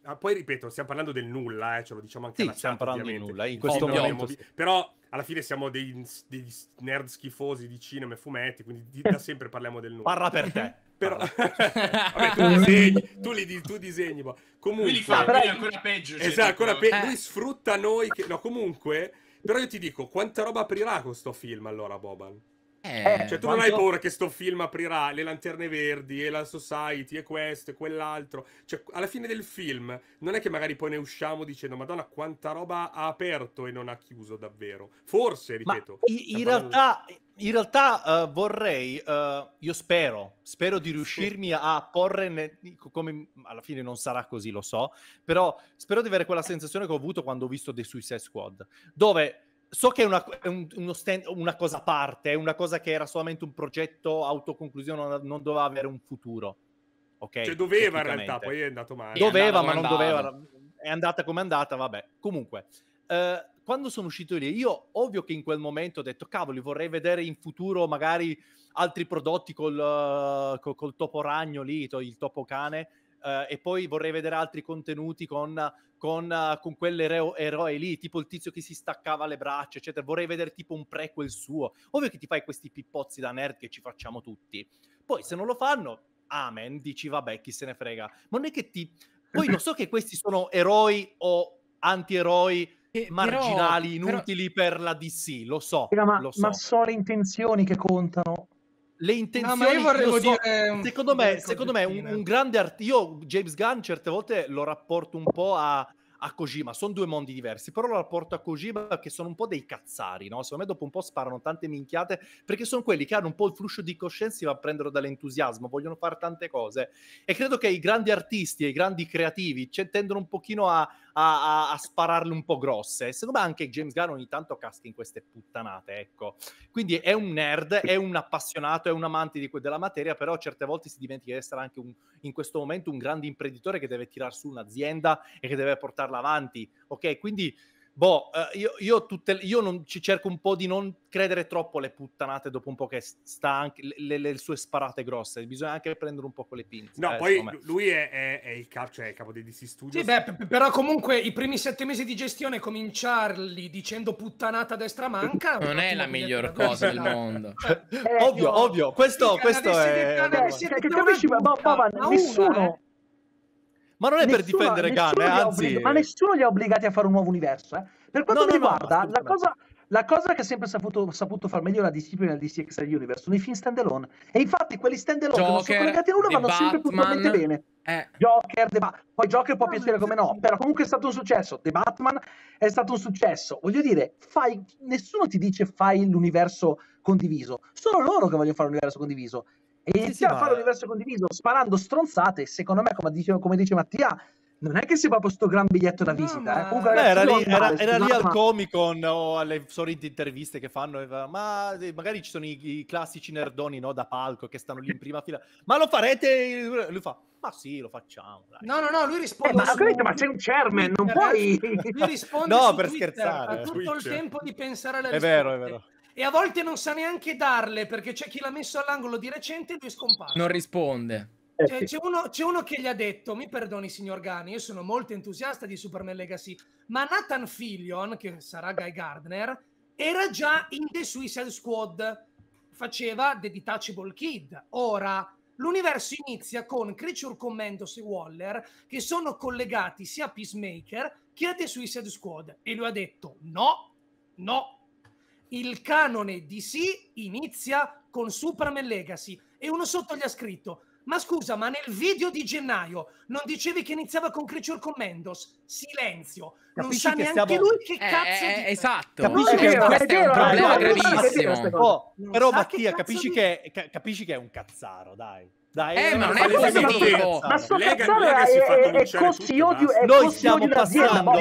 Ah, poi ripeto, stiamo parlando del nulla, eh, ce lo diciamo anche sì, alla stiamo chat, parlando ovviamente. di nulla, in questo Ovvio, momento. Motivi... Sì. Però alla fine siamo dei, dei, nerd schifosi di cinema e fumetti, quindi di, da <laughs> sempre parliamo del nulla. Parla per te. <laughs> Però... <laughs> Vabbè, tu disegni, tu, li, tu disegni, boh. Comunque... Lui li fa, però è ancora peggio. Cioè, esatto, ancora pe... eh. lui sfrutta noi che... No, comunque... Però io ti dico, quanta roba aprirà questo film allora, Boban? Eh, cioè, tu quanto... non hai paura che sto film aprirà le lanterne verdi e la society e questo e quell'altro. Cioè, alla fine del film, non è che magari poi ne usciamo dicendo Madonna, quanta roba ha aperto e non ha chiuso davvero. Forse, ripeto. In, in, cioè, realtà, in, realtà, uh, vorrei, uh, io spero, spero di riuscirmi a porre, ne, come alla fine non sarà così, lo so, però spero di avere quella sensazione che ho avuto quando ho visto The Suicide Squad, dove so che è, una, è un, stand, una, cosa a parte, è una cosa che era solamente un progetto autoconclusivo, non, non doveva avere un futuro. Okay, cioè doveva in realtà, poi è andato male. Doveva, ma non andava. doveva. È andata come è andata, vabbè. Comunque, eh, quando sono uscito lì, io ovvio che in quel momento ho detto, cavoli, vorrei vedere in futuro magari altri prodotti col, uh, eh, col, col topo ragno lì, il topo cane, eh, e poi vorrei vedere altri contenuti con, con, eh, con quell'eroe lì, tipo il tizio che si staccava le braccia, eccetera. Vorrei vedere tipo un prequel suo. Ovvio che ti fai questi pippozzi da nerd che ci facciamo tutti. Poi se non lo fanno, amen, dici vabbè, chi se ne frega. Ma non è che ti... Poi lo so che questi sono eroi o antieroi <laughs> eh, marginali, però, inutili però... per la DC, lo so. Sì, ma, lo so. ma sono le intenzioni che contano le intenzioni no, so, dire, secondo me, secondo me un, un, grande artista io James Gunn certe volte lo rapporto un po' a a Kojima, sono due mondi diversi, però lo rapporto a Kojima che sono un po' dei cazzari, no? Secondo me dopo un po' sparano tante minchiate perché sono quelli che hanno un po' il fluscio di coscienza e va a prendere dall'entusiasmo, vogliono fare tante cose e credo che i grandi artisti e i grandi creativi cioè, tendono un pochino a, a, a, a, spararle un po' grosse e secondo me anche James Gunn ogni tanto casca in queste puttanate, ecco. Quindi è un nerd, è un appassionato, è un amante di, della materia, però certe volte si dimentica di essere anche un, in questo momento un grande imprenditore che deve tirare su un'azienda e che deve portare portarla avanti, ok? Quindi, boh, eh, io, io, tutte, io non, ci cerco un po' di non credere troppo alle puttanate dopo un po' che sta anche le, le sue sparate grosse, bisogna anche prendere un po' con le pinze. No, eh, poi lui è, è, è, il car- cioè, il capo dei DC Studios. Sì, beh, però comunque i primi sette mesi di gestione cominciarli dicendo puttanata a destra manca non è la miglior cosa del mondo. <laughs> Cioè, ovvio, ovvio, questo, questo è... Boh, cioè, nessuno... Ma non è nessuno, per difendere Gunn, eh, anzi... Obbliga- ma nessuno li ha obbligati a fare un nuovo universo, eh. Per quanto no, mi no, riguarda, no, la, cosa, la, cosa, che ha sempre saputo, saputo far meglio la disciplina del DCX Universe sono i film stand-alone. E infatti quelli standalone Joker, che non sono collegati a nulla vanno Batman, sempre puntualmente bene. Eh. Joker, The ba- poi Joker può piacere come no, però comunque è stato un successo. The Batman è stato un successo. Voglio dire, fai... nessuno ti dice fai l'universo condiviso, sono loro che vogliono fare un universo condiviso. Inizia sì, a fare ma... un universo condiviso sparando stronzate. Secondo me, come dice, come dice Mattia, non è che sia proprio sto gran biglietto da visita. No, eh. Comunque, beh, era, lì, era, era lì, al Comic Con o alle solite interviste che fanno, ma eh, magari ci sono i, i classici nerdoni no, da palco che stanno lì in prima fila. Ma lo farete? Lui fa. Ma sì, lo facciamo. Dai. No, no, no, lui risponde. Eh, ma, su... capito, ma c'è un chairman, non puoi. lui risponde. No, per Twitter, scherzare. Ha tutto Twitch. il tempo di pensare alla risposte. È vero, è vero e a volte non sa neanche darle perché c'è chi l'ha messo all'angolo di recente e lui è scomparso. Non risponde. Eh c'è, c'è, uno, c'è, uno, che gli ha detto, mi perdoni signor Gani, io sono molto entusiasta di Superman Legacy, ma Nathan Fillion, che sarà Guy Gardner, era già in The Suicide Squad, faceva The Detachable Kid. Ora, l'universo inizia con Creature Commandos e Waller che sono collegati sia a Peacemaker che a The Suicide Squad. E lui ha detto no, no, il canone di sì inizia con Superman Legacy e uno sotto gli ha scritto ma scusa, ma nel video di gennaio non dicevi che iniziava con Creature Commandos? Silenzio. non Capisci sa neanche siamo... lui che eh, cazzo eh, di... Esatto. Capisci che questo è, è un problema gravissimo. oh, però Mattia, capisci, che, capisci che è un cazzaro, dai. Dai, eh, ma non è positivo. Ma sto Lega, Lega si è, è, è costio di è Noi stiamo passando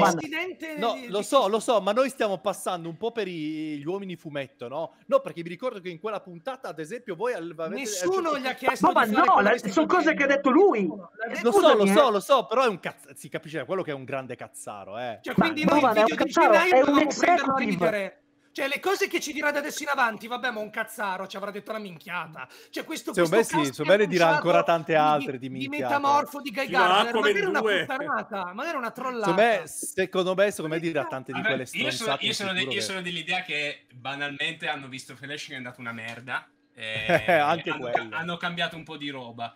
No, lo so, lo so, ma noi stiamo passando un po' per i, gli uomini fumetto, no? No, perché vi ricordo che in quella puntata, ad esempio, voi avete Nessuno gli ha chiesto ma, ma no, la, sono cose che ha detto lui. Eh, lo so, lo so, eh. lo so, però è un cazzo, si capisce quello che è un grande cazzaro, eh. Cioè, quindi noi il video di È un prenderlo a ridere cioè, le cose che ci dirà da adesso in avanti, vabbè, ma un cazzaro ci avrà detto una minchiata. Cioè, questo Se questo me sì, secondo me dirà ancora tante altre di, di minchiate. Di metamorfo di Guy Gardner, magari una puttanata, magari una trollata. Me, secondo me, secondo me, dirà tante di quelle stronzate. Io sono, io sono, de- io sono dell'idea che banalmente hanno visto Flashing è andata una merda. <laughs> Eh, anche hanno, ca- hanno cambiato un po' di roba,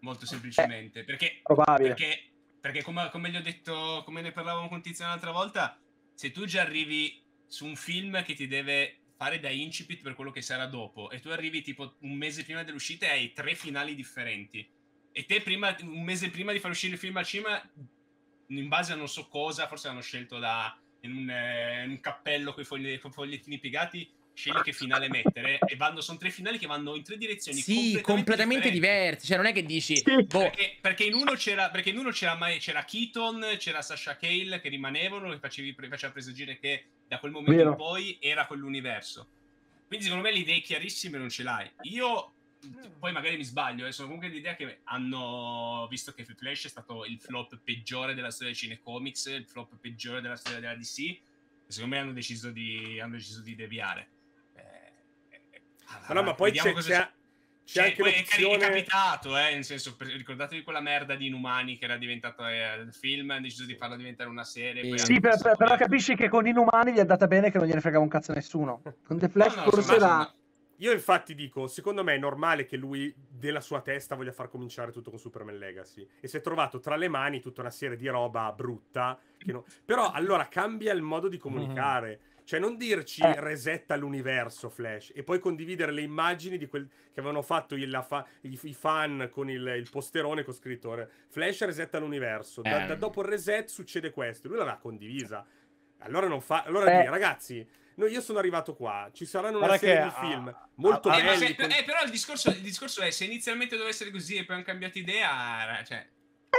molto eh, semplicemente. Eh, perché, perché, perché, come, come gli ho detto, come ne parlavamo con Tizio un'altra volta, se tu già arrivi su un film che ti deve fare da incipit per quello che sarà dopo e tu arrivi tipo un mese prima dell'uscita e hai tre finali differenti e te prima, un mese prima di far uscire il film al cinema in base a non so cosa forse l'hanno scelto da in un, eh, un cappello con i fogliettini piegati scegli che finale mettere e vanno, sono tre finali che vanno in tre direzioni sì, completamente, completamente diverse. Cioè, non è che dici. Sì. Boh. Perché, perché, in uno c'era, perché in uno c'era, mai, c'era Keaton, c'era Sasha Cale che rimanevano e facevi, faceva presagire che da quel momento Vero. in poi era quell'universo. Quindi, secondo me, le idee chiarissime non ce l'hai. Io. Poi magari mi sbaglio, eh, sono comunque l'idea che hanno visto che Flash è stato il flop peggiore della storia dei cinecomics, il flop peggiore della storia della DC. Secondo me hanno deciso di, hanno deciso di deviare Ah, no, ma poi c'è, cosa... c'è, cioè, anche poi l'opzione... È capitato, eh, nel senso, ricordatevi quella merda di Inumani che era diventata eh, il film, hanno deciso di farla diventare una serie. Sì, sì per, per, però capisci che con Inumani gli è andata bene che non gliene fregava un cazzo a nessuno. Con The Flash no, no, forse la... Io infatti dico, secondo me è normale che lui della sua testa voglia far cominciare tutto con Superman Legacy e si è trovato tra le mani tutta una serie di roba brutta. Non... <laughs> Però allora cambia il modo di mm-hmm. comunicare. Mm-hmm cioè, non dirci eh. resetta l'universo Flash e poi condividere le immagini di quel che avevano fatto il, fa, i, i, fan con il, il posterone con scrittore Flash resetta l'universo. Da, da eh. dopo il reset succede questo. Lui l'aveva condivisa. Allora non fa. Allora eh. Lì, ragazzi. No, io sono arrivato qua. Ci saranno una Guarda serie che, di film molto ah, belli. Se, con... eh, però il discorso, il discorso, è: se inizialmente doveva essere così e poi hanno cambiato idea, cioè.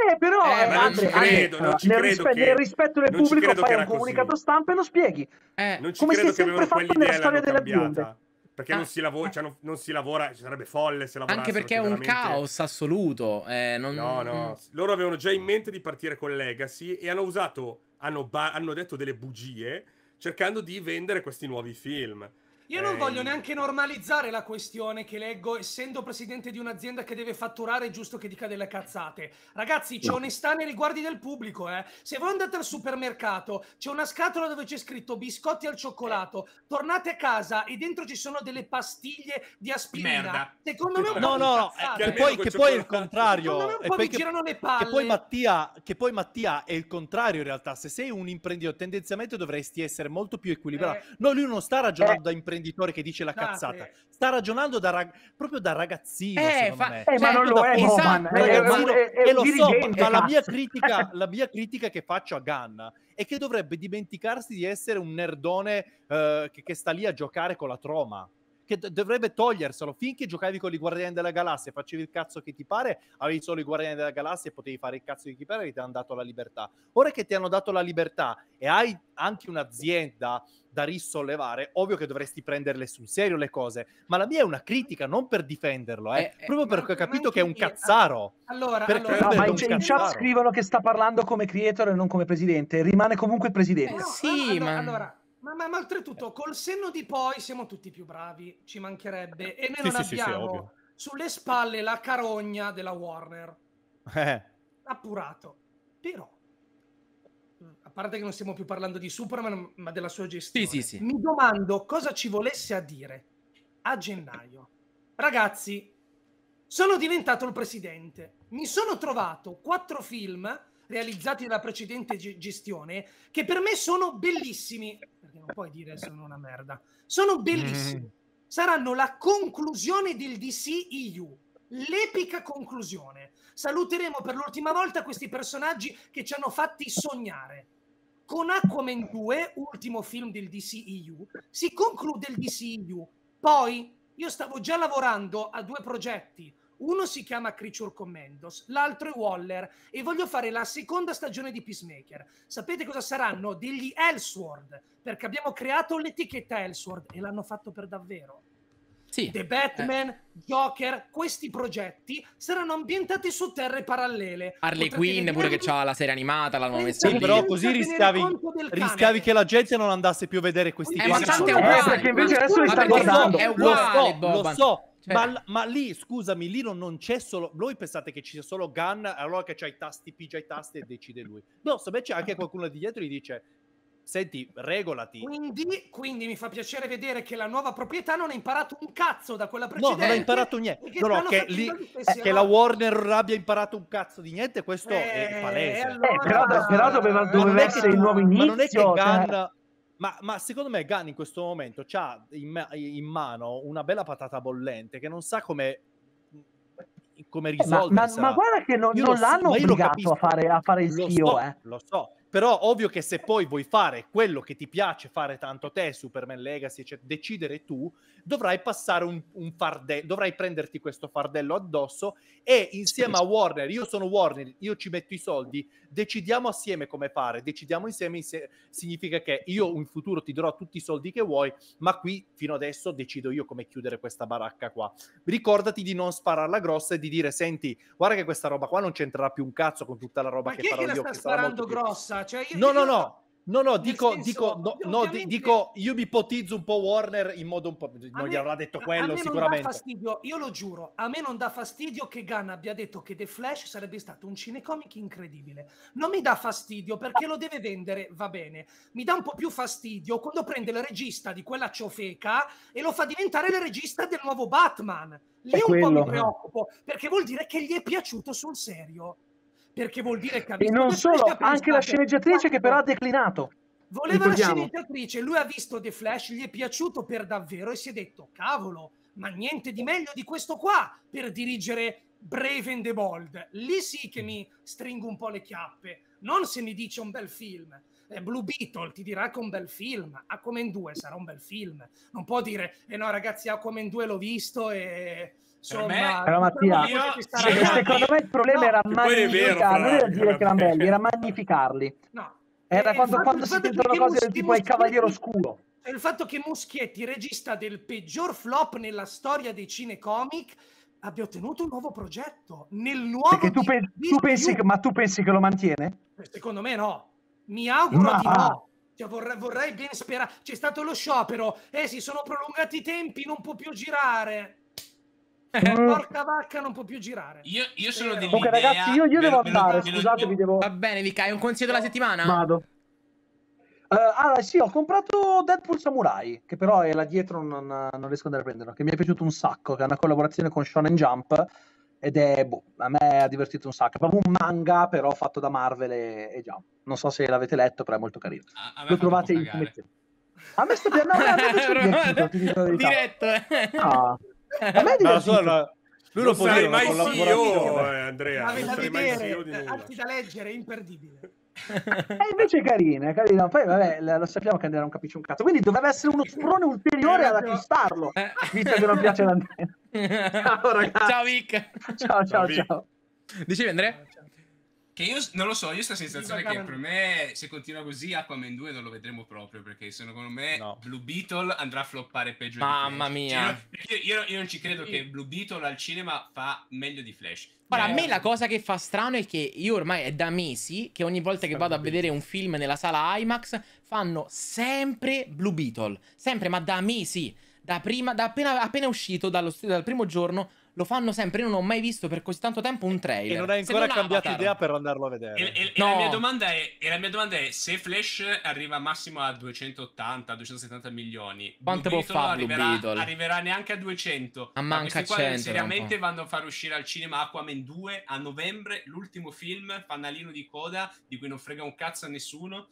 Eh, però eh, ma non ci credo, non eh, ci nel, credo rispe- che... nel rispetto del non pubblico fai un comunicato così. stampa e lo spieghi. Eh, non ci Come credo si è sempre fatto nella storia della aziende. Perché ah. non, eh. si lavora, cioè non, non, si lavora, ci sarebbe folle se lavorassero. Anche perché è un veramente... caos assoluto. Eh, non... No, no. Mm. Loro avevano già in mente di partire con Legacy e hanno usato, hanno, ba- hanno detto delle bugie cercando di vendere questi nuovi film. Io non voglio neanche normalizzare la questione che leggo, essendo presidente di un'azienda che deve fatturare, è giusto che dica delle cazzate. Ragazzi, c'è onestà nei riguardi del pubblico, eh. Se voi andate al supermercato, c'è una scatola dove c'è scritto biscotti al cioccolato, tornate a casa e dentro ci sono delle pastiglie di aspirina. Merda. Secondo me è un No, no, no, che poi, che poi è il contrario. Secondo me un po' mi che, girano le palle. Che poi, Mattia, che poi Mattia è il contrario in realtà. Se sei un imprenditore, tendenzialmente dovresti essere molto più equilibrato. Eh. No, lui non sta ragionando eh. da imprenditore imprenditore che dice la esatto. cazzata. Sta ragionando da rag... proprio da ragazzino, eh, fa... eh ma cioè, non lo è, Boban. Esatto, ragazzino, è, è, è, e lo so, ma la mia, critica, <laughs> la mia critica che faccio a Ganna è che dovrebbe dimenticarsi di essere un nerdone eh, che, che sta lì a giocare con la troma che d- dovrebbe toglierselo. Finché giocavi con i Guardiani della Galassia, facevi il cazzo che ti pare, avevi solo i Guardiani della Galassia e potevi fare il cazzo che ti pare e ti hanno dato la libertà. Ora che ti hanno dato la libertà e hai anche un'azienda da risollevare, ovvio che dovresti prenderle sul serio le cose, ma la mia è una critica, non per difenderlo, eh. Eh, eh proprio eh, perché ho capito che è un cazzaro. Allora, allora ma in, in chat scrivono che sta parlando come creator e non come presidente, rimane comunque presidente. No, sì, allora, ma... allora ma, ma, ma, oltretutto, col senno di poi siamo tutti più bravi, ci mancherebbe. E noi sì, non sì, abbiamo sì, sulle spalle la carogna della Warner. Eh. Appurato. Però, a parte che non stiamo più parlando di Superman, ma della sua gestione, sì, sì, sì. mi domando cosa ci volesse a dire a gennaio. Ragazzi, sono diventato il presidente. Mi sono trovato quattro film realizzati dalla precedente ge- gestione che per me sono bellissimi. Perché non puoi dire sono una merda. Sono bellissimi. Mm. Saranno la conclusione del DC EU l'epica conclusione. Saluteremo per l'ultima volta questi personaggi che ci hanno fatti sognare. Con Aquaman 2, ultimo film del DC EU, si conclude il DC EU. Poi io stavo già lavorando a due progetti uno si chiama Creature Commandos, l'altro è Waller e voglio fare la seconda stagione di Peacemaker. Sapete cosa saranno? Degli Elsword, perché abbiamo creato l'etichetta Elsword e l'hanno fatto per davvero. Sì. The Batman, eh. Joker, questi progetti saranno ambientati su terre parallele. Harley Quinn pure che ha la serie animata, l'hanno messa lì. Però così rischiavi, rischiavi che la gente non andasse più a vedere questi eh, casi. Ma tanto eh, è uguale, eh, perché invece adesso li sta guardando. È uguale, lo so, Boban. lo so cioè... Ma, ma, lì, scusami, lì non, non, c'è solo. Voi pensate che ci sia solo Gun, allora che c'ha i tasti, pigia i tasti e decide lui. No, se invece anche qualcuno di dietro gli dice: Senti, regolati. Quindi, quindi, mi fa piacere vedere che la nuova proprietà non ha imparato un cazzo da quella precedente. No, non ha imparato niente. No, no, che, lì, eh, che la Warner abbia imparato un cazzo di niente, questo eh, è palese. Allora... Eh, però, però doveva, doveva essere il nuovo inizio. Ma non è che Gunn... Cioè ma, ma, secondo me Gunn in questo momento ha in, in, mano una bella patata bollente che non sa come mhmm, come risolvere. Eh, ma, ma, ma, guarda che non, non l'hanno so, obbligato a fare, a fare il CEO, so, eh. Lo so, però ovvio che se poi vuoi fare quello che ti piace fare tanto te, Superman Legacy, cioè, decidere tu, dovrai passare un, un fardello, dovrai prenderti questo fardello addosso e insieme a Warner, io sono Warner, io ci metto i soldi, decidiamo assieme come fare, decidiamo insieme, insieme significa che io in futuro ti darò tutti i soldi che vuoi, ma qui fino adesso decido io come chiudere questa baracca qua. Ricordati di non spararla grossa e di dire senti, guarda che questa roba qua non c'entrerà più un cazzo con tutta la roba ma che farò io. Ma chi è che la sta sparando grossa? Cioè, io no, no, no, no. No, no, dico, senso, dico, no, no dico, io mi ipotizzo un po' Warner in modo un po'... Non me, gli avrà detto quello sicuramente. Non io lo giuro, a me non dà fastidio che Gunn abbia detto che The Flash sarebbe stato un cinecomic incredibile. Non mi dà fastidio perché lo deve vendere, va bene. Mi dà un po' più fastidio quando prende il regista di quella ciofeca e lo fa diventare il regista del nuovo Batman. Lì È un quello. po' mi preoccupo perché vuol dire che gli è piaciuto sul serio perché vuol dire che ha visto... E non solo, anche la sceneggiatrice che però ha declinato. Voleva la sceneggiatrice, lui ha visto The Flash, gli è piaciuto per davvero e si è detto, cavolo, ma niente di meglio di questo qua per dirigere Brave and the Bold. Lì sì che mi stringo un po' le chiappe, non se mi dice un bel film. Eh, Blue Beetle ti dirà che è un bel film, Aquaman 2 sarà un bel film. Non può dire, eh no ragazzi, Aquaman 2 l'ho visto e Insomma, Però Mattia, io... <laughs> secondo me il problema no, era magnificarli, non era dire che erano belli, era magnificarli. No. Era quando, fatto, quando si sentono cose del tipo il cavaliere oscuro. Il fatto che Muschietti, regista del peggior flop nella storia dei cinecomic, abbia ottenuto un nuovo progetto nel nuovo Perché tu, pe- tu pensi che, ma tu pensi che lo mantiene? Eh, secondo me no. Mi auguro ma... di no. Ah. Cioè, vorrei, vorrei ben sperare. C'è stato lo sciopero, eh, si sono prolungati i tempi, non può più girare. Porca vacca, non può più girare. Io, io sono dell'idea. Ok, ragazzi, io, io devo andare. Scusate, mi devo. Va bene, Vika, hai un consiglio della settimana? Vado. Uh, ah, sì, ho comprato Deadpool Samurai, che però è là dietro, non, non riesco ad andare a prenderlo. Che mi è piaciuto un sacco, che è una collaborazione con Shonen Jump. Ed è, boh, a me ha divertito un sacco. È proprio un manga, però fatto da Marvel e, e Jump. Non so se l'avete letto, però è molto carino. Ah, Lo trovate in fumetto. A me sto piacendo. No, a me sta piacendo. Diretto, eh. Ah. A me no, solo, lui non, non sarai mai CEO, eh, Andrea. La non da vedere, mai anzi da leggere, imperdibile. E eh, invece è carina, è carino. Poi vabbè, lo sappiamo che Andrea non capisce un cazzo. Quindi dovrebbe essere uno sprone ulteriore ad acquistarlo, eh. visto che non piace l'Andrea. ciao ragazzi. Ciao Vic. Ciao, ciao, ciao. ciao. Dicevi Andrea? Che io non lo so, io ho questa sensazione che per me, se continua così, Aquaman 2 non lo vedremo proprio perché secondo me no. Blue Beetle andrà a floppare peggio Mamma di Flash. mia! Cioè, io, io, io, non ci credo sì. che Blue Beetle al cinema fa meglio di Flash. Guarda, a eh. me la cosa che fa strano è che io ormai è da mesi che ogni volta che vado a vedere un film nella sala IMAX fanno sempre Blue Beetle. Sempre, ma da mesi. Da, prima, da appena, appena uscito dallo, dal primo giorno lo fanno sempre. Io non ho mai visto per così tanto tempo un trailer. E non hai ancora non cambiato Avatar. idea per andarlo a vedere. E, e, no. e, la è, e, la mia domanda è, se Flash arriva massimo a 280-270 milioni, quanto può fare? Arriverà, arriverà, neanche a 200. A manca ma 100. Seriamente vanno a far uscire al cinema Aquaman 2 a novembre, l'ultimo film, fanalino di coda, di cui non frega un cazzo a nessuno.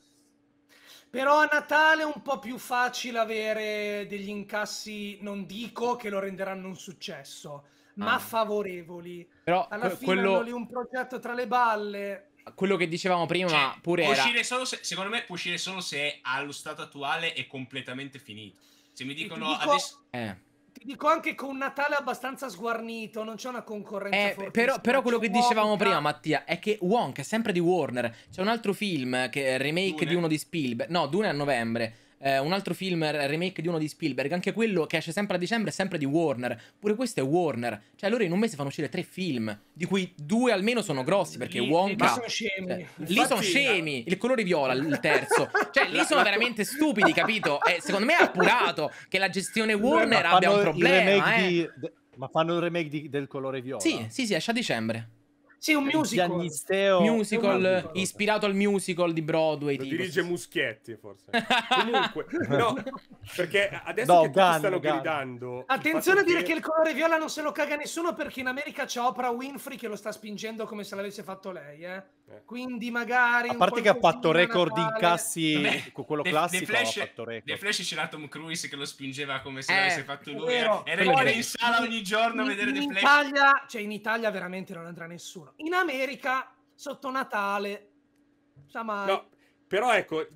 Però a Natale è un po' più facile avere degli incassi, non dico che lo renderanno un successo, ma ah. favorevoli. Però alla que- fine quello... hanno lì un progetto tra le balle. Quello che dicevamo prima, cioè, pure era... se, secondo me può uscire solo se allo stato attuale è completamente finito. Se mi dicono dico... adesso... Eh ti dico anche con Natale abbastanza sguarnito, non c'è una concorrenza. Eh, però, però, quello che dicevamo Wonka. prima, Mattia, è che Wonk è sempre di Warner. C'è un altro film, che è remake Dune. di uno di Spielberg. No, Dune a novembre eh, un altro film remake di uno di Spielberg, anche quello che esce sempre a dicembre è sempre di Warner, pure questo è Warner, cioè loro in un mese fanno uscire tre film, di cui due almeno sono grossi perché lì, Wonka... Lì sono scemi. Cioè, lì sono scemi, il colore viola il terzo, cioè lì sono veramente stupidi, capito? Eh, secondo me è appurato che la gestione Warner abbia un problema. Eh. Di, ma fanno il remake di, del colore viola? Sì, sì, sì, esce a dicembre. Sì, un musical. Giannisteo. Musical ispirato al musical di Broadway. Lo tipo. dirige Muschietti, forse. <laughs> Comunque, no, perché adesso no, che tutti stanno Gano. gridando... Attenzione a dire che... che il colore viola non se lo caga nessuno perché in America c'è Oprah Winfrey che lo sta spingendo come se l'avesse fatto lei, eh. eh. Quindi magari... A parte che ha fatto record in cassi, <laughs> con quello de, classico, The Flash, ha fatto record. The Flash c'era Tom Cruise che lo spingeva come se eh, l'avesse fatto lui. Era in sala ogni giorno in, a vedere in The Flash. Italia, cioè in Italia veramente non andrà nessuno sono. In America, sotto Natale, no, però ecco,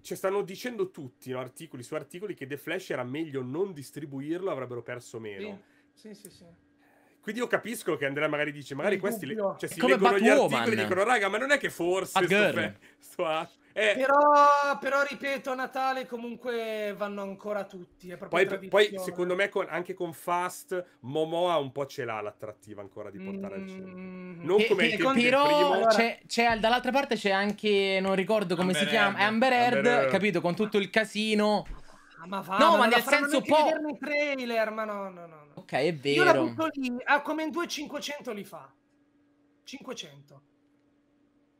ci stanno dicendo tutti, no, articoli su articoli, che The Flash era meglio non distribuirlo, avrebbero perso meno. Sì, sì, sì. sì. Quindi io capisco che Andrea magari dice, magari il questi dubbio. le, cioè, si leggono Batwoman. gli articoli e dicono, raga, ma non è che forse... Sto, fe- sto a- eh. Però, però, ripeto, a Natale comunque vanno ancora tutti. Poi, poi, secondo me, con, anche con Fast, Momoa un po' ce l'ha l'attrattiva ancora di portare mm-hmm. al cinema. Mm-hmm. Non che, come che, con... Però c'è, c'è, dall'altra parte c'è anche, non ricordo come Amber si chiama, Heard. Amber Heard, Amber Heard, capito, con tutto il casino. Ah, ma va, no, ma, ma nel senso po'... trailer, ma no, no, no. Ok, è vero. Io la butto lì, ah, come in 2500 li fa. 500.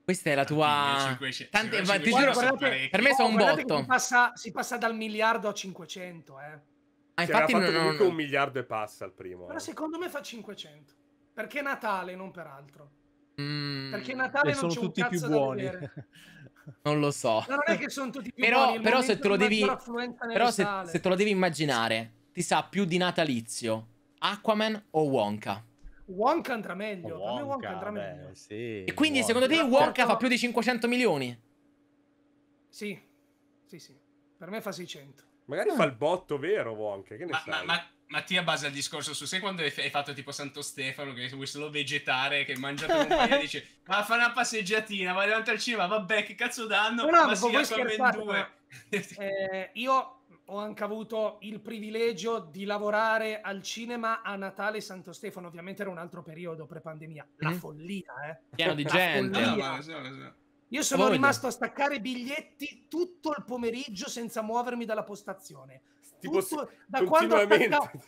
Questa è la tua... 500, Tante... ma, ti giuro, guardate, per me sono un botto. Si passa, si passa, dal miliardo a 500, eh. Ah, cioè, infatti non, non, un miliardo e passa il primo. Però eh. secondo me fa 500. Perché Natale, non per altro. Mm, perché Natale non sono tutti più buoni. <laughs> non lo so. No, non è che sono tutti più però, buoni. Però se te lo devi... Però se, se te lo devi immaginare ti sa più di natalizio? Aquaman o Wonka? Wonka andrà meglio. Wonka, Wonka andrà beh, meglio. Sì, e quindi Wonka. secondo te Wonka fa più di 500 milioni? Sì, sì, sì. Per me fa 600. Magari ah. fa il botto vero Wonka, che ne ma, sai? Ma, ma... Mattia basa il discorso su, sai quando hai fatto tipo Santo Stefano che vuoi solo vegetare, che mangia per un <laughs> paio e dice ma fa una passeggiatina, va davanti al cinema, vabbè che cazzo danno, no, ma si sì, Aquaman 2. Eh, io ho anche avuto il privilegio di lavorare al cinema a Natale e Santo Stefano. Ovviamente era un altro periodo pre-pandemia. La mm. follia, eh. Pieno di La gente. Follia. Io sono Voglia. rimasto a staccare biglietti tutto il pomeriggio senza muovermi dalla postazione. Tutto, tipo, da, quando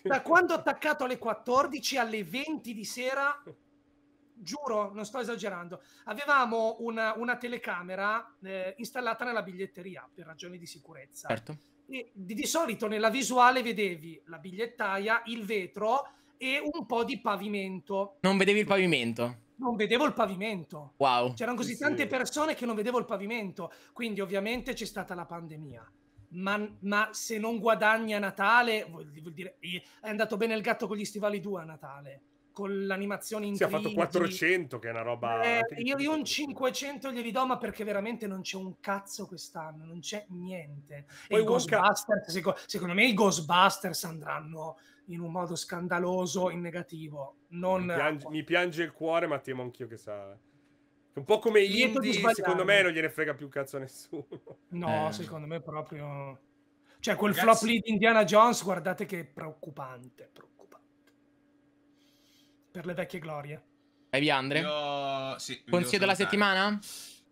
da quando ho attaccato alle 14 alle 20 di sera, giuro, non sto esagerando. Avevamo una, una telecamera eh, installata nella biglietteria per ragioni di sicurezza. Certo di, di solito nella visuale vedevi la bigliettaia, il vetro e un po' di pavimento. Non vedevi il pavimento? non vedevo il pavimento. Wow. C'erano così tante persone che non vedevo il pavimento. Quindi, ovviamente, c'è stata la pandemia. Ma, ma se non guadagni a Natale, vuol, dire eh, è andato bene il gatto con gli stivali 2 a Natale con l'animazione in sì, crisi. ha fatto 400 che è una roba eh, io, io un 500 glieli do ma perché veramente non c'è un cazzo quest'anno non c'è niente Poi e Ghostbusters secondo, secondo me i Ghostbusters andranno in un modo scandaloso in negativo non... mi, piange, mi piange il cuore ma temo anch'io che sa un po' come gli indie secondo me non gliene frega più cazzo nessuno no eh. secondo me proprio cioè quel Ragazzi... flop lì di Indiana Jones guardate che è preoccupante, proprio per le vecchie glorie. Vai via, Andre. Io... Sì, Consiglio della settimana?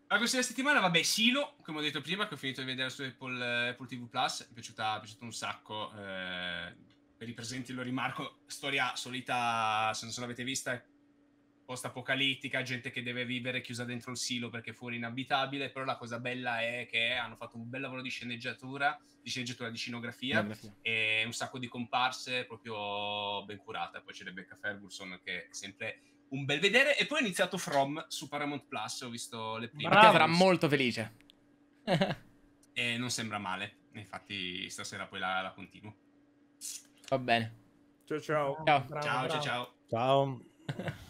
La consiglio della settimana, vabbè, Silo, come ho detto prima, che ho finito di vedere su Apple, eh, Apple TV Plus, mi è piaciuta, un sacco. Eh, per i presenti lo rimarco, storia solita, se non l'avete vista, post-apocalittica, gente che deve vivere chiusa dentro il silo perché fuori inabitabile, però la cosa bella è che hanno fatto un bel lavoro di sceneggiatura, di sceneggiatura, di scenografia e un sacco di comparse proprio ben curata. Poi c'è Rebecca Ferguson che è sempre un bel vedere e poi ho iniziato From su Paramount Plus, ho visto le prime. Brava, sarà molto felice. <laughs> e non sembra male, infatti stasera poi la, la continuo. Va bene. Ciao ciao. Ciao ciao ciao. Ciao. ciao. <laughs>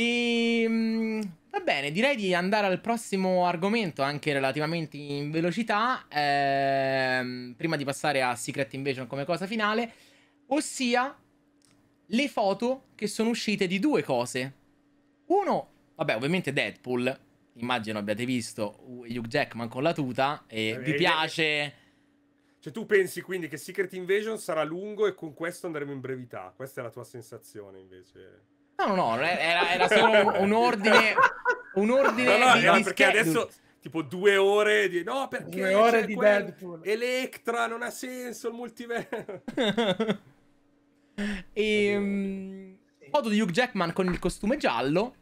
E, ehm, va bene, direi di andare al prossimo argomento, anche relativamente in velocità, ehm, prima di passare a Secret Invasion come cosa finale, ossia le foto che sono uscite di due cose. Uno, vabbè, ovviamente Deadpool, immagino abbiate visto uh, Hugh Jackman con la tuta e eh, vi eh, eh. piace... Cioè tu pensi quindi che Secret Invasion sarà lungo e con questo andremo in brevità, questa è la tua sensazione invece. No, no, no, era, era solo un, ordine. Un ordine. No, no, di, no, di perché adesso tipo due ore di no perché due ore di quel... Deadpool Electra non ha senso il multiverso <laughs> e um, foto di Hugh Jackman con il costume giallo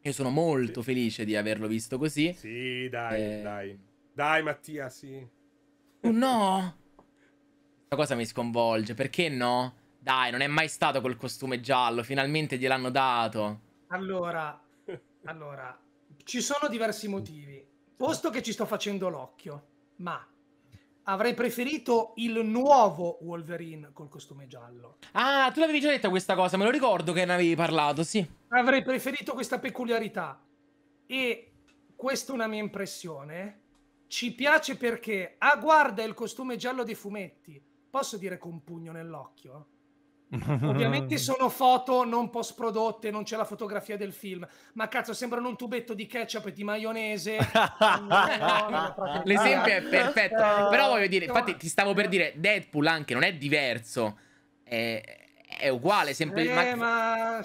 io sono molto sì. felice di averlo visto così sì dai eh... dai dai Mattia sì no questa <laughs> cosa mi sconvolge perché no dai, non è mai stato quel costume giallo, finalmente gliel'hanno dato. Allora, <laughs> allora, ci sono diversi motivi. Posto che ci sto facendo l'occhio, ma avrei preferito il nuovo Wolverine col costume giallo. Ah, tu l'avevi già detta questa cosa, me lo ricordo che ne avevi parlato, sì. Avrei preferito questa peculiarità. E questa è una mia impressione. Ci piace perché, ah, guarda il costume giallo dei fumetti. Posso dire con pugno nell'occhio? Ovviamente <laughs> sono foto non post prodotte, non c'è la fotografia del film, ma cazzo sembrano un tubetto di ketchup e di maionese. <laughs> Eh, L'esempio è eh. perfetto, però voglio dire, infatti cioè, ti stavo per dire, Deadpool anche non è diverso, è, è uguale, sempre... Eh, ma...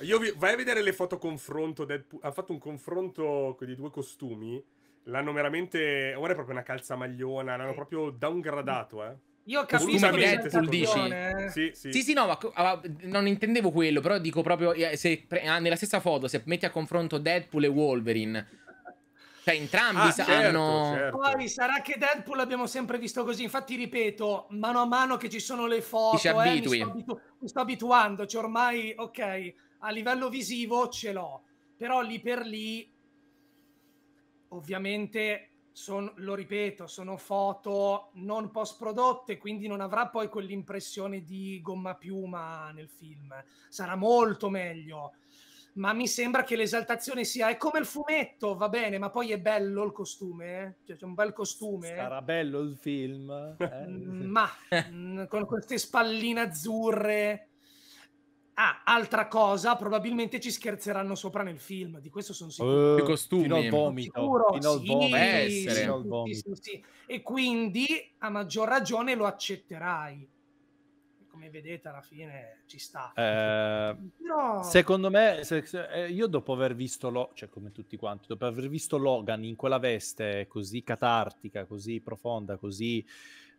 Io vi... Vai a vedere le foto confronto, Deadpool... ha fatto un confronto con i due costumi, l'hanno veramente, ora è proprio una calza magliona. l'hanno proprio downgradato, eh. Io capisco tu dici. Eh. Sì, sì. sì, sì, no, ma, ah, non intendevo quello, però dico proprio eh, se, ah, nella stessa foto, se metti a confronto Deadpool e Wolverine cioè entrambi ah, certo, hanno certo. poi sarà che Deadpool l'abbiamo sempre visto così infatti ripeto mano a mano che ci sono le foto eh, mi, sto abitu- mi sto abituando cioè ormai ok a livello visivo ce l'ho però lì per lì ovviamente sono, lo ripeto, sono foto non post prodotte, quindi non avrà poi quell'impressione di gomma piuma nel film. Sarà molto meglio. Ma mi sembra che l'esaltazione sia è come il fumetto, va bene, ma poi è bello il costume, eh? cioè c'è un bel costume. Eh? Sarà bello il film, eh? <laughs> ma <laughs> mm, con queste spalline azzurre Ah, altra cosa, probabilmente ci scherzeranno sopra nel film, di questo sono sicuro. Uh, I costumi, fino al vomito. Sicuro, fino al sì, vomito. Sì, fino al Sì, sì, e quindi, a maggior ragione, lo accetterai. Come vedete, alla fine ci sta. Eh, Però... Secondo me, se, se, eh, io dopo aver visto, lo, cioè come tutti quanti, dopo aver visto Logan in quella veste così catartica, così profonda, così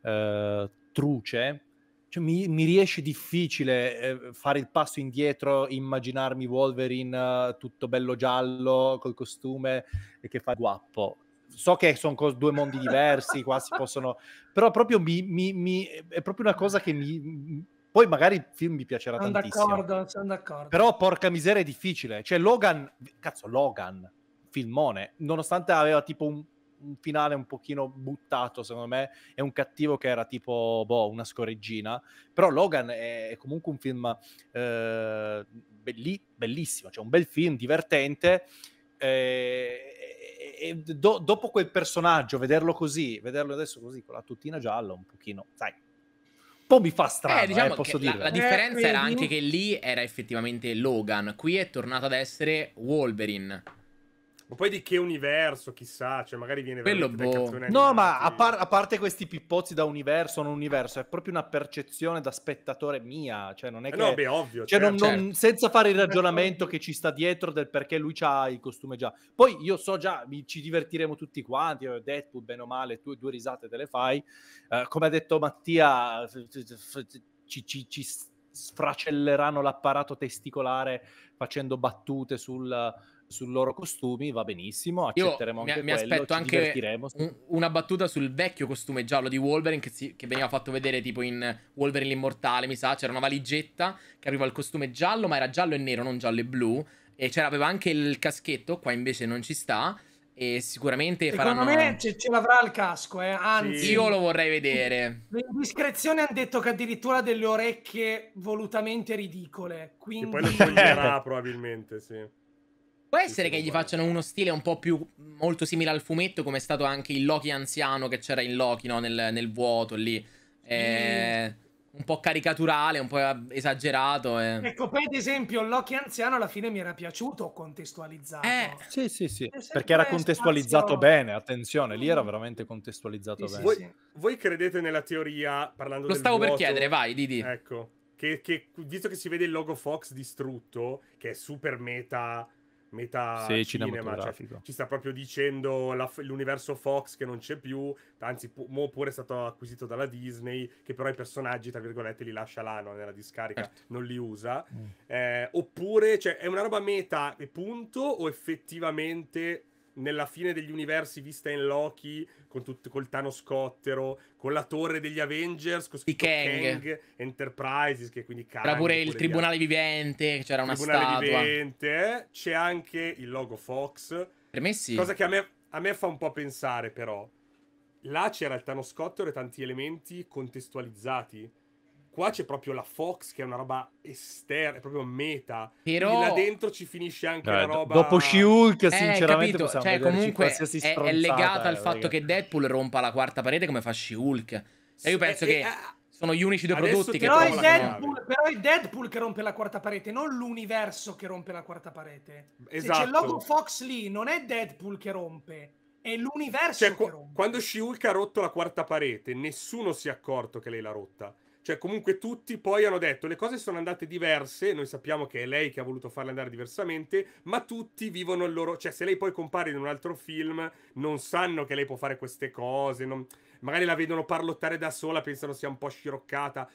eh, truce cioè, mi, mi, riesce difficile eh, fare il passo indietro, immaginarmi Wolverine uh, tutto bello giallo col costume e che fa guappo. So che sono cos- due mondi diversi, qua si possono, però proprio mi, mi, mi, è proprio una cosa che mi. Poi magari il film mi piacerà sono tantissimo. D'accordo, sono d'accordo. Però porca miseria è difficile. Cioè Logan, cazzo Logan, filmone, nonostante aveva tipo un un finale un pochino buttato, secondo me, è un cattivo che era tipo, boh, una scoreggina. Però Logan è, comunque un film eh, belli, bellissimo, cioè un bel film, divertente. Eh, e do, dopo quel personaggio, vederlo così, vederlo adesso così, con la tuttina gialla, un pochino, sai, un po' mi fa strano, eh, diciamo eh, posso dire. La, la eh, differenza eh, era anche che lì era effettivamente Logan, qui è tornato ad essere Wolverine. Ma poi di che universo, chissà, cioè magari viene Quello boh. No, ma a, par- a, parte questi pippozzi da universo non universo, è proprio una percezione da spettatore mia, cioè non è eh che... No, beh, ovvio. Cioè, certo. non, non, senza fare il certo. ragionamento che ci sta dietro del perché lui ha il costume già. Poi io so già, ci divertiremo tutti quanti, eh, Deadpool, bene o male, tu due risate te le fai. Uh, come ha detto Mattia, ci, ci, ci sfracelleranno l'apparato testicolare facendo battute sul sui loro costumi va benissimo, accetteremo Io anche mi, quello, mi aspetto anche un, una battuta sul vecchio costume giallo di Wolverine che, si, che, veniva fatto vedere tipo in Wolverine l'immortale, mi sa, c'era una valigetta che aveva il costume giallo, ma era giallo e nero, non giallo e blu, e c'era aveva anche il caschetto, qua invece non ci sta. E sicuramente Secondo faranno... me ce, ce l'avrà il casco, eh. anzi... Sì. Io lo vorrei vedere. Le indiscrezioni hanno detto che addirittura ha delle orecchie volutamente ridicole, quindi... E poi le toglierà <laughs> eh. probabilmente, sì. Può essere che gli facciano uno stile un po' più molto simile al fumetto, come è stato anche il Loki anziano che c'era in Loki, no? nel, nel, vuoto lì. Eh, un po' caricaturale, un po' esagerato. Eh. Ecco, poi ad esempio Loki anziano alla fine mi era piaciuto contestualizzato. Eh, sì, sì, sì, perché era contestualizzato spazio... bene, attenzione, lì era mm. veramente contestualizzato sì, bene. Voi, sì. voi, credete nella teoria, parlando Lo del Lo stavo vuoto, per chiedere, vai, Didi. Ecco, che, che visto che si vede il logo Fox distrutto, che è super meta metà sì, cinema, cioè, ci sta proprio dicendo la, l'universo Fox che non c'è più, anzi pu- mo pure è stato acquisito dalla Disney, che però i personaggi, tra virgolette, li lascia là, no? nella discarica, certo. non li usa. Mm. Eh, oppure, cioè, è una roba meta e punto o effettivamente nella fine degli universi vista in Loki, con tut- col Thanos Cottero, con la torre degli Avengers, con Kang. Kang Enterprises, che quindi Kang. Era pure il Tribunale altri. Vivente, c'era una tribunale statua. Vivente, c'è anche il logo Fox. Per me sì. Cosa che a me, a me fa un po' pensare però. Là c'era il Thanos Cottero e tanti elementi contestualizzati Qua c'è proprio la Fox che è una roba esterna, è proprio meta. Però... E là dentro ci finisce anche eh, la roba... Dopo She-Hulk, eh, sinceramente, capito, cioè, comunque è, è legata al eh, fatto perché... che Deadpool rompa la quarta parete come fa She-Hulk. E io penso eh, che... Eh, sono gli unici due Adesso prodotti che però il, Deadpool, però è Deadpool che rompe la quarta parete, non l'universo che rompe la quarta parete. Esatto. Se c'è il logo esatto. Fox lì, non è Deadpool che rompe, è l'universo cioè, che rompe. Quando Shiulk ha rotto la quarta parete, nessuno si è accorto che lei l'ha rotta. Cioè, comunque tutti poi hanno detto le cose sono andate diverse, noi sappiamo che è lei che ha voluto farle andare diversamente, ma tutti vivono il loro... Cioè, se lei poi compare in un altro film, non sanno che lei può fare queste cose, non... magari la vedono parlottare da sola, pensano sia un po' sciroccata.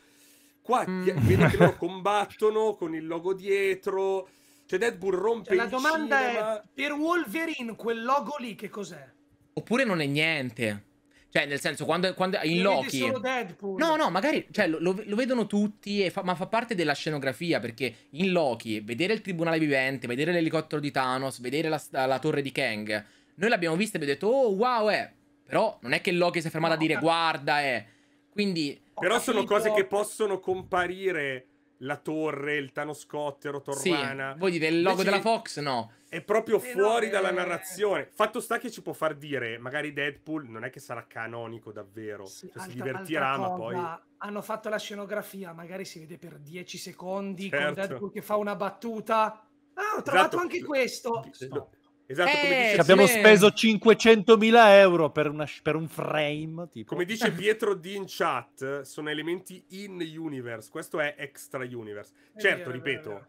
Qua mm. vedo che loro <laughs> combattono con il logo dietro, cioè Deadpool rompe cioè, La domanda cinema... è, per Wolverine quel logo lì che cos'è? Oppure non è niente? Cioè, nel senso, quando, quando in Mi Loki. Solo Deadpool. No, no, magari cioè, lo, lo, vedono tutti, fa, ma fa parte della scenografia. Perché in Loki, vedere il tribunale vivente, vedere l'elicottero di Thanos, vedere la, la torre di Kang, noi l'abbiamo vista e abbiamo detto, oh wow, eh. Però non è che Loki si è fermato no, a dire, guarda, eh. Quindi. Però sono cose che possono comparire la torre, il tanoscottero, Torrana. Sì, voi dite il logo Invece della Fox? No. È proprio eh fuori no, dalla eh... narrazione. Fatto sta che ci può far dire, magari Deadpool non è che sarà canonico davvero, sì, cioè, alta, si divertirà ma poi... Hanno fatto la scenografia, magari si vede per 10 secondi certo. con Deadpool che fa una battuta. Ah, ho trovato esatto. anche questo. No. Esatto, eh, come dice... abbiamo speso 500.000 euro per, una, per un frame. Tipo. Come dice Pietro D in chat, sono elementi in universe. Questo è extra universe. certo, vero, ripeto, vero.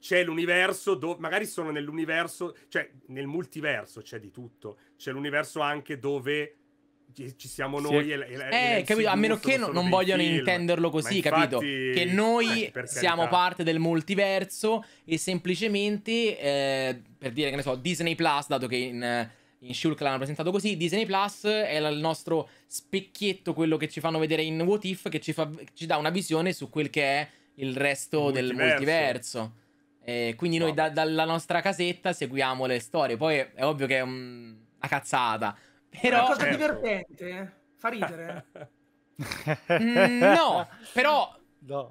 c'è l'universo, dove, magari sono nell'universo, cioè nel multiverso c'è di tutto. C'è l'universo anche dove ci siamo noi sì. e, e, eh, e capito, a meno che non, non vogliono film. intenderlo così, infatti, capito? Che noi eh, siamo parte del multiverso e semplicemente eh, per dire che ne so, Disney Plus, dato che in in Shulk l'hanno presentato così, Disney Plus è il nostro specchietto, quello che ci fanno vedere in What If, che ci, fa, ci dà una visione su quel che è il resto il del multiverso. multiverso. Eh, quindi no. noi da, dalla nostra casetta seguiamo le storie, poi è ovvio che è una cazzata, però... È una cosa certo. divertente, eh. fa ridere. mm, no, però... No.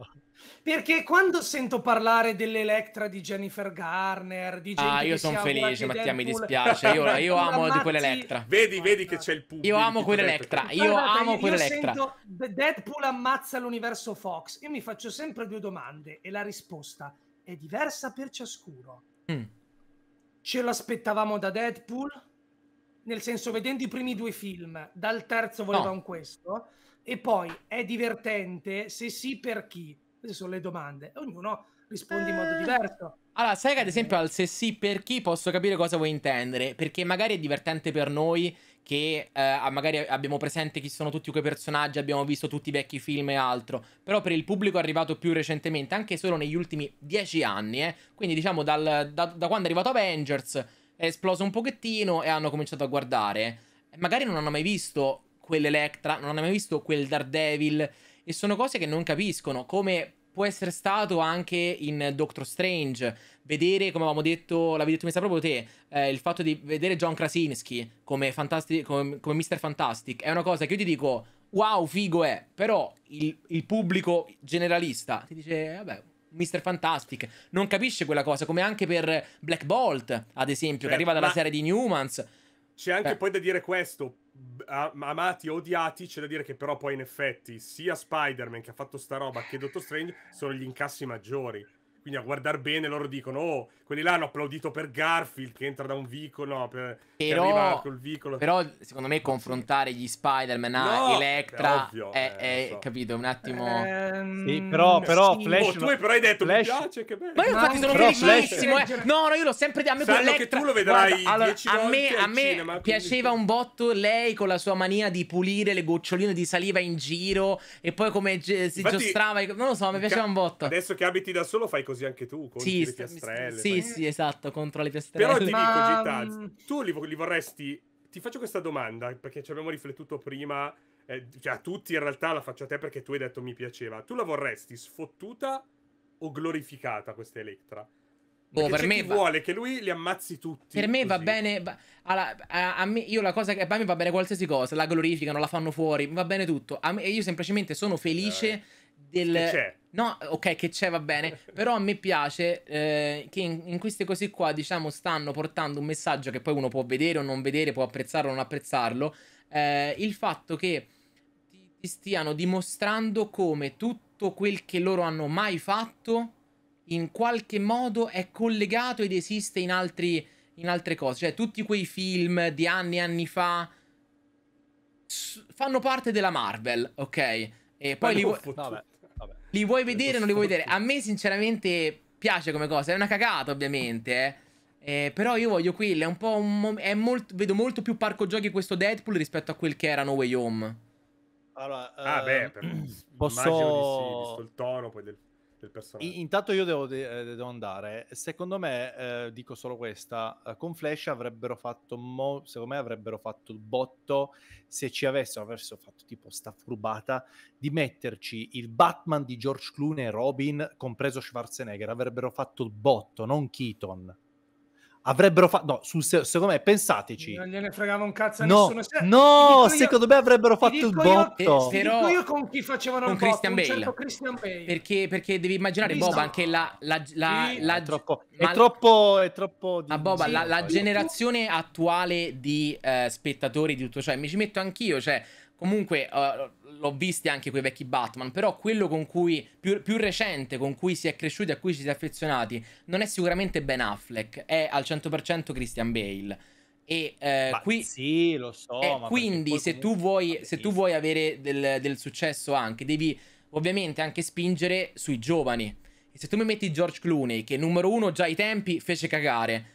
Perché quando sento parlare dell'Electra di Jennifer Garner, di gente Ah, io sono felice, Mattia, mi dispiace. Io, <laughs> io amo di quell'Electra. Vedi, vedi che c'è il pubblico. Io amo quell'Electra. Io Guardate, amo quell'Electra. Io sento Deadpool ammazza l'universo Fox. Io mi faccio sempre due domande e la risposta è diversa per ciascuno. Mm. Ce l'aspettavamo da Deadpool? nel senso vedendo i primi due film, dal terzo voleva no. un questo, e poi è divertente se sì per chi? Queste sono le domande, ognuno risponde in modo eh. diverso. Allora, sai che ad eh. esempio al se sì per chi posso capire cosa vuoi intendere, perché magari è divertente per noi che eh, magari abbiamo presente chi sono tutti quei personaggi, abbiamo visto tutti i vecchi film e altro, però per il pubblico arrivato più recentemente, anche solo negli ultimi dieci anni, eh, quindi diciamo dal, da, da quando è arrivato Avengers è esploso un pochettino e hanno cominciato a guardare. Magari non hanno mai visto quell'Electra, non hanno mai visto quel Daredevil e sono cose che non capiscono, come può essere stato anche in Doctor Strange. Vedere, come avevamo detto, l'avevi detto mi sa proprio te, eh, il fatto di vedere John Krasinski come, Fantastic, come, come Mr. Fantastic è una cosa che io ti dico, wow, figo è, però il, il pubblico generalista ti dice, vabbè, Mr. Fantastic. Non capisce quella cosa, come anche per Black Bolt, ad esempio, certo, che eh, arriva dalla serie di Newmans. C'è anche Beh. poi da dire questo, amati o odiati, c'è da dire che però poi in effetti sia Spider-Man che ha fatto sta roba che Doctor Strange sono gli incassi maggiori. Quindi a guardar bene loro dicono, oh, quelli là hanno applaudito per Garfield che entra da un vicolo, no, per, però, che arriva col vicolo. Però secondo me confrontare gli Spider-Man a ah, Electra è, ovvio, è, eh, è so. capito, un attimo... Ehm... Sì, però, mm, però sì. Flash... Oh, tu hai però hai detto, Flash... mi piace, che bello. Ma io infatti sono felicissimo, eh. No, no, io l'ho sempre detto, a me Sanno che tu lo vedrai Guarda, allora, a me, a me cinema, piaceva quindi... un botto lei con la sua mania di pulire le goccioline di saliva in giro e poi come si Infatti, giostrava, non lo so, mi piaceva un botto. Adesso che abiti da solo fai così così anche tu, contro sì, le piastrelle. Sì, fai... sì, esatto, contro le piastrelle. Però ti Ma... dico, Gita, mm, tu li, li, vorresti... Ti faccio questa domanda, perché ci abbiamo riflettuto prima, eh, cioè a tutti in realtà la faccio a te perché tu hai detto mi piaceva. Tu la vorresti sfottuta o glorificata questa Electra? Boh, per me va... vuole che lui li ammazzi tutti. Per me così. va bene. Alla, a, a me, io la cosa che a me va bene qualsiasi cosa, la glorificano, la fanno fuori, va bene tutto. A Me, io semplicemente sono felice eh del... Che c'è. No, ok, che c'è, va bene. Però a me piace eh, che in, in, queste cose qua, diciamo, stanno portando un messaggio che poi uno può vedere o non vedere, può apprezzarlo o non apprezzarlo. Eh, il fatto che ti, ti, stiano dimostrando come tutto quel che loro hanno mai fatto in qualche modo è collegato ed esiste in, altri, in altre cose. Cioè, tutti quei film di anni e anni fa fanno parte della Marvel, ok? E poi li... No, li vuoi vedere o non li vuoi vedere? A me sinceramente piace come cosa, è una cagata ovviamente, eh. Eh, però io voglio quello, è un po' un è molto, vedo molto più parco giochi questo Deadpool rispetto a quel che era No Way Home. Allora, ah, uh, beh, ehm, per... posso... <clears throat> Di sì, visto il tono poi del del personaggio. Intanto io devo, de- eh, devo andare. Secondo me, eh, dico solo questa, eh, con Flash avrebbero fatto, mo- secondo me avrebbero fatto il botto se ci avessero, avessero fatto tipo sta furbata di metterci il Batman di George Clooney e Robin, compreso Schwarzenegger, avrebbero fatto il botto, non Keaton avrebbero fatto no, sul, secondo me pensateci non gliene fregava un cazzo a no, nessuno se... no secondo me avrebbero fatto il botto io, però io con chi facevano con Christian, botto, Bale. Certo Christian Bale perché, perché devi immaginare Boba anche la, la, la, sì, la è, troppo, ma... è troppo è troppo di... Ah, Boba, sì, la, la generazione attuale di eh, spettatori di tutto ciò e mi ci metto anch'io cioè comunque uh, l'ho visti anche quei vecchi Batman, però quello con cui, più, più, recente, con cui si è cresciuti, a cui ci si è affezionati, non è sicuramente Ben Affleck, è al 100% Christian Bale. E eh, qui, sì, lo so. Eh, quindi, se tu, vuoi, se tu, vuoi, avere del, del successo anche, devi ovviamente anche spingere sui giovani. E se tu mi metti George Clooney, che numero uno già ai tempi fece cagare,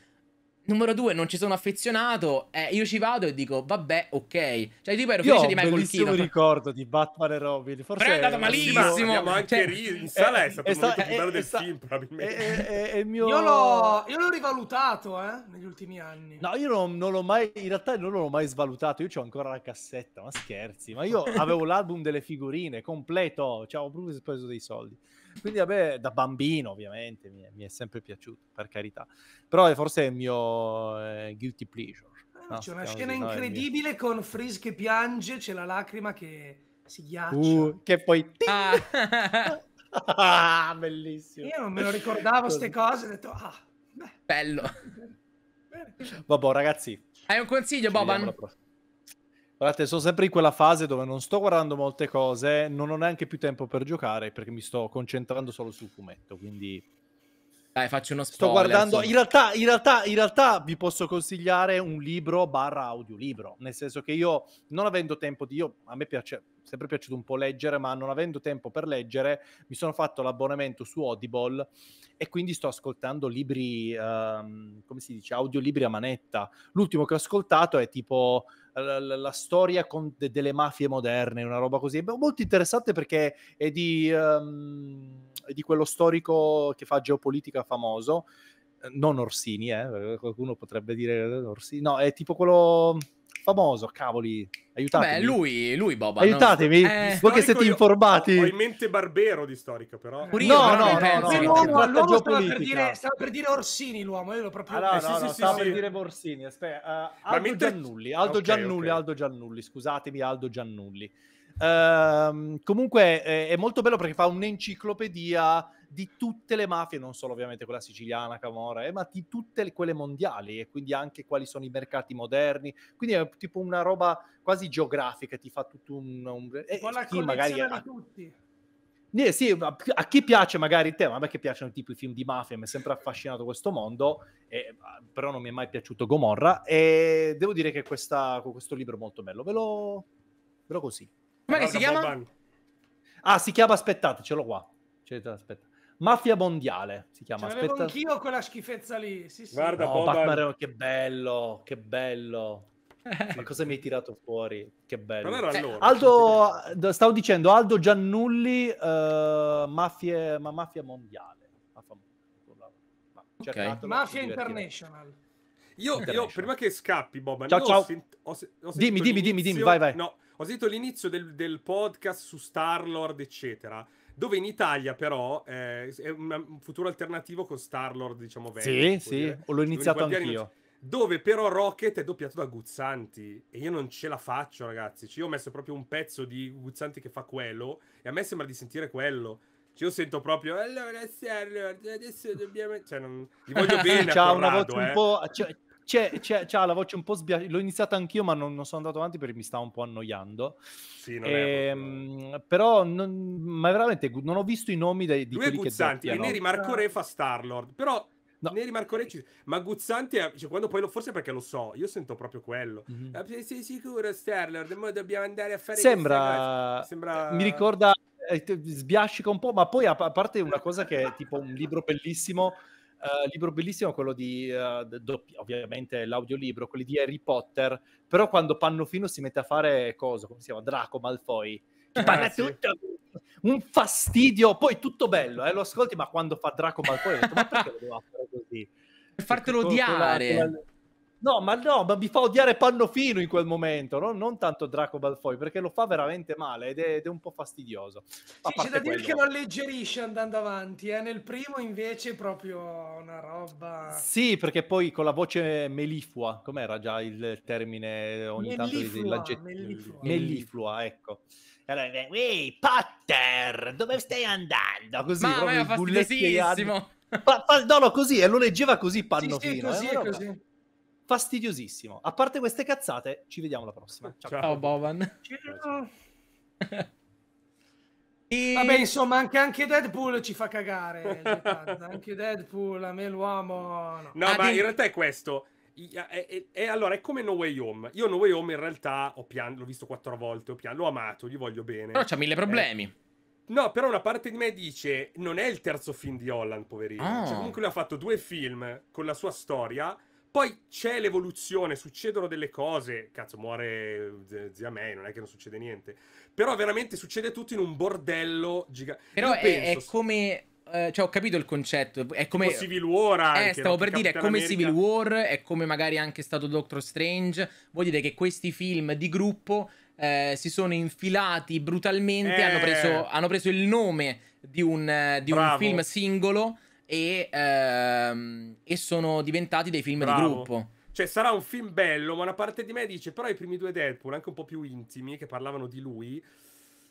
Numero due, non ci sono affezionato. Eh, io ci vado e dico, vabbè, ok. Cioè, tipo, ero felice di Michael Keaton. Io ricordo di Batman e Robin. Forse Però è andato malissimo. Sì, ma anche cioè, in sala è stato è sta, il bello del sta, film, probabilmente. È, è, è mio... io, l'ho, io, l'ho, rivalutato, eh, negli ultimi anni. No, io non, non, l'ho mai... In realtà non l'ho mai svalutato. Io ho ancora la cassetta, ma scherzi. Ma io <laughs> avevo l'album delle figurine, completo. Cioè, ho proprio speso dei soldi. Quindi vabbè, da bambino ovviamente mi è, mi è sempre piaciuto, per carità. Però è forse è il mio eh, guilty pleasure. Ah, no, c'è una scena così, incredibile no, con Frizz che piange, c'è la lacrima che si ghiaccia. Uh, che poi... Ah. ah, bellissimo. Io non me lo ricordavo queste cose, ho detto, ah, beh. bello. Vabbè, ragazzi. Hai un consiglio, Boban? Guardate, sono sempre in quella fase dove non sto guardando molte cose, non ho neanche più tempo per giocare perché mi sto concentrando solo sul fumetto, quindi... Dai, faccio uno spoiler. Sto guardando... In realtà, in, realtà, in realtà vi posso consigliare un libro barra audiolibro, nel senso che io, non avendo tempo di... Io, a me piace sempre piaciuto un po' leggere, ma non avendo tempo per leggere, mi sono fatto l'abbonamento su Audible e quindi sto ascoltando libri, ehm, come si dice, audiolibri a manetta. L'ultimo che ho ascoltato è tipo eh, la, la, la storia de, delle mafie moderne, una roba così. Beh, molto interessante perché è di, um, è di quello storico che fa geopolitica famoso eh, non Orsini, eh, eh? qualcuno potrebbe dire Orsini, no, è tipo quello, famoso, cavoli, aiutatemi. Beh, lui, lui Boba. Aiutatemi, no. eh, voi che siete io, informati. Ho in mente Barbero di storico, però. Purino, no, no, no, no, no, no, no, l'uomo stava per, dire, stava per dire Orsini, l'uomo, io l'ho proprio... Ah, no, eh, sì, no, sì, no, sì, stava sì. per dire Borsini, aspetta. Uh, Aldo mentre... Giannulli, Aldo okay, Giannulli, okay. Aldo Giannulli, scusatemi, Aldo Giannulli. Uh, comunque eh, è molto bello perché fa un'enciclopedia di tutte le mafie, non solo ovviamente quella siciliana, Camorra, eh, ma di tutte le, quelle mondiali e quindi anche quali sono i mercati moderni. Quindi è tipo una roba quasi geografica, ti fa tutto un... un eh, Buona chi magari... È, tutti. Eh, sì, a chi piace magari te, ma a me che piacciono tipo i film di mafia, mi è sempre affascinato questo mondo, eh, però non mi è mai piaciuto Gomorra e devo dire che questa, questo libro è molto bello, ve lo, ve lo consiglio. Come si chiama? Ah, si chiama Aspettate, ce l'ho qua. Aspettate. Mafia Mondiale si chiama. Cioè, aspetta... Avevo anch'io quella schifezza lì. Sì, sì. Guarda, no, Batman, che bello, che bello. Eh. Ma cosa mi hai tirato fuori? Che bello. Non cioè, allora. Aldo, stavo dicendo, Aldo Giannulli, uh, mafie, ma Mafia Mondiale. Okay. Mafia International. Io, io, prima che scappi, Bob, ciao, ciao. Ho sent- ho se- ho dimmi, dimmi, dimmi, dimmi, vai, vai. No, ho sentito l'inizio del, del podcast su Star-Lord, eccetera dove in Italia, però, eh, è un futuro alternativo con Star-Lord, diciamo, vecchio. Sì, sì, l'ho iniziato anch'io dove però Rocket è doppiato da Guzzanti e io non ce la faccio ragazzi cioè, io ho messo proprio un pezzo di Guzzanti che fa quello e a me sembra di sentire quello cioè, io sento proprio allora adesso dobbiamo cioè non... gli voglio <laughs> bene ciao una Corrado, voce eh. un po' c'è, cioè, c'è, c'è, c'ha la voce un po' sbiasciata. L'ho iniziata anch'io, ma non, non, sono andato avanti perché mi stava un po' annoiando. Sì, non ehm, è però, non, ma veramente, non ho visto i nomi dei, di Lui quelli Guzzanti, che doppiano. E Neri Marco Re fa Starlord, però... No. Neri Marco Re ma Guzzanti è... cioè, quando poi lo... forse perché lo so, io sento proprio quello. Mm-hmm. Ah, sei sicuro Starlord, mo dobbiamo andare a fare Sembra, Sembra... Eh, mi ricorda eh, sbiascica un po', ma poi a parte una cosa che è tipo un libro bellissimo eh, libro bellissimo quello di, uh, doppi- ovviamente l'audiolibro, quelli di Harry Potter, però quando Pannofino si mette a fare cosa, come si chiama? Draco Malfoy, che eh, sì. tutto, un fastidio, poi tutto bello, eh, lo ascolti, ma quando fa Draco Malfoy, detto, ma perché lo doveva fare così? Per fartelo odiare. Quella, quella, No, ma no, ma mi fa odiare Pannofino in quel momento, no? non tanto Draco Balfoy, perché lo fa veramente male ed è, ed è un po' fastidioso. Sì, c'è da quello... dire che lo alleggerisce andando avanti, eh? nel primo invece è proprio una roba... Sì, perché poi con la voce meliflua, com'era già il termine ogni meliflua, tanto? Meliflua. Meliflua, ecco. E allora, eh, ehi, Potter, dove stai andando? Così, ma, ma era fastidiosissimo. Pa- pa- no, no, così, e lo leggeva così Pannofino. Sì, sì, così, eh? così fastidiosissimo. A parte queste cazzate, ci vediamo alla prossima. Ciao, Ciao Bovan. Ciao. E... Vabbè, insomma, anche, anche, Deadpool ci fa cagare. Eh, anche Deadpool, a me l'uomo. No, no ah, ma dei... in realtà è questo. E allora è come No Way Home. Io No Way Home in realtà pian... l'ho visto quattro volte, pian... l'ho amato, gli voglio bene. Però c'ha mille eh, problemi. Eh. No, però una parte di me dice non è il terzo film di Holland, poverino. Oh. Cioè, comunque lui ha fatto due film con la sua storia poi c'è l'evoluzione, succedono delle cose, cazzo muore zia May, non è che non succede niente, però veramente succede tutto in un bordello gigantesco. Però è, penso... è, come... Eh, cioè ho capito il concetto, è come... Tipo Civil War eh, anche, eh, stavo per dire, è come America... Civil War, è come magari anche stato Doctor Strange, vuol dire che questi film di gruppo eh, si sono infilati brutalmente, eh... hanno, preso, hanno, preso, il nome di un, di un film singolo e, ehm, e sono diventati dei film Bravo. di gruppo. Cioè, sarà un film bello, ma una parte di me dice: però i primi due Deadpool, anche un po' più intimi, che parlavano di lui.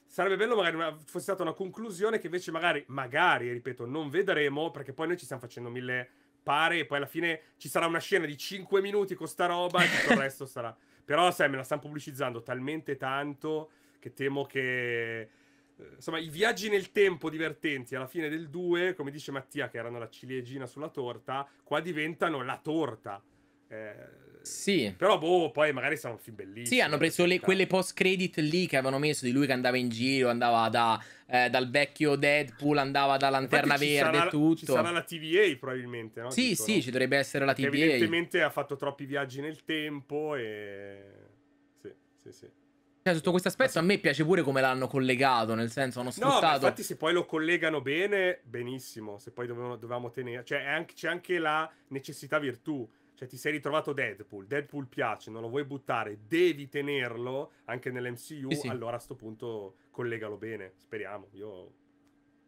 Sarebbe bello magari una, fosse stata una conclusione che invece magari, magari, ripeto, non vedremo, perché poi noi ci stiamo facendo mille pare e poi alla fine ci sarà una scena di 5 minuti con sta roba e tutto il <laughs> resto sarà. Però, sai, me la stanno pubblicizzando talmente tanto che temo che insomma, i viaggi nel tempo divertenti alla fine del 2, come dice Mattia, che erano la ciliegina sulla torta, qua diventano la torta. Eh, sì. Però, boh, poi magari sono film bellissimi. Sì, hanno preso le, quelle post-credit lì che avevano messo di lui che andava in giro, andava da, eh, dal vecchio Deadpool, andava da Lanterna Verde e tutto. Ci sarà la TVA probabilmente, no? Sì, Dico, sì, no? ci dovrebbe essere la TVA. Evidentemente ha fatto troppi viaggi nel tempo e... Sì, sì, sì. Cioè, sotto questo aspetto a me piace pure come l'hanno collegato, nel senso hanno sfruttato... No, infatti se poi lo collegano bene, benissimo, se poi dovevamo, dovevamo tenere... Cioè anche, c'è anche la necessità virtù, cioè ti sei ritrovato Deadpool, Deadpool piace, non lo vuoi buttare, devi tenerlo anche nell'MCU, sì, sì. allora a questo punto collegalo bene, speriamo, io...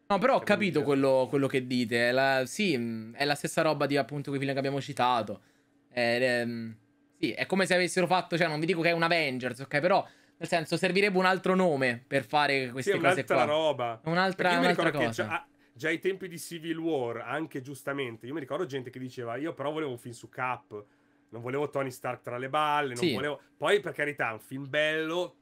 No, però ho cioè, capito quello, quello, che dite, la, sì, mm, è la stessa roba di appunto quei film che abbiamo citato. È, è, mm, sì, è come se avessero fatto, cioè non vi dico che è un Avengers, ok, però nel senso, servirebbe un altro nome per fare queste sì, cose qua. Roba. Un'altra roba. Un'altra cosa. Già, già ai tempi di Civil War, anche giustamente, io mi ricordo gente che diceva, io però volevo un film su Cap, non volevo Tony Stark tra le balle, non sì. volevo... Poi, per carità, un film bello,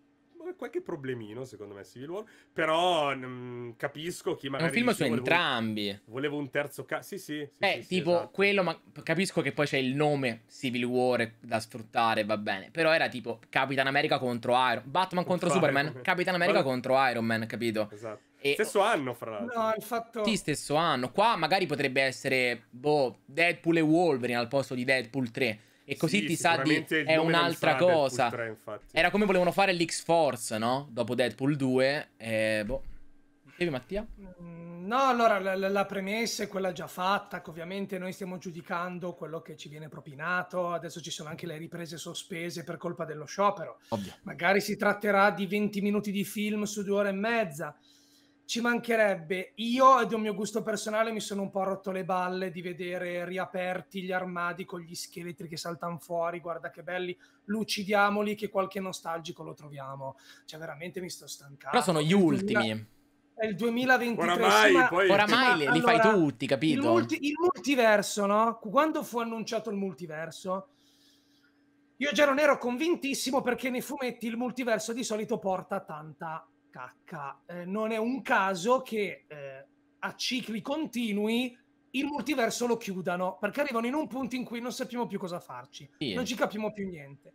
qualche problemino secondo me Civil War, però mh, mm, capisco chi magari... È un film su volevo, entrambi. Volevo un terzo caso. Sì, sì. Eh, sì sì, tipo esatto. quello, ma capisco che poi c'è il nome Civil War da sfruttare, va bene, però era tipo Capitan America contro Iron, Batman contro Fire. Superman, Capitan America contro Iron Man, capito? Esatto. E... Stesso anno, fra l'altro. No, fatto... Sì, stesso anno. Qua magari potrebbe essere boh, Deadpool e Wolverine al posto di Deadpool 3 e così sì, ti sa di è un'altra cosa. 3, Era come volevano fare l'X-Force, no? Dopo Deadpool 2, E boh. Dicevi Mattia? Mm, no, allora la, la, premessa è quella già fatta, che ovviamente noi stiamo giudicando quello che ci viene propinato, adesso ci sono anche le riprese sospese per colpa dello sciopero. Ovvio. Magari si tratterà di 20 minuti di film su due ore e mezza ci mancherebbe. Io, ed è un mio gusto personale, mi sono un po' rotto le balle di vedere riaperti gli armadi con gli scheletri che saltano fuori. Guarda che belli, lucidiamoli, che qualche nostalgico lo troviamo. Cioè, veramente mi sto stancando. Però sono gli ultimi. è il 2023. Oramai, ma... poi... Oramai li, li allora, fai tutti, capito? Il, multi, il, multiverso, no? Quando fu annunciato il multiverso, io già non ero convintissimo perché nei fumetti il multiverso di solito porta tanta cacca. Eh, non è un caso che eh, a cicli continui il multiverso lo chiudano, perché arrivano in un punto in cui non sappiamo più cosa farci, yeah. non ci capiamo più niente.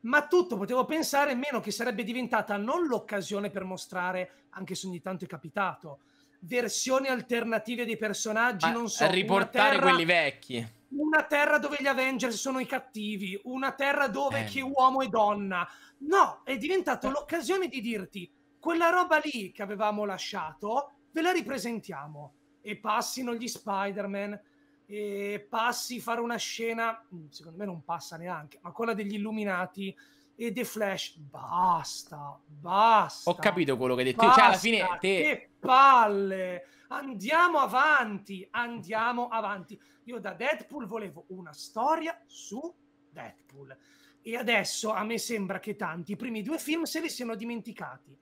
Ma tutto potevo pensare meno che sarebbe diventata non l'occasione per mostrare, anche se ogni tanto è capitato, versioni alternative dei personaggi, Ma non so, riportare terra, quelli vecchi. Una terra dove gli Avengers sono i cattivi, una terra dove eh. chi è uomo e donna. No, è diventata eh. l'occasione di dirti quella roba lì che avevamo lasciato, ve la ripresentiamo. E passino gli Spider-Man, e passi fare una scena, mm, secondo me non passa neanche, ma quella degli Illuminati e The Flash, basta, basta. Ho capito quello che hai detto. Basta, cioè, alla fine te... Che palle! Andiamo avanti, andiamo avanti. Io da Deadpool volevo una storia su Deadpool. E adesso a me sembra che tanti i primi due film se li siano dimenticati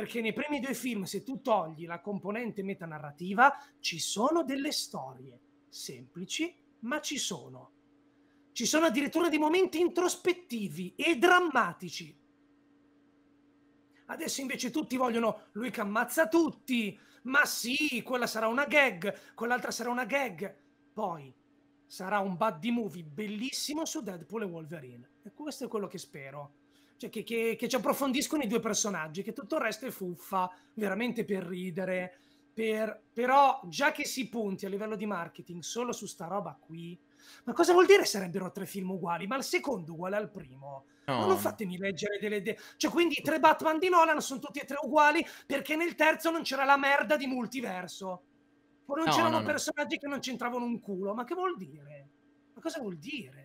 perché nei primi due film, se tu togli la componente metanarrativa, ci sono delle storie semplici, ma ci sono. Ci sono addirittura dei momenti introspettivi e drammatici. Adesso invece tutti vogliono lui che ammazza tutti, ma sì, quella sarà una gag, quell'altra sarà una gag. Poi sarà un buddy movie bellissimo su Deadpool e Wolverine. E questo è quello che spero cioè che, che, che, ci approfondiscono i due personaggi, che tutto il resto è fuffa, veramente per ridere. Per, però già che si punti a livello di marketing solo su sta roba qui, ma cosa vuol dire sarebbero tre film uguali? Ma il secondo uguale al primo? No. Ma non fatemi leggere delle idee. Cioè, quindi i tre Batman di Nolan sono tutti e tre uguali perché nel terzo non c'era la merda di multiverso. O non no, c'erano no, personaggi che non c'entravano un culo. Ma che vuol dire? Ma cosa vuol dire?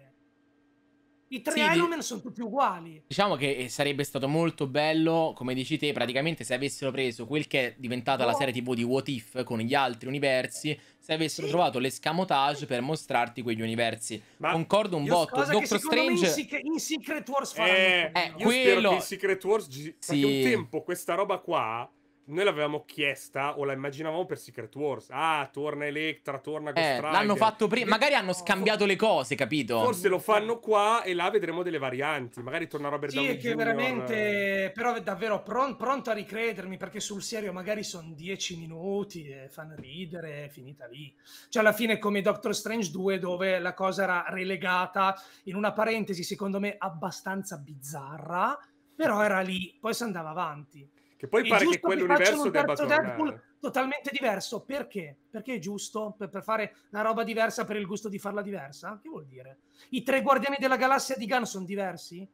I tre sì, Iron Man sono tutti uguali. Diciamo che eh, sarebbe stato molto bello, come dici te, praticamente se avessero preso quel che è diventata oh. la serie TV di What If con gli altri universi, se avessero sì. trovato l'escamotage per mostrarti quegli universi. Ma Concordo un botto. Doctor Strange in, Secret, in Secret Wars faranno. Eh, eh, quello... in Secret Wars gi- sì. un tempo questa roba qua noi l'avevamo chiesta o la immaginavamo per Secret Wars. Ah, torna Electra, torna eh, Ghost eh, Rider. L'hanno fatto prima, magari hanno scambiato le cose, capito? Forse lo fanno qua e là vedremo delle varianti, magari torna Robert sì, Downey Jr. Sì, che veramente, eh. però davvero pron- pronto a ricredermi perché sul serio magari sono dieci minuti e fanno ridere, è finita lì. Cioè alla fine come Doctor Strange 2 dove la cosa era relegata in una parentesi secondo me abbastanza bizzarra, però era lì, poi si andava avanti. Che poi è pare che quell'universo che debba tornare. totalmente diverso, perché? Perché è giusto per, per, fare una roba diversa per il gusto di farla diversa? Che vuol dire? I tre guardiani della galassia di Gunn sono diversi?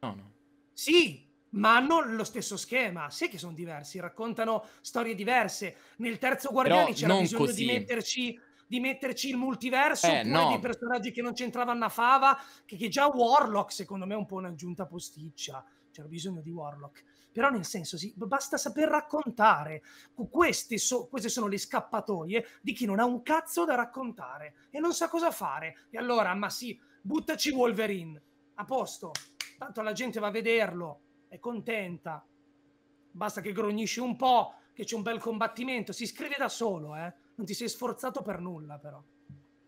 No, no. Sì, ma hanno lo stesso schema, sì che sono diversi, raccontano storie diverse. Nel terzo Guardiani Però c'era bisogno così. di metterci di metterci il multiverso eh, no. dei personaggi che non c'entravano a fava che, che, già Warlock secondo me è un po' un'aggiunta posticcia c'era bisogno di Warlock però nel senso sì, basta saper raccontare. So, queste sono le scappatoie di chi non ha un cazzo da raccontare e non sa cosa fare. E allora, ma sì, buttaci Wolverine, a posto, tanto la gente va a vederlo, è contenta, basta che grognisci un po', che c'è un bel combattimento, si scrive da solo, eh? non ti sei sforzato per nulla però.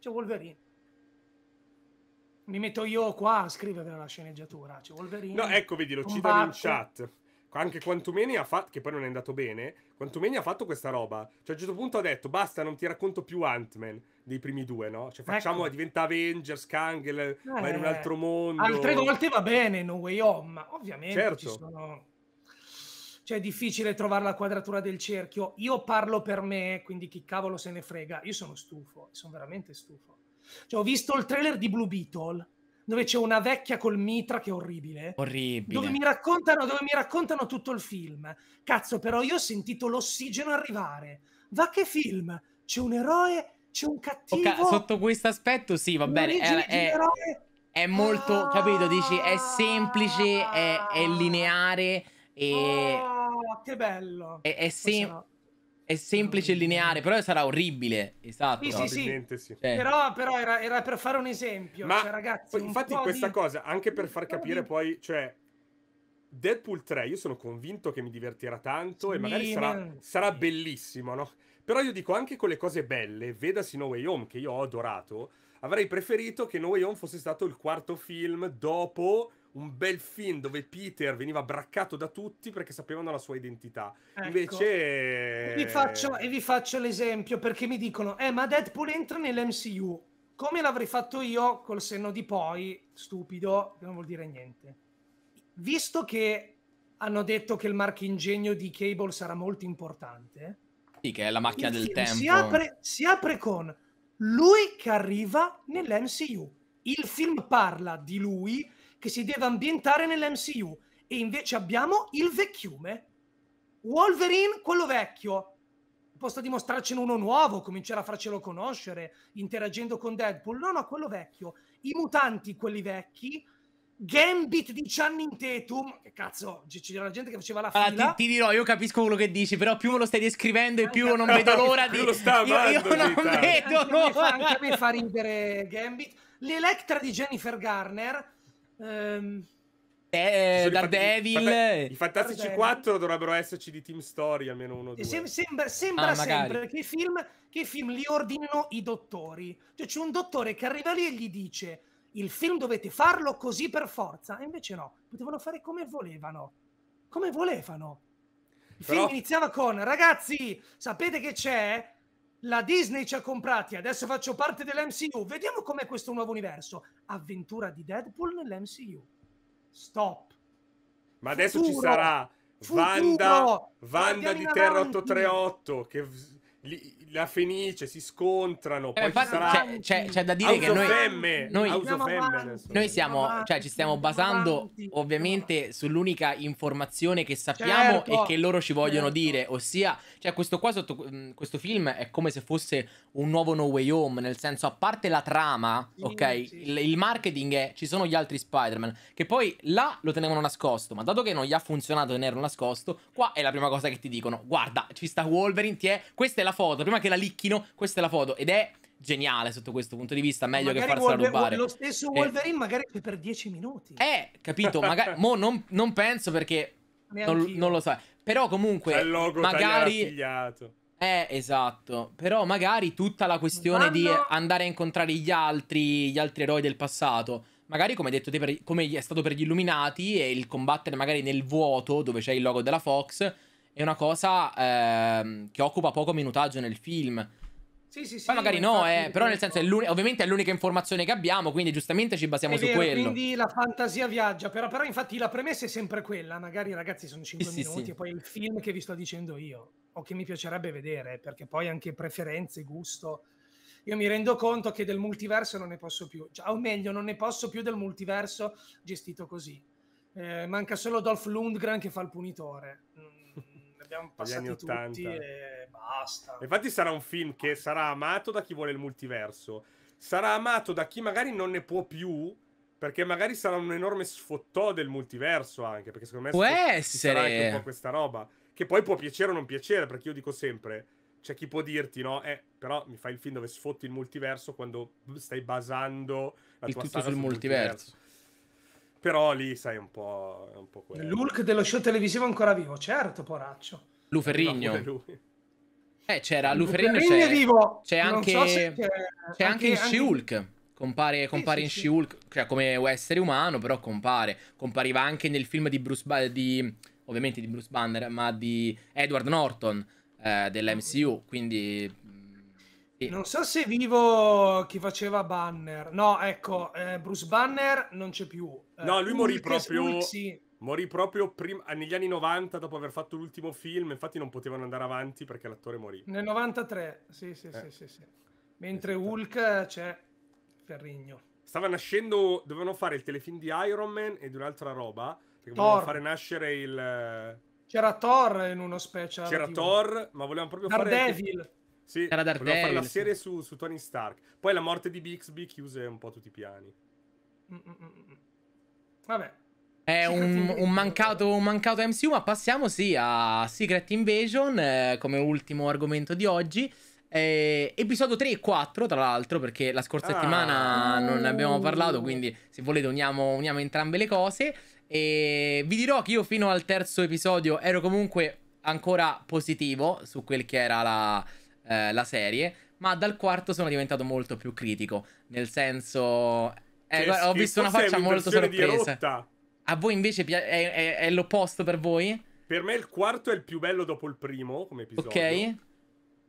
C'è Wolverine mi metto io qua a scrivere la sceneggiatura. C'è Wolverine. No, ecco, vedi, lo citano in chat anche Quantumeni ha fatto, che poi non è andato bene, Quantumeni ha fatto questa roba. Cioè a un certo punto ha detto, basta, non ti racconto più Ant-Man dei primi due, no? Cioè ecco. facciamo, ecco. diventa Avengers, Kang, eh, va in un eh. altro mondo. Altre volte va bene, No Way Home, ma ovviamente certo. ci sono... Cioè è difficile trovare la quadratura del cerchio. Io parlo per me, quindi chi cavolo se ne frega. Io sono stufo, sono veramente stufo. Cioè ho visto il trailer di Blue Beetle dove c'è una vecchia col mitra che è orribile. Orribile. Dove mi raccontano, dove mi raccontano tutto il film. Cazzo, però io ho sentito l'ossigeno arrivare. Va che film? C'è un eroe, c'è un cattivo. Okay, sotto questo aspetto sì, va bene. È, è, eh, eh, è, molto, ah, capito, dici, è semplice, è, è lineare. E... Ah, che bello! È, è, sem- è semplice e lineare, però sarà orribile. Esatto. Sì, sì, sì. Eh. Però, però era, era, per fare un esempio. Ma cioè, ragazzi, poi, infatti, questa di... cosa, anche per far capire di... poi, cioè, Deadpool 3, io sono convinto che mi divertirà tanto sì, e magari sarà, sarà, bellissimo, no? Però io dico anche con le cose belle, vedasi No Way Home, che io ho adorato, avrei preferito che No Way Home fosse stato il quarto film dopo un bel film dove Peter veniva braccato da tutti perché sapevano la sua identità. Ecco. Invece... vi, faccio, e vi faccio l'esempio perché mi dicono, eh ma Deadpool entra nell'MCU. Come l'avrei fatto io col senno di poi, stupido, non vuol dire niente. Visto che hanno detto che il marchingegno di Cable sarà molto importante. Sì, che è la macchina del tempo. Si apre, si apre con lui che arriva nell'MCU. Il film parla di lui che si deve ambientare nell'MCU e invece abbiamo il vecchiume. Wolverine, quello vecchio, posso dimostrarcene uno nuovo, cominciare a farcelo conoscere interagendo con Deadpool. No, no, quello vecchio. I mutanti, quelli vecchi. Gambit di Channing Tatum. Che cazzo, c'era la gente che faceva la ah, fila. Ah, ti, ti, dirò, io capisco quello che dici, però più me lo stai descrivendo e più non eh, vedo l'ora di... lo sta io, io non vedo l'ora. Anche, a me fa ridere Gambit. L'Electra di Jennifer Garner Um, Beh, Devil i, i Fantastici Daredevil. 4 dovrebbero esserci di Team Story almeno uno due. Sem sembra, sembra ah, sempre che i, film, che i film li ordinano i dottori cioè c'è un dottore che arriva lì e gli dice il film dovete farlo così per forza e invece no, potevano fare come volevano come volevano il Però... film iniziava con ragazzi sapete che c'è? La Disney ci ha comprati, adesso faccio parte dell'MCU. Vediamo com'è questo nuovo universo. Avventura di Deadpool nell'MCU. Stop. Ma adesso futuro, ci sarà Wanda, Wanda di Terra 838 che li, la Fenice si scontrano. Eh, poi sarà... c'è, c'è, c'è, da dire House che noi, noi, noi siamo, cioè, ci stiamo basando ovviamente sull'unica informazione che sappiamo certo, e che loro ci vogliono certo. dire. Ossia, cioè, questo qua sotto mm, questo film è come se fosse un nuovo No Way Home. Nel senso, a parte la trama, sì, ok, sì. Il, il, marketing è ci sono gli altri Spider-Man che poi là lo tenevano nascosto. Ma dato che non gli ha funzionato tenerlo nascosto, qua è la prima cosa che ti dicono: guarda, ci sta Wolverine, ti è questa è la la foto, prima che la licchino, questa è la foto. Ed è geniale sotto questo punto di vista, meglio magari che farsela Wolver- rubare. Lo stesso eh. Wolverine eh. magari per 10 minuti. Eh, capito, magari... <laughs> mo non, non penso perché... Non, non, lo sai. Però comunque... Il logo magari... Eh, esatto. Però magari tutta la questione Vanno... di andare a incontrare gli altri, gli altri eroi del passato. Magari, come hai detto te, per, come è stato per gli Illuminati, e il combattere magari nel vuoto, dove c'è il logo della Fox è una cosa ehm, che occupa poco minutaggio nel film. Sì, sì, sì. Poi magari no, eh, però nel senso è ovviamente è l'unica informazione che abbiamo, quindi giustamente ci basiamo è su vero, quello. Quindi la fantasia viaggia, però, però, infatti la premessa è sempre quella, magari ragazzi sono 5 sì, minuti sì. e poi il film che vi sto dicendo io o che mi piacerebbe vedere, perché poi anche preferenze, gusto. Io mi rendo conto che del multiverso non ne posso più, cioè, o meglio non ne posso più del multiverso gestito così. Eh, manca solo Dolph Lundgren che fa il punitore abbiamo passato anni 80. tutti e basta. Infatti sarà un film che sarà amato da chi vuole il multiverso, sarà amato da chi magari non ne può più perché magari sarà un enorme sfottò del multiverso anche, perché secondo me può essere anche un po' questa roba che poi può piacere o non piacere, perché io dico sempre c'è chi può dirti, no? Eh, però mi fai il film dove sfotti il multiverso quando stai basando la il tua tutto sul, sul multiverso. multiverso. Però lì sai un po', un po quello. L'Hulk dello show televisivo ancora vivo, certo, poraccio. Luferrigno. eh, c'era Luferrigno, Luferrigno c'è, vivo. c'è anche, so c'è, c'è anche, anche in She-Hulk. Compare, compare sì, sì, in She-Hulk, cioè come essere umano, però compare. Compariva anche nel film di Bruce Banner, di, ovviamente di Bruce Banner, ma di Edward Norton eh, dell'MCU, quindi non so se vivo chi faceva Banner. No, ecco, eh, Bruce Banner non c'è più. Eh, no, lui morì proprio... Morì proprio prim- eh, negli anni 90 dopo aver fatto l'ultimo film, infatti non potevano andare avanti perché l'attore morì. Nel 93, sì, sì, eh. sì, sì, sì. Mentre esatto. Hulk c'è Ferrigno. Stava nascendo, dovevano fare il telefilm di Iron Man e di un'altra roba, perché Thor. volevano fare nascere il... Eh, C'era Thor in uno special. C'era TV. Thor, ma volevano proprio Daredevil. fare... Daredevil. Sì, era Daredevil. fare la serie su, su, Tony Stark. Poi la morte di Bixby chiuse un po' tutti i piani. Mm-mm. Vabbè. È un, un, mancato, un, mancato, MCU, ma passiamo sì a Secret Invasion eh, come ultimo argomento di oggi. Eh, episodio 3 e 4, tra l'altro, perché la scorsa ah. settimana non ne abbiamo parlato, quindi se volete uniamo, uniamo entrambe le cose. E vi dirò che io fino al terzo episodio ero comunque ancora positivo su quel che era la, eh, la serie, ma dal quarto sono diventato molto più critico, nel senso... Eh, guarda, ho visto una faccia molto sorpresa. A voi invece è, è, è l'opposto per voi? Per me il quarto è il più bello dopo il primo, come episodio. Ok.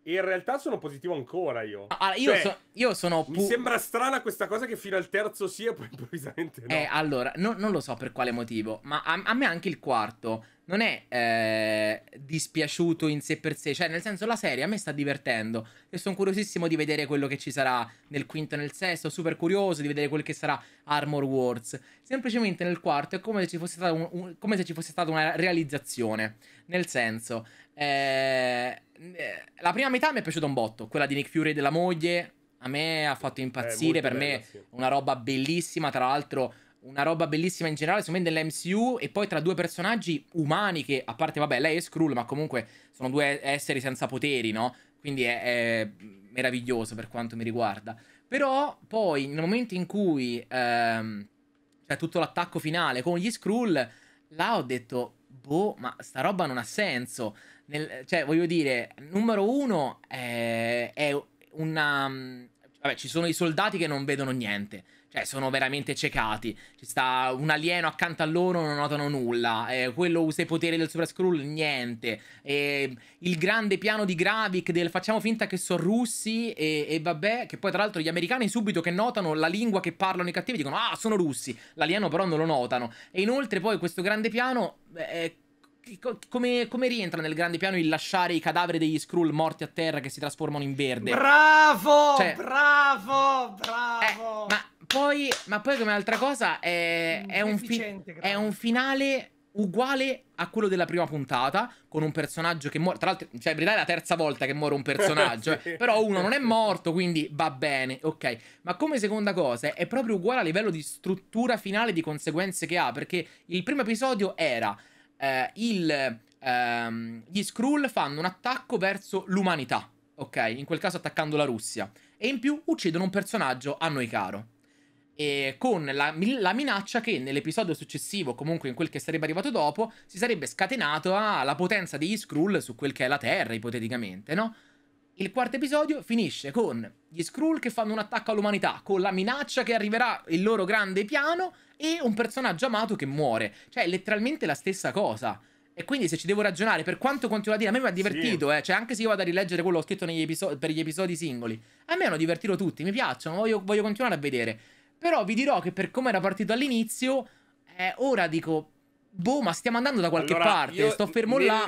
E in realtà sono positivo ancora io. Ah, io, cioè, so, io sono. Mi sembra strana questa cosa che fino al terzo sia, poi improvvisamente no. Eh, allora, no, non lo so per quale motivo, ma a, a me anche il quarto non è eh, dispiaciuto in sé per sé, cioè nel senso la serie a me sta divertendo e sono curiosissimo di vedere quello che ci sarà nel quinto e nel sesto, super curioso di vedere quel che sarà Armor Wars. Semplicemente nel quarto è come se ci fosse stata, un, un, se ci fosse stata una realizzazione, nel senso eh, la prima metà mi è piaciuta un botto, quella di Nick Fury e della moglie, a me ha fatto impazzire, eh, per bella, me sì. una roba bellissima, tra l'altro una roba bellissima in generale, secondo me nell'MCU e poi tra due personaggi umani che, a parte vabbè, lei è Skrull, ma comunque sono due esseri senza poteri, no? Quindi è, è meraviglioso per quanto mi riguarda. Però poi nel momento in cui ehm, c'è tutto l'attacco finale con gli Skrull, là ho detto, boh, ma sta roba non ha senso. Nel, cioè, voglio dire, numero uno è, è una... Vabbè, ci sono i soldati che non vedono niente cioè, sono veramente ciecati. Ci sta un alieno accanto a loro, non notano nulla. Eh, quello usa i poteri del Super Scroll, niente. Eh, il grande piano di Gravik del facciamo finta che sono russi e, e, vabbè. Che poi, tra l'altro, gli americani subito che notano la lingua che parlano i cattivi dicono ah, sono russi. L'alieno però non lo notano. E inoltre poi questo grande piano... Eh, come, come, rientra nel grande piano il lasciare i cadaveri degli Skrull morti a terra che si trasformano in verde? Bravo! Cioè, bravo! Bravo! Eh, ma, poi, ma, poi, come altra cosa, è, mm, è, un è un finale uguale a quello della prima puntata, con un personaggio che muore. Tra l'altro, cioè, in è la terza volta che muore un personaggio, <laughs> eh, sì. però uno non è morto, quindi va bene, ok. Ma come seconda cosa, è proprio uguale a livello di struttura finale, di conseguenze che ha, perché il primo episodio era eh, il, ehm, gli Skrull fanno un attacco verso l'umanità, ok? In quel caso attaccando la Russia. E in più uccidono un personaggio a noi caro. E con la, la minaccia che nell'episodio successivo, comunque in quel che sarebbe arrivato dopo, si sarebbe scatenato alla potenza degli Skrull su quel che è la Terra, ipoteticamente, no? Il quarto episodio finisce con gli Skrull che fanno un attacco all'umanità, con la minaccia che arriverà il loro grande piano e un personaggio amato che muore. Cioè, letteralmente la stessa cosa. E quindi se ci devo ragionare, per quanto continuo a dire, a me mi ha divertito, sì. eh, cioè anche se io vado a rileggere quello che ho scritto episodi, per gli episodi singoli, a me hanno divertito tutti, mi piacciono, voglio, voglio continuare a vedere. Però vi dirò che per come era partito all'inizio, eh, ora dico, boh, ma stiamo andando da qualche allora, parte, sto fermo là.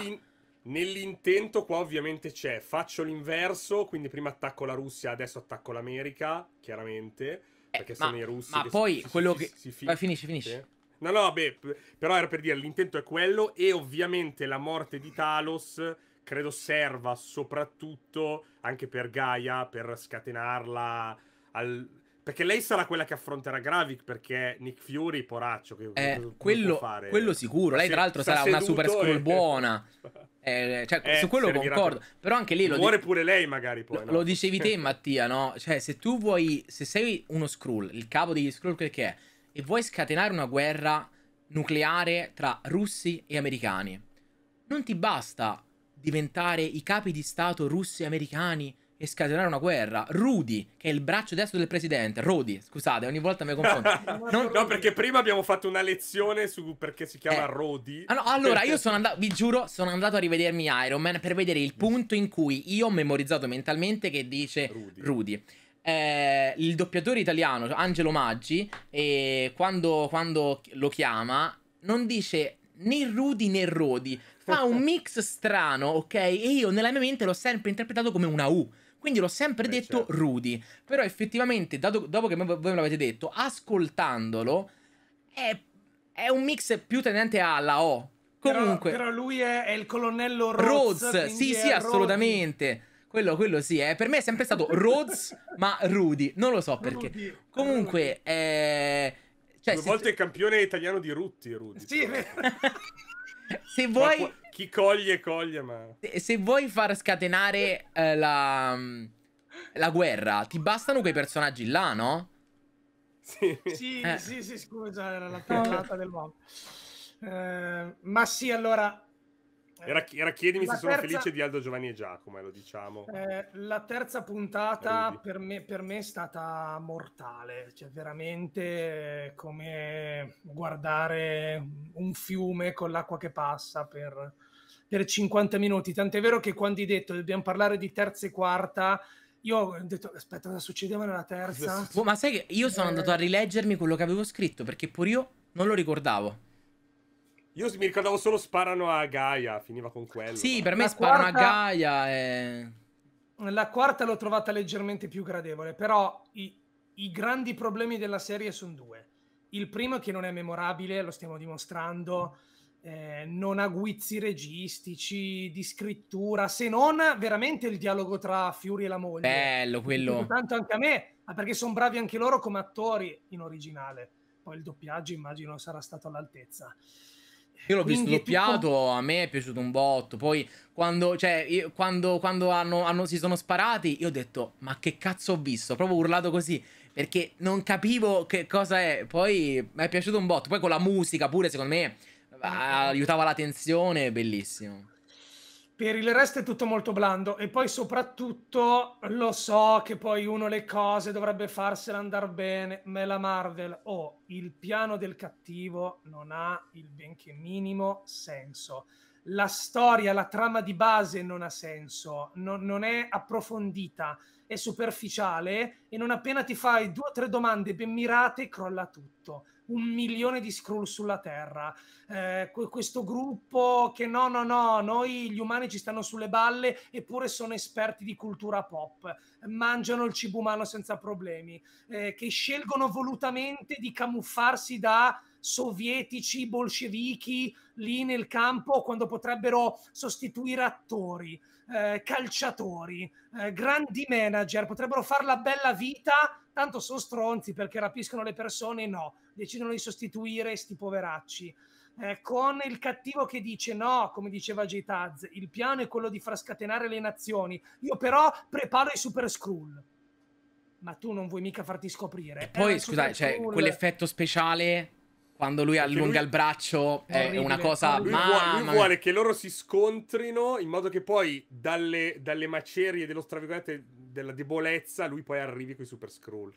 Nell'intento qua ovviamente c'è, faccio l'inverso, quindi prima attacco la Russia, adesso attacco l'America, chiaramente, eh, perché eh, sono i russi. Ma poi si, quello si, che... Si, fi- ah, finisce, finisce. No, no, beh, però era per dire, l'intento è quello e ovviamente la morte di Talos credo serva soprattutto anche per Gaia, per scatenarla al perché lei sarà quella che affronterà Gravik perché Nick Fury, poraccio, che eh, quello, fare? quello sicuro. Lei, tra l'altro, sarà una super scroll e... <laughs> buona. <laughs> Eh, cioè, eh, su quello concordo. Per... Però anche lì Muore di... pure lei, magari. Poi, lo, no? lo dicevi te, <laughs> Mattia, no? Cioè, se tu vuoi. Se sei uno scroll, il capo degli scroll quel che è, e vuoi scatenare una guerra nucleare tra russi e americani, non ti basta diventare i capi di stato russi e americani e scatenare una guerra. Rudy, che è il braccio destro del presidente, Rodi, scusate, ogni volta mi confondo. <laughs> Non... no, perché prima abbiamo fatto una lezione su perché si chiama eh. Rodi. Ah, no, allora, io sono andato, vi giuro, sono andato a rivedermi Iron Man per vedere il punto in cui io ho memorizzato mentalmente che dice Rudy. Rudy. Eh, il doppiatore italiano Angelo Maggi, eh, quando, quando lo chiama, non dice né Rudy né Rodi, fa un <laughs> mix strano, ok? E io nella mia mente l'ho sempre interpretato come una U. Quindi l'ho sempre Beh, detto certo. Rudy. Però effettivamente, dato, dopo che voi me l'avete detto, ascoltandolo, è, è, un mix più tenente alla O. Comunque. Però, però lui è, è, il colonnello Rhodes. Rhodes sì, sì, assolutamente. Rhodes. Quello, quello, sì, eh. per me è sempre stato Rhodes, <laughs> ma Rudy, non lo so perché. Rudy. Comunque, eh... cioè, Due se... il campione italiano di Rutti, Rudy. Sì, <laughs> se vuoi chi coglie, coglie, ma... Se, se vuoi far scatenare eh, la, mm, la guerra, ti bastano quei personaggi là, no? Sì, sì, eh. sì, sì, scusa, era la perlata <laughs> eh. del uomo. Eh, ma sì, allora... Eh, era, era chiedimi se terza... sono felice di Aldo Giovanni e Giacomo, eh, lo diciamo. Eh, la terza puntata per me, per me, è stata mortale, cioè veramente come guardare un fiume con l'acqua che passa per per 50 minuti. Tant'è vero che quando hai detto dobbiamo parlare di terza e quarta, io ho detto aspetta, cosa succedeva nella terza? Oh, ma sai che io sono eh... andato a rileggermi quello che avevo scritto perché pure io non lo ricordavo. Io mi ricordavo solo sparano a Gaia, finiva con quello. Sì, per me la sparano quarta... a Gaia e... La quarta l'ho trovata leggermente più gradevole, però i, i grandi problemi della serie sono due. Il primo è che non è memorabile, lo stiamo dimostrando. Mm eh, non ha guizzi registici, di scrittura, se non veramente il dialogo tra Fiori e la moglie. Bello quello. Tanto anche a me, ma perché sono bravi anche loro come attori in originale. Poi il doppiaggio immagino sarà stato all'altezza. Io l'ho Quindi visto doppiato, tutto... a me è piaciuto un botto. Poi quando, cioè, io, quando, quando hanno, hanno, si sono sparati, io ho detto: Ma che cazzo ho visto? Proprio urlato così perché non capivo che cosa è. Poi mi è piaciuto un botto. Poi con la musica pure, secondo me Ah, aiutava la tensione, bellissimo. Per il resto è tutto molto blando e poi soprattutto lo so che poi uno le cose dovrebbe farsela andare bene, ma la Marvel o oh, il piano del cattivo non ha il benché minimo senso. La storia, la trama di base non ha senso, no, non è approfondita, è superficiale e non appena ti fai due o tre domande ben mirate crolla tutto un milione di scroll sulla Terra. Eh, questo gruppo che no, no, no, noi gli umani ci stanno sulle balle eppure sono esperti di cultura pop, mangiano il cibo umano senza problemi, eh, che scelgono volutamente di camuffarsi da sovietici, bolscevichi lì nel campo quando potrebbero sostituire attori, eh, calciatori, eh, grandi manager, potrebbero far la bella vita tanto sono stronzi perché rapiscono le persone, no, decidono di sostituire questi poveracci. Eh, con il cattivo che dice no, come diceva J-Taz, il piano è quello di far scatenare le nazioni, io però preparo i Super Skrull. Ma tu non vuoi mica farti scoprire. E poi, eh, scusate, cioè, quell'effetto speciale quando lui allunga lui... il braccio è, è una cosa... Lui, vuole, lui vuole che loro si scontrino in modo che poi dalle, dalle macerie dello, tra della debolezza lui poi arrivi con i Super Scroll.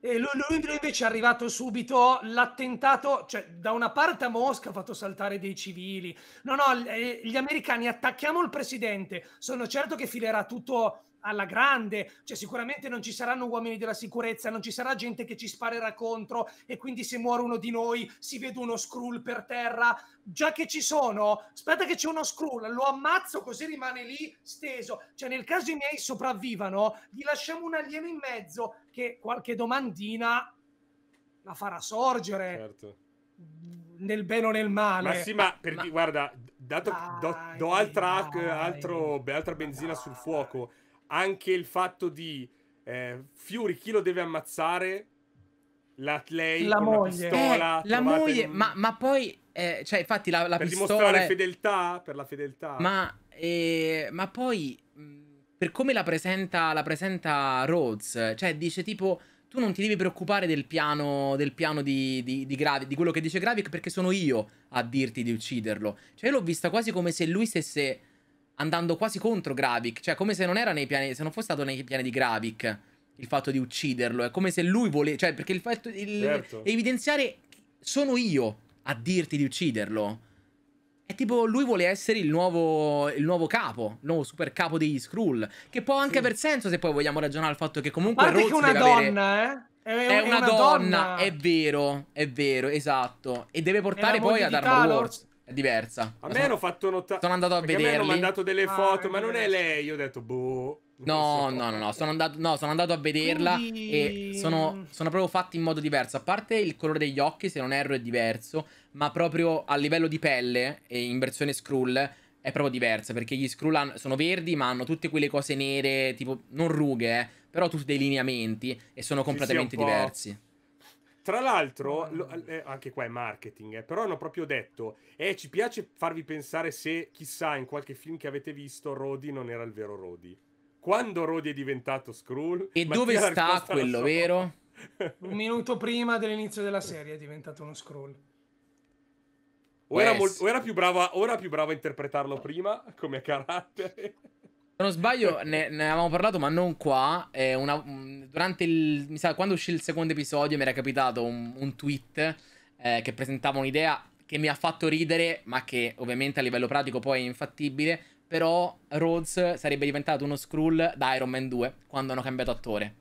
E lui, lui, invece è arrivato subito, l'attentato, cioè da una parte a Mosca ha fatto saltare dei civili, no no, eh, gli americani attacchiamo il presidente, sono certo che filerà tutto alla grande, cioè sicuramente non ci saranno uomini della sicurezza, non ci sarà gente che ci sparerà contro e quindi se muore uno di noi si vede uno scroll per terra, già che ci sono, aspetta che c'è uno scroll, lo ammazzo così rimane lì steso, cioè nel caso i miei sopravvivano, gli lasciamo un alieno in mezzo che qualche domandina la farà sorgere. Certo. Nel bene o nel male, ma sì, ma, per ma... guarda, dato che do, do al track, altro, altra benzina dai. sul fuoco, anche il fatto di eh, Fury chi lo deve ammazzare? La, lei la moglie, pistola, eh, la moglie, un... ma, ma, poi, eh, cioè, infatti, la, la per pistola dimostrare è... fedeltà per la fedeltà, ma, eh, ma poi per come la presenta, la presenta Rhodes, cioè, dice tipo tu non ti devi preoccupare del piano, del piano di, di, di, Gravik, di quello che dice Gravic perché sono io a dirti di ucciderlo. Cioè, io l'ho vista quasi come se lui stesse andando quasi contro Gravik, cioè come se non era nei piani, se non fosse stato nei piani di Gravik il fatto di ucciderlo, è come se lui volesse, cioè perché il fatto il, certo. evidenziare sono io a dirti di ucciderlo. È tipo lui vuole essere il nuovo, il nuovo capo, il nuovo super capo degli Skrull, che può anche sì. aver senso se poi vogliamo ragionare al fatto che comunque Guarda Rhodes che una donna, avere... eh è, è, una, una donna, donna, è vero, è vero, esatto. E deve portare poi ad Armor Wars. È diversa. A me sono... hanno fatto notare. Sono andato a vedere. Mi hanno mandato delle ah, foto, ma non è lei. Io ho detto, boh. No, so. no, no, no, sono andato, no, sono andato a vederla Quindi... e sono, sono, proprio fatti in modo diverso. A parte il colore degli occhi, se non erro, è diverso, ma proprio a livello di pelle e in versione Skrull è proprio diversa perché gli Skrull sono verdi, ma hanno tutte quelle cose nere, tipo non rughe, eh, però tutti dei lineamenti e sono completamente sì, sì, diversi. Tra l'altro, lo, eh, anche qua è marketing, eh, però hanno proprio detto, eh, ci piace farvi pensare se, chissà, in qualche film che avete visto, Rodi non era il vero Rodi. Quando Rodi è diventato Skrull... E Mattia dove sta quello, vero? <laughs> Un minuto prima dell'inizio della serie è diventato uno Skrull. O, yes. era, mol- o era, più brava, o era più brava a interpretarlo prima, come carattere... Se non sbaglio, ne, ne, avevamo parlato, ma non qua. Eh, una, mm, durante il. Mi sa, quando uscì il secondo episodio, mi era capitato un, un tweet eh, che presentava un'idea che mi ha fatto ridere, ma che ovviamente a livello pratico poi è infattibile. Però Rhodes sarebbe diventato uno Skrull da Iron Man 2 quando hanno cambiato attore.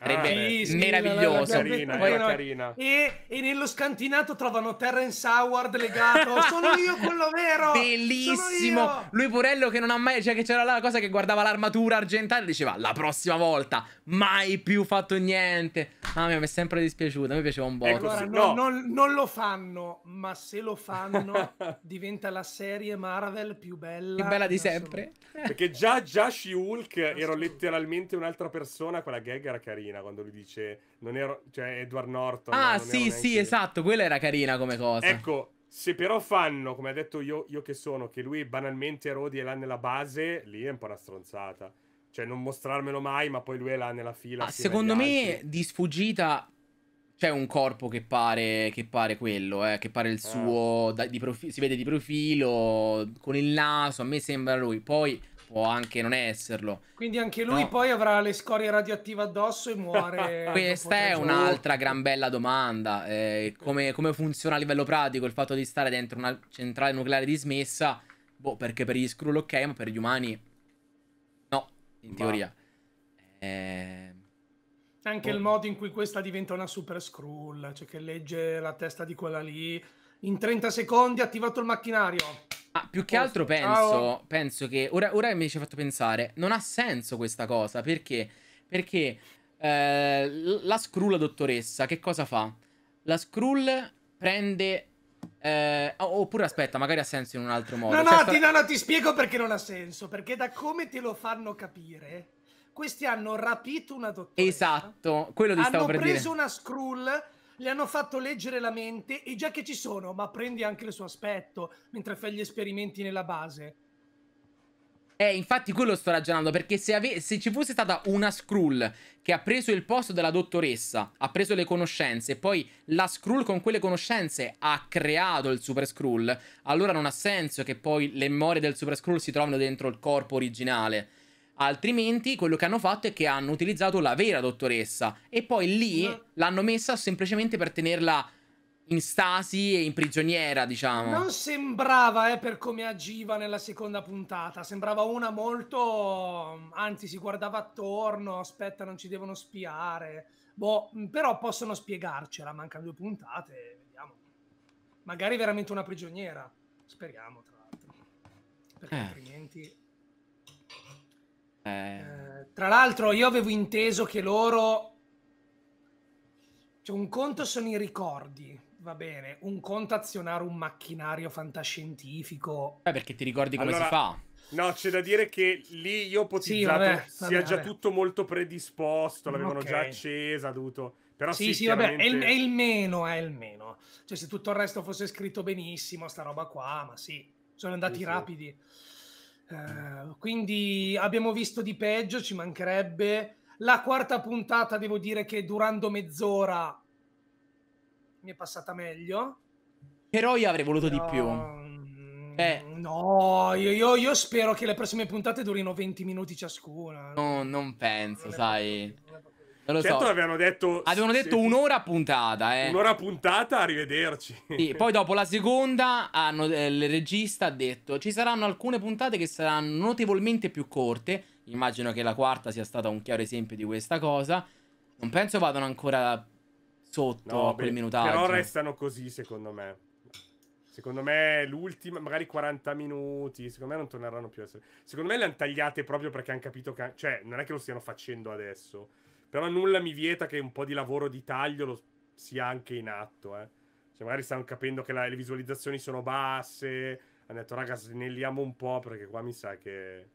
Sarebbe ah, meraviglioso. Sì, carina, Poi, era carina. E, e, nello scantinato trovano Terrence Howard legato. Sono io quello vero. Bellissimo. Lui Purello che non ha mai. Cioè, che c'era la cosa che guardava l'armatura argentata e diceva la prossima volta mai più fatto niente. Ah, mi è sempre dispiaciuta, mi piaceva un botto. Ecco, allora, no, no. Non, non, lo fanno, ma se lo fanno <laughs> diventa la serie Marvel più bella. Più bella di sempre. Perché già, già She-Hulk ero letteralmente un'altra persona, quella gag era carina quando lui dice, non ero, cioè Edward Norton. Ah, sì, neanche... sì, esatto, quella era carina come cosa. Ecco, se però fanno, come ha detto io, io che sono, che lui banalmente Rodi è là nella base, lì è un po' una stronzata. Cioè, non mostrarmelo mai, ma poi lui è là nella fila. Ah, secondo me, altri. di sfuggita c'è un corpo che pare, che pare quello, eh, che pare il eh. suo, da, profi- si vede di profilo, con il naso, a me sembra lui, poi può anche non esserlo. Quindi anche lui no. poi avrà le scorie radioattive addosso e muore. <laughs> Questa è un'altra gran bella domanda, eh, come, come, funziona a livello pratico il fatto di stare dentro una centrale nucleare dismessa, boh, perché per gli Skrull ok, ma per gli umani in teoria. Eh... Anche oh. il modo in cui questa diventa una super scroll, cioè che legge la testa di quella lì, in 30 secondi ha attivato il macchinario. Ah, più che oh, altro penso, penso che, ora, ora mi ci ha fatto pensare, non ha senso questa cosa, perché? Perché eh, la Skrull dottoressa che cosa fa? La Skrull prende eh, oppure aspetta, magari ha senso in un altro modo. No, no, cioè, ti, no, no, ti spiego perché non ha senso. Perché da come te lo fanno capire, questi hanno rapito una dottoressa. Esatto, quello ti stavo per dire. Hanno preso una scroll, le hanno fatto leggere la mente e già che ci sono, ma prendi anche il suo aspetto mentre fai gli esperimenti nella base eh, infatti quello sto ragionando, perché se, se, ci fosse stata una Skrull che ha preso il posto della dottoressa, ha preso le conoscenze, e poi la Skrull con quelle conoscenze ha creato il Super Skrull, allora non ha senso che poi le memorie del Super Skrull si trovino dentro il corpo originale. Altrimenti quello che hanno fatto è che hanno utilizzato la vera dottoressa e poi lì l'hanno messa semplicemente per tenerla in stasi e in prigioniera, diciamo. Non sembrava, eh, per come agiva nella seconda puntata. Sembrava una molto... Anzi, si guardava attorno, aspetta, non ci devono spiare. Boh, mm, però possono spiegarcela, mancano due puntate, vediamo. Magari veramente una prigioniera. Speriamo, tra l'altro. Perché eh. altrimenti... Eh. Eh, tra l'altro, io avevo inteso che loro... Cioè, un conto sono i ricordi, Va bene, un conto azionare un macchinario fantascientifico. Eh, perché ti ricordi come allora, si fa. No, c'è da dire che lì io ho ipotizzato sì, vabbè, vabbè, già vabbè. tutto molto predisposto, l'avevano okay. già accesa, dovuto... Però sì, sì, sì chiaramente... vabbè, è il, è il, meno, è il meno. Cioè, se tutto il resto fosse scritto benissimo, sta roba qua, ma sì, sono andati sì, rapidi. Uh, quindi abbiamo visto di peggio, ci mancherebbe. La quarta puntata, devo dire che durando mezz'ora mi è passata meglio. Però io avrei voluto Però... di più. Eh. Mm, no, io, io, io, spero che le prossime puntate durino 20 minuti ciascuna. No, non penso, non sai. Non lo certo so. avevano detto, avevano detto sì. un'ora puntata. Eh. Un'ora puntata, arrivederci. Sì, <laughs> poi dopo la seconda hanno, eh, il regista ha detto ci saranno alcune puntate che saranno notevolmente più corte. Immagino che la quarta sia stata un chiaro esempio di questa cosa. Non penso vadano ancora sotto no, quel minutaggio. Però restano così, secondo me. Secondo me l'ultima, magari 40 minuti, secondo me non torneranno più a essere. Secondo me le hanno tagliate proprio perché hanno capito che... Cioè, non è che lo stiano facendo adesso. Però nulla mi vieta che un po' di lavoro di taglio lo sia anche in atto, eh. Cioè, magari stanno capendo che la, le visualizzazioni sono basse. Hanno detto, raga, snelliamo un po' perché qua mi sa che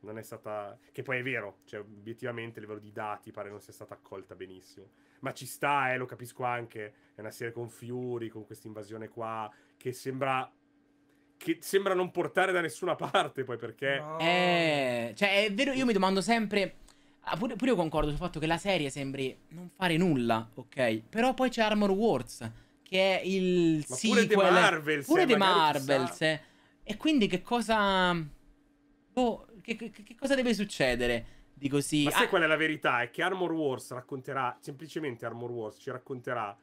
non è stata... Che poi è vero, cioè, obiettivamente a livello di dati pare non sia stata accolta benissimo ma ci sta, eh, lo capisco anche. È una serie con Fury, con questa invasione qua, che sembra che sembra non portare da nessuna parte poi perché... No. Eh, cioè è vero, io mi domando sempre... Ah, pure, pure, io concordo sul fatto che la serie sembri non fare nulla, ok? Però poi c'è Armor Wars, che è il Ma sequel... Pure The Marvels. Pure eh, The Marvels. Eh. E quindi che cosa... Boh, che, che, che cosa deve succedere? di così. Ma sai ah. qual è la verità? È che Armor Wars racconterà, semplicemente Armor Wars ci racconterà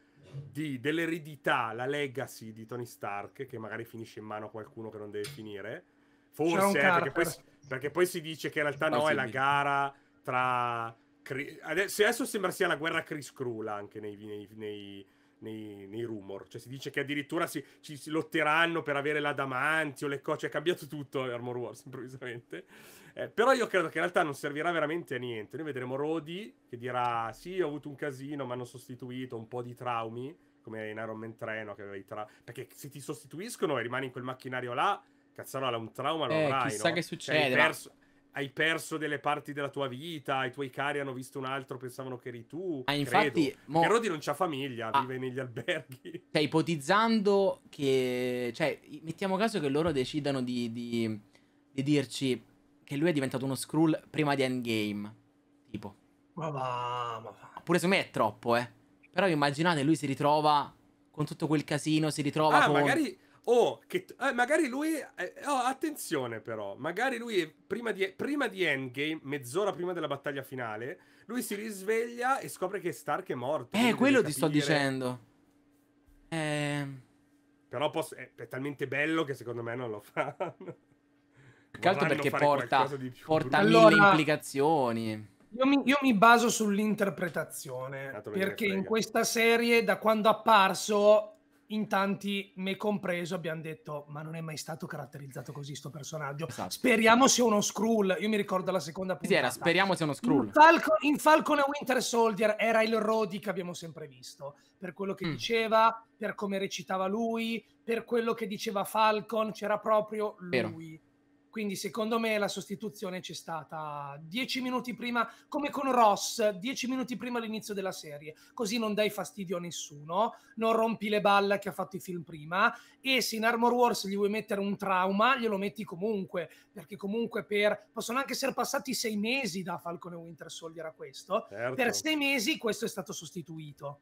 di, dell'eredità, la legacy di Tony Stark, che magari finisce in mano a qualcuno che non deve finire. Forse, eh, perché, poi, perché, poi, si dice che in realtà no, è la gara tra... Adesso, adesso sembra sia la guerra Chris Krula anche nei, nei, nei nei, nei, rumor. Cioè, si dice che addirittura si, ci si lotteranno per avere la Damanti o le cose. Cioè, è cambiato tutto Armor Wars improvvisamente. Eh, però io credo che in realtà non servirà veramente a niente. Noi vedremo Rodi che dirà: Sì, ho avuto un casino, mi hanno sostituito, un po' di traumi, come in Iron Man 3, no, che aveva i Perché se ti sostituiscono e rimani in quel macchinario là, cazzarola, un trauma lo eh, avrai. Chissà no? che succede. Cioè, hai, perso, hai, perso, delle parti della tua vita, i tuoi cari hanno visto un altro, pensavano che eri tu. Ah, infatti. Mo... Che Rodi non c'ha famiglia, ah. vive negli alberghi. <laughs> Cioè, ipotizzando che. Cioè, mettiamo caso che loro decidano di, di, di dirci che lui è diventato uno scroll prima di Endgame. Tipo. Ma va, ma va. Pure secondo me è troppo, eh. Però immaginate, lui si ritrova con tutto quel casino, si ritrova ah, con... magari... Oh, che, eh, magari lui... Eh, oh, attenzione però. Magari lui, prima di, prima di Endgame, mezz'ora prima della battaglia finale, lui si risveglia e scopre che Stark è morto. Eh, quello ti sto dicendo. Eh... Però posso, è, è talmente bello che secondo me non lo fa. <laughs> Più che altro perché porta, porta allora, mille implicazioni. Io mi, io mi baso sull'interpretazione perché in questa serie, da quando è apparso, in tanti, me compreso, abbiamo detto: Ma non è mai stato caratterizzato così sto personaggio. Esatto. Speriamo sia uno Skrull. Io mi ricordo la seconda puntata. Sì, era, speriamo sia uno Skrull. In, Falco, in Falcon e Winter Soldier era il Rodi che abbiamo sempre visto. Per quello che mm. diceva, per come recitava lui, per quello che diceva Falcon, c'era proprio lui. Vero. Quindi secondo me la sostituzione c'è stata dieci minuti prima, come con Ross, dieci minuti prima dell'inizio della serie, così non dai fastidio a nessuno, non rompi le balle che ha fatto i film prima e se in Armor Wars gli vuoi mettere un trauma, glielo metti comunque, perché comunque per... possono anche essere passati sei mesi da Falcon e Winter Soldier a questo, certo. per sei mesi questo è stato sostituito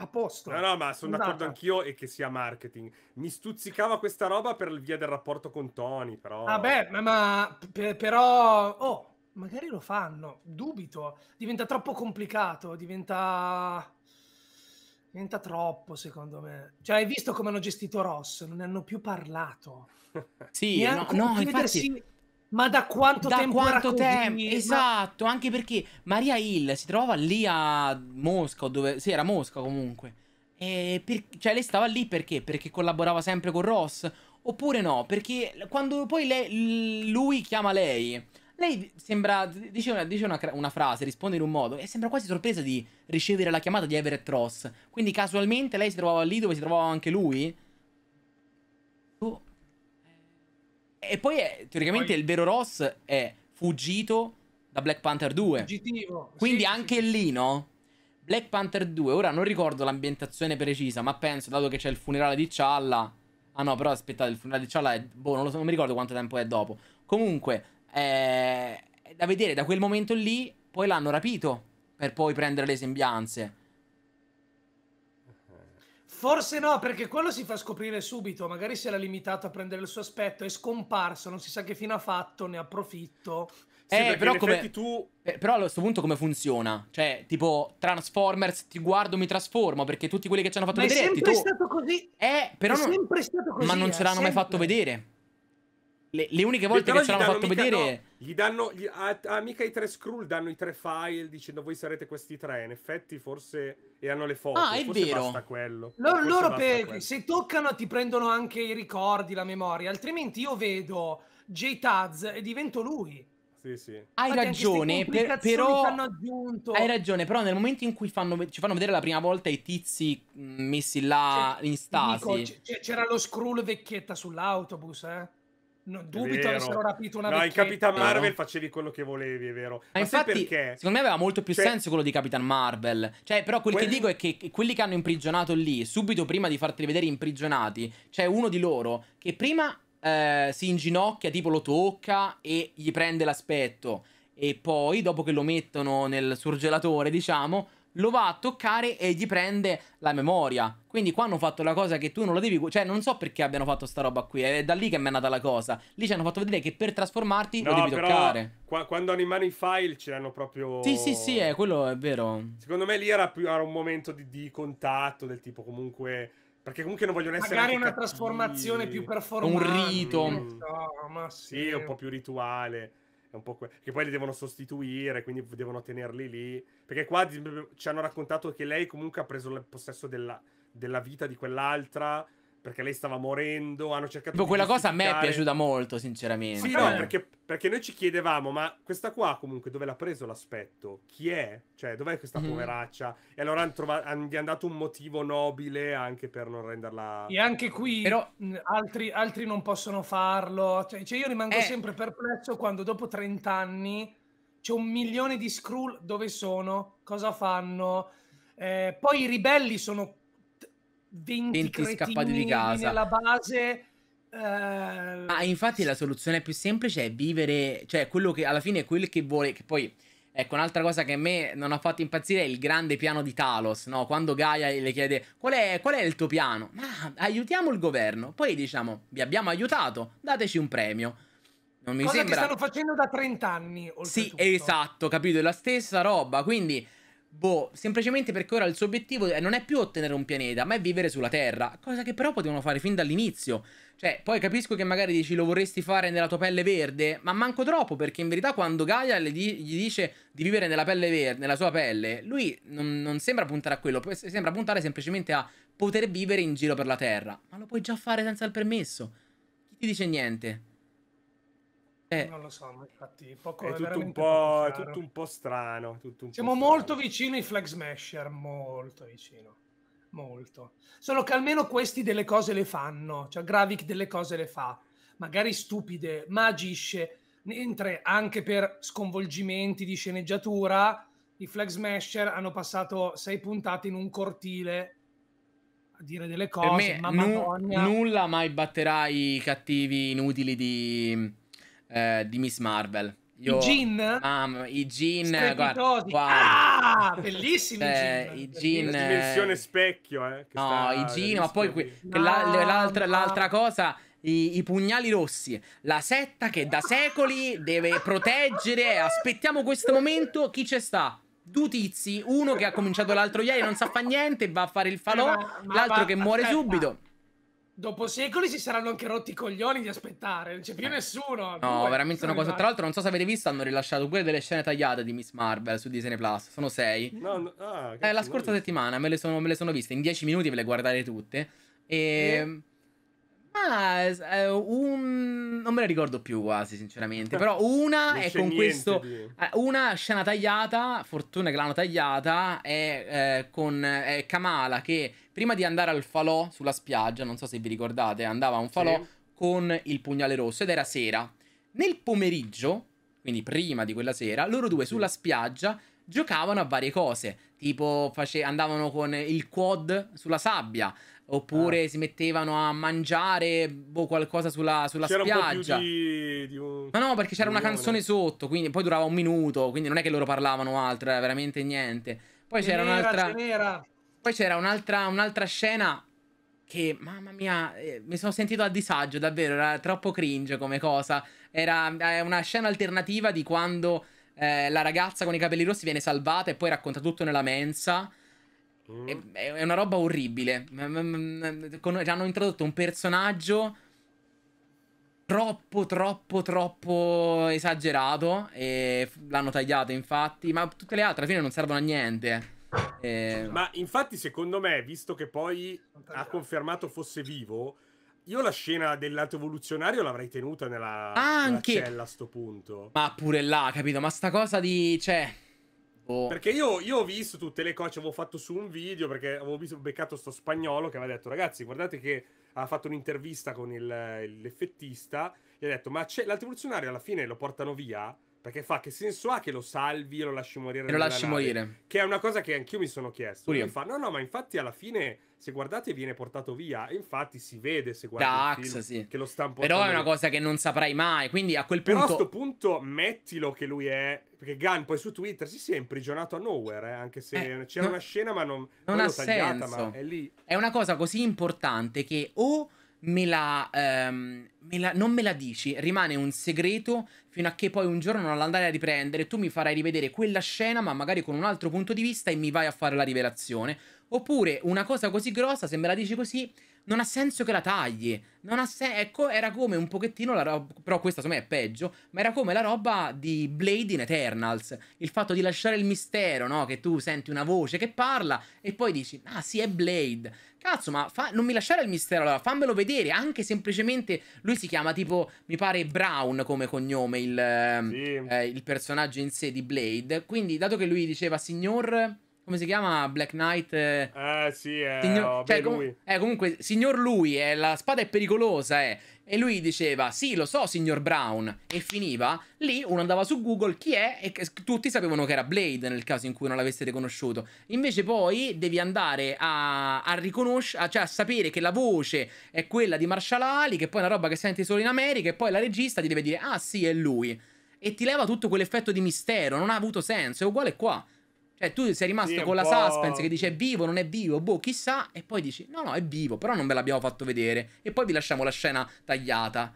a posto. No, no, ma sono d'accordo anch'io e che sia marketing. Mi stuzzicava questa roba per via del rapporto con Tony, però... Vabbè, ah, ma, ma per, però... Oh, magari lo fanno, dubito. Diventa troppo complicato, diventa... Diventa troppo, secondo me. Cioè, hai visto come hanno gestito Ross? Non ne hanno più parlato. <laughs> sì, Neanche no, no infatti... Ma da quanto da tempo? Quanto tempo? Esatto, ma... anche perché Maria Hill si trovava lì a Mosca, dove... Sì, era Mosca comunque. Per... Cioè, lei stava lì perché? Perché collaborava sempre con Ross? Oppure no? Perché quando poi lei... lui chiama lei, lei sembra... dice, una, dice una, una frase, risponde in un modo, e sembra quasi sorpresa di ricevere la chiamata di Everett Ross. Quindi casualmente lei si trovava lì dove si trovava anche lui? Oh. E poi è, teoricamente poi... il vero Ross è fuggito da Black Panther 2. Fuggitivo. Quindi sì, anche sì. lì, no? Black Panther 2, ora non ricordo l'ambientazione precisa, ma penso, dato che c'è il funerale di Cialla... Ah no, però aspettate, il funerale di Cialla è... Boh, non, so, non mi ricordo quanto tempo è dopo. Comunque, è... è da vedere, da quel momento lì, poi l'hanno rapito, per poi prendere le sembianze. Forse no, perché quello si fa scoprire subito. Magari si era limitato a prendere il suo aspetto, è scomparso, non si sa che fine ha fatto, ne approfitto. Eh, sì, però, come, tu... eh, però a questo punto come funziona? Cioè, tipo, Transformers, ti guardo, mi trasformo, perché tutti quelli che ci hanno fatto Ma vedere... è sempre tu... stato così. Eh, però... È non... sempre stato così. Ma non ce l'hanno eh, mai fatto vedere. Le, le, uniche volte che ce l'hanno fatto mica, vedere. No, gli danno. Gli, a, a, mica i tre scroll danno i tre file dicendo voi sarete questi tre. In effetti, forse. E hanno le foto. Ah, è forse vero. Basta quello. Loro, loro basta per, quello. se toccano ti prendono anche i ricordi, la memoria. Altrimenti io vedo J-Taz e divento lui. Sì, sì. Hai ragione, per, però hai ragione, però nel momento in cui fanno, ci fanno vedere la prima volta i tizi mm, messi là cioè, in stasi. C'era lo scroll vecchietta sull'autobus, eh? No, dubito avessero rapito una no, vecchietta. in Capitan eh. Marvel facevi quello che volevi, è vero. Ma, Ma infatti, perché? secondo me aveva molto più cioè... senso quello di Capitan Marvel. Cioè, però quel quelli... che dico è che quelli che hanno imprigionato lì, subito prima di farteli vedere imprigionati, c'è uno di loro che prima eh, si inginocchia, tipo lo tocca e gli prende l'aspetto. E poi, dopo che lo mettono nel surgelatore, diciamo, lo va a toccare e gli prende la memoria. Quindi qua hanno fatto la cosa che tu non la devi... Cioè, non so perché abbiano fatto sta roba qui. È da lì che è nata la cosa. Lì ci hanno fatto vedere che per trasformarti no, lo devi toccare. Qua, quando hanno in mano i file ce l'hanno proprio... Sì, sì, sì, è, eh, quello è vero. Secondo me lì era, più, era un momento di, di contatto, del tipo comunque... Perché comunque non vogliono essere. Magari una cattivi. trasformazione più performante. Un rito. Mm. No, ma sì. sì, un po' più rituale. È un po' que- che poi li devono sostituire, quindi devono tenerli lì. Perché qua ci hanno raccontato che lei comunque ha preso il possesso della, della vita di quell'altra perché lei stava morendo, hanno cercato tipo, di quella cosa a me è piaciuta molto, sinceramente. Sì, no, eh. perché, perché, noi ci chiedevamo, ma questa qua comunque dove l'ha preso l'aspetto? Chi è? Cioè, dov'è questa mm. poveraccia? E allora hanno trova- han, gli hanno dato un motivo nobile anche per non renderla... E anche qui Però... altri, altri non possono farlo. Cioè, cioè io rimango eh. sempre perplesso quando dopo 30 anni c'è un milione di scroll dove sono, cosa fanno... Eh, poi i ribelli sono 20, 20 scappati di casa nella base eh... ah, infatti la soluzione più semplice è vivere cioè quello che alla fine è quel che vuole che poi Ecco, un'altra cosa che a me non ha fatto impazzire è il grande piano di Talos, no? Quando Gaia le chiede qual è, qual è il tuo piano? Ma aiutiamo il governo, poi diciamo vi abbiamo aiutato, dateci un premio. Non mi cosa sembra... che stanno facendo da 30 anni. Sì, esatto, capito, è la stessa roba, quindi Boh, semplicemente perché ora il suo obiettivo non è più ottenere un pianeta, ma è vivere sulla Terra, cosa che però potevano fare fin dall'inizio. Cioè, poi capisco che magari dici lo vorresti fare nella tua pelle verde, ma manco troppo, perché in verità quando Gaia di gli dice di vivere nella pelle verde, nella sua pelle, lui non, non sembra puntare a quello, sembra puntare semplicemente a poter vivere in giro per la Terra. Ma lo puoi già fare senza il permesso. Chi ti dice niente? Eh, non lo so, ma infatti poco, è, tutto un po', è tutto un po' strano. Un Siamo po strano. molto vicino ai flag smasher, molto vicino. Molto. Solo che almeno questi delle cose le fanno, cioè Gravic delle cose le fa, magari stupide, ma agisce. Mentre anche per sconvolgimenti di sceneggiatura, i flag smasher hanno passato sei puntate in un cortile a dire delle cose, me, ma nu- nulla mai batterà i cattivi inutili di eh, di Miss Marvel. Io, I jean? Mamma, i jean, guarda, guarda. Ah, bellissimi cioè, i jean. La eh, dimensione specchio, eh. no, i jean, ma poi qui, no, l'altra, l'altra cosa... I, I, pugnali rossi, la setta che da secoli deve proteggere. Aspettiamo questo momento. Chi c'è sta? Due tizi, uno che ha cominciato l'altro ieri, non sa fa niente, va a fare il falò, eh, l'altro che muore aspetta. subito. Dopo secoli si saranno anche rotti i coglioni di aspettare, non c'è più eh. nessuno. No, Due, veramente una cosa. Tra l'altro, non so se avete visto, hanno rilasciato pure delle scene tagliate di Miss Marvel su Disney Plus. Sono sei. No, no, ah, eh, la scorsa settimana me le, sono, me le, sono, viste. In dieci minuti ve le guardate tutte. E. Ma eh, un... non me le ricordo più quasi, sinceramente. <laughs> Però una è con questo. Di... Eh, una scena tagliata. Fortuna che l'hanno tagliata. È eh, con è eh, Kamala che prima di andare al falò sulla spiaggia, non so se vi ricordate, andava a un falò sì. con il pugnale rosso ed era sera. Nel pomeriggio, quindi prima di quella sera, loro due sì. sulla spiaggia giocavano a varie cose, tipo face- andavano con il quad sulla sabbia, oppure ah. si mettevano a mangiare boh, qualcosa sulla, sulla spiaggia. Di, di un... Ma no, perché c'era una canzone sotto, quindi poi durava un minuto, quindi non è che loro parlavano altro, era eh, veramente niente. Poi c'era, c'era un'altra... C'era. Poi c'era un'altra, un'altra scena che, mamma mia, eh, mi sono sentito a disagio, davvero, era troppo cringe come cosa. Era eh, una scena alternativa di quando eh, la ragazza con i capelli rossi viene salvata e poi racconta tutto nella mensa. Mm. È, è, una roba orribile. Con, hanno introdotto un personaggio troppo, troppo, troppo esagerato e l'hanno tagliato infatti, ma tutte le altre alla fine non servono a niente. Eh... Ma infatti, secondo me, visto che poi ha confermato fosse vivo, io la scena dell'alto evoluzionario l'avrei tenuta nella, Anche... nella cella a sto punto. Ma pure là, capito? Ma sta cosa di... cioè... Oh. Perché io, io, ho visto tutte le cose, avevo fatto su un video, perché avevo visto, beccato sto spagnolo che aveva detto, ragazzi, guardate che ha fatto un'intervista con il, l'effettista, gli ha detto, ma l'alto evoluzionario alla fine lo portano via? Perché fa che senso ha che lo salvi e lo lasci morire? E lo lasci nave? morire. Che è una cosa che anch'io mi sono chiesto. Mi fa, no, no, ma infatti alla fine, se guardate, viene portato via. E infatti si vede se guardate sì. che lo stampo. Però è una cosa che non saprai mai. Quindi a quel punto. Però a questo punto mettilo che lui è. Perché Gun poi su Twitter si sì, è imprigionato a nowhere. Eh, anche se eh, c'era no, una scena, ma non, non, non ha tagliata, senso. è lì. È una cosa così importante che o me la, ehm, me la, non me la dici, rimane un segreto fino a che poi un giorno non all'andare a riprendere tu mi farai rivedere quella scena ma magari con un altro punto di vista e mi vai a fare la rivelazione. Oppure una cosa così grossa, se me la dici così, non ha senso che la tagli. Non ha senso. Ecco, era come un pochettino la roba. Però questa secondo me è peggio. Ma era come la roba di Blade in Eternals. Il fatto di lasciare il mistero, no? Che tu senti una voce che parla e poi dici, ah sì, è Blade. Cazzo, ma fa... non mi lasciare il mistero allora, fammelo vedere. Anche semplicemente lui si chiama tipo, mi pare Brown come cognome, il, sì. eh, il personaggio in sé di Blade. Quindi, dato che lui diceva, signor come si chiama? Black Knight. Eh, eh sì, è, eh, signor... oh, cioè, com... lui. Eh, comunque, signor lui, eh, la spada è pericolosa, eh. E lui diceva, sì, lo so, signor Brown. E finiva. Lì uno andava su Google, chi è? E tutti sapevano che era Blade, nel caso in cui non l'aveste riconosciuto. Invece poi devi andare a, a riconoscere, cioè a sapere che la voce è quella di Marshall Ali, che poi è una roba che senti solo in America, e poi la regista ti deve dire, ah sì, è lui. E ti leva tutto quell'effetto di mistero, non ha avuto senso, è uguale qua. Cioè, tu sei rimasto sì, con la suspense che dice è vivo, non è vivo, boh, chissà, e poi dici no, no, è vivo, però non ve l'abbiamo fatto vedere. E poi vi lasciamo la scena tagliata.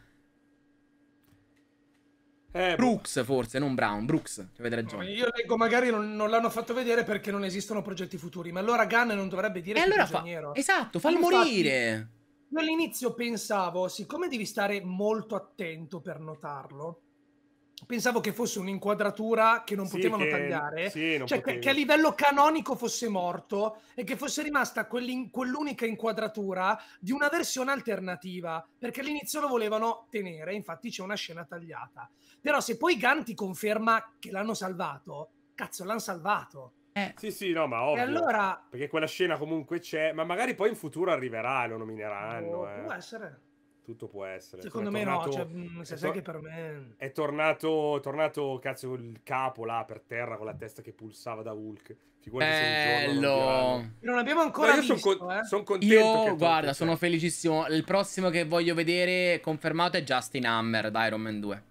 Eh, boh. Brooks boh. forse, non Brown, Brooks, che avete ragione. Io leggo magari non, non l'hanno fatto vedere perché non esistono progetti futuri, ma allora Gunn non dovrebbe dire e che allora fa... Esatto, fallo morire. Io all'inizio pensavo, siccome devi stare molto attento per notarlo, pensavo che fosse un'inquadratura che non sì, potevano che, tagliare, sì, non cioè che, che, a livello canonico fosse morto e che fosse rimasta quell'unica inquadratura di una versione alternativa, perché all'inizio lo volevano tenere, infatti c'è una scena tagliata. Però se poi Ganti conferma che l'hanno salvato, cazzo, l'hanno salvato. Eh. Sì, sì, no, ma ovvio. Allora... Perché quella scena comunque c'è, ma magari poi in futuro arriverà e lo nomineranno. Oh, eh. Può essere tutto può essere. Secondo me tornato, no, cioè, mm, se sai tor- che per me... È tornato, è tornato cazzo, il capo là per terra con la testa che pulsava da Hulk. Figurati Bello! Non, non, abbiamo ancora visto, son con- eh. son contento Io, guarda, sono felicissimo. Il prossimo che voglio vedere confermato è Justin Hammer da Iron Man 2.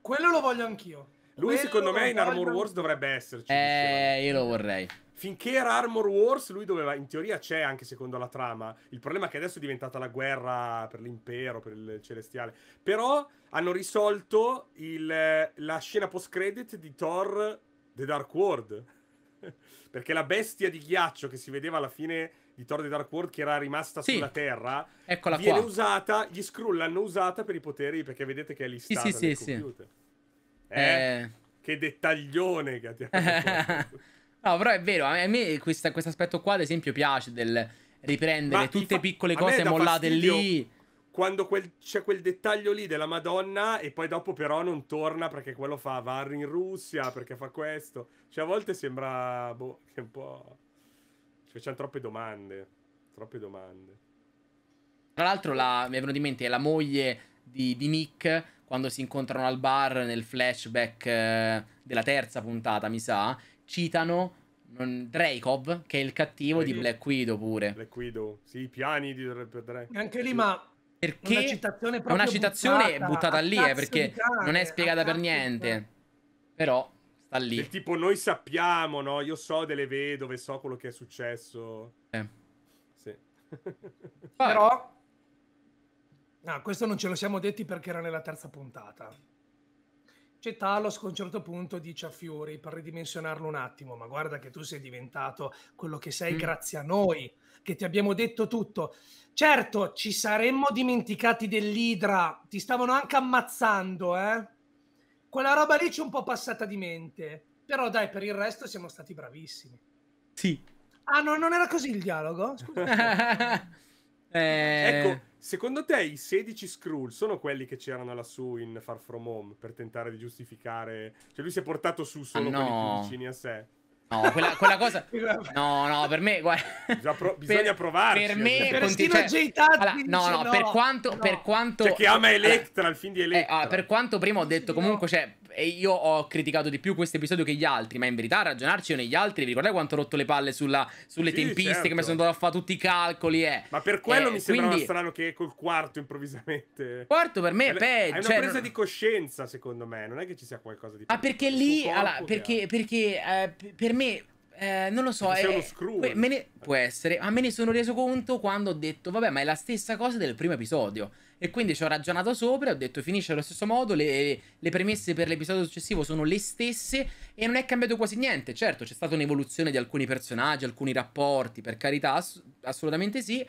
Quello lo voglio anch'io. Lui Quello secondo me in Armor Wars dovrebbe esserci. Eh, diciamo. io lo vorrei finché era Armor Wars, lui doveva, in teoria c'è anche secondo la trama. Il problema è che adesso è diventata la guerra per l'impero, per il celestiale. Però hanno risolto il, la scena post-credit di Thor The Dark World. <laughs> Perché la bestia di ghiaccio che si vedeva alla fine di Thor The Dark World, che era rimasta sì. sulla Terra, Eccola viene qua. usata. Gli Skrull l'hanno usata per i poteri, perché vedete che è listata sì, sì, sì, computer. Sì. Eh, eh... Che dettaglione che <laughs> No, però è vero, a me questo aspetto qua, ad esempio, piace del riprendere Ma tutte fa... piccole cose mollate lì. Quando quel... c'è quel dettaglio lì della Madonna e poi dopo però non torna perché quello fa Varri in Russia, perché fa questo. Cioè a volte sembra boh, che un po' cioè c'hanno troppe domande, troppe domande. Tra l'altro la... mi è venuto in mente la moglie di, di Nick quando si incontrano al bar nel flashback eh, della terza puntata, mi sa, citano Dracov, che è il cattivo Quindi, di Black Widow pure. Black Widow, sì, i piani di Dracov. Anche lì, ma... Perché una citazione è una citazione buttata, buttata lì, eh, perché cane, non è spiegata per niente. Però sta lì. Del tipo, noi sappiamo, no? Io so delle vedove, so quello che è successo. Eh. Sì. Però... No, questo non ce lo siamo detti perché era nella terza puntata. C'è cioè, Talos a un certo punto dice a Fiori per ridimensionarlo un attimo, ma guarda che tu sei diventato quello che sei mm. grazie a noi, che ti abbiamo detto tutto. Certo, ci saremmo dimenticati dell'Idra, ti stavano anche ammazzando, eh? Quella roba lì ci è un po' passata di mente, però dai, per il resto siamo stati bravissimi. Sì. Ah no, non era così il dialogo? Scusa. <laughs> eh... Ecco, Secondo te i 16 Skrull sono quelli che c'erano lassù in Far From Home per tentare di giustificare... Cioè lui si è portato su solo ah, no. quelli più vicini a sé. No, quella, quella cosa... <laughs> Esatto. no, no, per me... Guarda... Bisogna, pro- bisogna provarci. Per eh, me... Cioè. Continu- cioè, allora, no, no, no, per quanto... No. Per quanto... Cioè che ama Electra, allora, il film di Electra. Eh, allora, eh, per quanto prima ho detto comunque, cioè e io ho criticato di più questo episodio che gli altri, ma in verità ragionarci io negli altri, vi ricordate quanto ho rotto le palle sulla, sulle sì, tempiste certo. che mi certo. sono andato a fare tutti i calcoli, eh. Ma per quello eh, mi sembrava strano che col quarto improvvisamente. Quarto per me è peggio. È una cioè, presa non... di coscienza, secondo me, non è che ci sia qualcosa di peggio. Ah, perché lì, allora, perché, perché eh, per me eh, non lo so, eh, eh, ne, può essere, ma me ne sono reso conto quando ho detto, vabbè, ma è la stessa cosa del primo episodio. E quindi ci ho ragionato sopra, ho detto, finisce allo stesso modo, le, le premesse per l'episodio successivo sono le stesse e non è cambiato quasi niente. Certo, c'è stata un'evoluzione di alcuni personaggi, alcuni rapporti, per carità, ass assolutamente sì,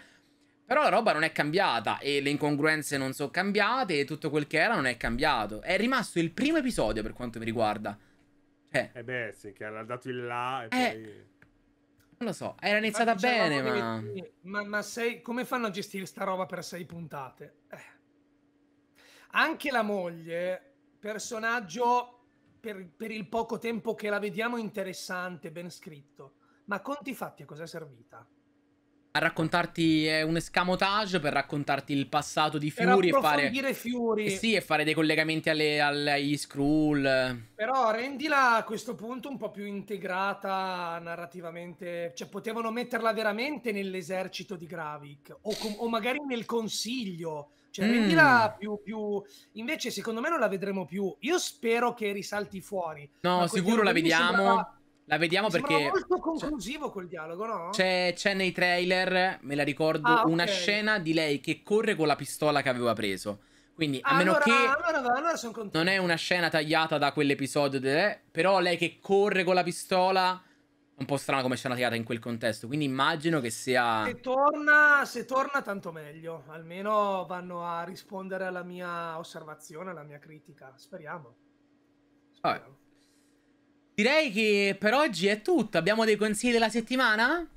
però la roba non è cambiata e le incongruenze non sono cambiate e tutto quel che era non è cambiato. È rimasto il primo episodio per quanto mi riguarda. Eh. eh beh, sì, che era andato in là e eh. poi... Non lo so, era iniziata ma bene, ma... Ma, ma sei... come fanno a gestire sta roba per sei puntate? Eh. Anche la moglie, personaggio per, per il poco tempo che la vediamo interessante, ben scritto, ma conti fatti a cosa è servita? a raccontarti eh, un escamotage per raccontarti il passato di Fury e fare Fury. Eh sì, e fare dei collegamenti alle, alle, Skrull. Però rendila a questo punto un po' più integrata narrativamente, cioè potevano metterla veramente nell'esercito di Gravik o, o magari nel consiglio, cioè mm. rendila più, più invece secondo me non la vedremo più. Io spero che risalti fuori. No, sicuro la vediamo. Sembrava la vediamo Mi perché... È molto conclusivo quel dialogo, no? C'è, nei trailer, me la ricordo, ah, okay. una scena di lei che corre con la pistola che aveva preso. Quindi, a allora, meno che allora, allora non è una scena tagliata da quell'episodio, de... però lei che corre con la pistola un po' strano come scena tagliata in quel contesto. Quindi immagino che sia. Se torna, se torna, tanto meglio. Almeno vanno a rispondere alla mia osservazione, alla mia critica. Speriamo. Speriamo. Direi che per oggi è tutto. Abbiamo dei consigli della settimana?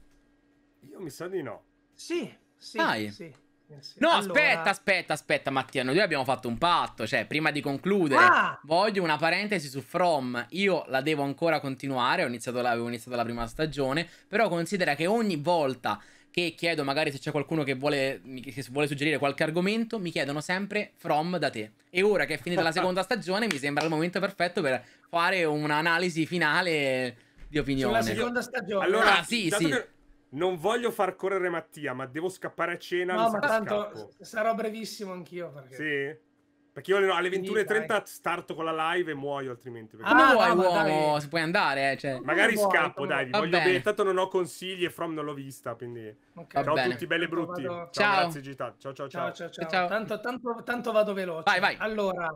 Io mi sa di no. Sì, sì. Dai. sì. Eh, no, allora... aspetta, aspetta, aspetta, Mattia. Noi abbiamo fatto un patto. Cioè, prima di concludere, ah! voglio una parentesi su From. Io la devo ancora continuare. Ho iniziato, la, avevo iniziato la prima stagione. Però considera che ogni volta che chiedo magari se c'è qualcuno che vuole, che vuole suggerire qualche argomento, mi chiedono sempre From da te. E ora che è finita la <laughs> seconda stagione, mi sembra il momento perfetto per fare un'analisi finale di opinione. Sulla seconda stagione. Allora, ah, sì, sì. Non voglio far correre Mattia, ma devo scappare a cena. No, ma tanto scappo. sarò brevissimo anch'io. Perché... Sì. Perché io alle 21.30 starto con la live e muoio altrimenti. Perché... Ah, ma vuoi, no, uomo, dai. se puoi andare, eh, cioè. Magari muoio, scappo, dai, vi voglio bene. bene. Tanto non ho consigli e From non l'ho vista, quindi... Okay. Ciao a tutti, belli e brutti. Vado... Ciao, ciao. Grazie, Gita. Ciao, ciao, ciao. ciao, ciao, ciao. Tanto, tanto, tanto, vado veloce. Vai, vai. Allora,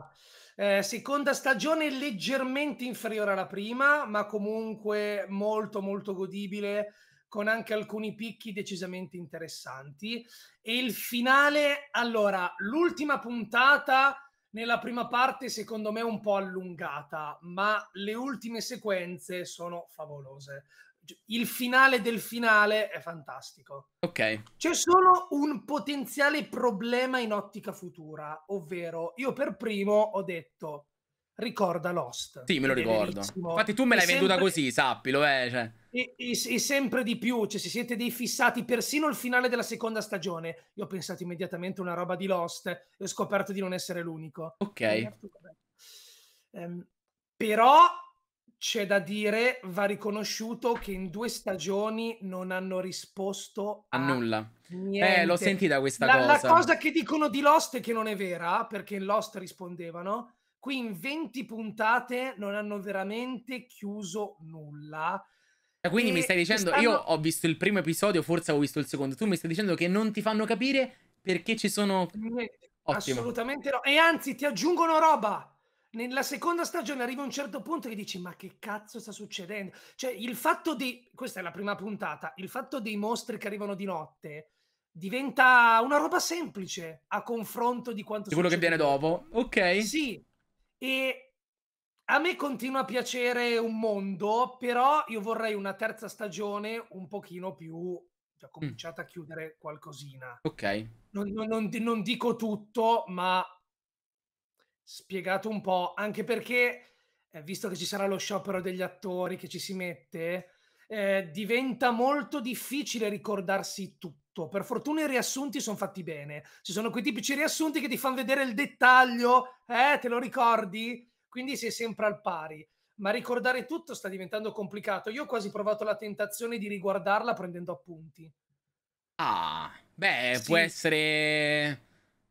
eh, seconda stagione leggermente inferiore alla prima, ma comunque molto, molto godibile con anche alcuni picchi decisamente interessanti. E il finale, allora, l'ultima puntata nella prima parte secondo me un po' allungata, ma le ultime sequenze sono favolose. Cioè, il finale del finale è fantastico. Ok. C'è solo un potenziale problema in ottica futura, ovvero io per primo ho detto ricorda Lost. Sì, me lo ricordo. Infatti tu me l'hai venduta sempre... così, sappilo, eh, cioè. e, e, e, sempre di più, cioè se siete dei fissati, persino il finale della seconda stagione, io ho pensato immediatamente a una roba di Lost e ho scoperto di non essere l'unico. Ok. Um, però c'è da dire, va riconosciuto che in due stagioni non hanno risposto a, a nulla. Niente. Eh, l'ho sentita questa la, cosa. La cosa che dicono di Lost è che non è vera, perché in Lost rispondevano, Qui in 20 puntate non hanno veramente chiuso nulla. Cioè, quindi e mi stai dicendo, stanno... io ho visto il primo episodio, forse ho visto il secondo, tu mi stai dicendo che non ti fanno capire perché ci sono... Ottimo. Assolutamente no, e anzi ti aggiungono roba. Nella seconda stagione arriva un certo punto che dici ma che cazzo sta succedendo? Cioè il fatto di, questa è la prima puntata, il fatto dei mostri che arrivano di notte diventa una roba semplice a confronto di quanto... Di quello succede. che viene dopo, ok? Sì, e a me continua a piacere un mondo, però io vorrei una terza stagione un pochino più già mm. cominciata mm. a chiudere qualcosina. Ok. Non, non, non dico tutto, ma spiegato un po', anche perché, eh, visto che ci sarà lo sciopero degli attori che ci si mette, eh, diventa molto difficile ricordarsi tutto tutto. Per fortuna i riassunti sono fatti bene. Ci sono quei tipici riassunti che ti fanno vedere il dettaglio, eh, te lo ricordi? Quindi sei sempre al pari. Ma ricordare tutto sta diventando complicato. Io ho quasi provato la tentazione di riguardarla prendendo appunti. Ah, beh, sì. può essere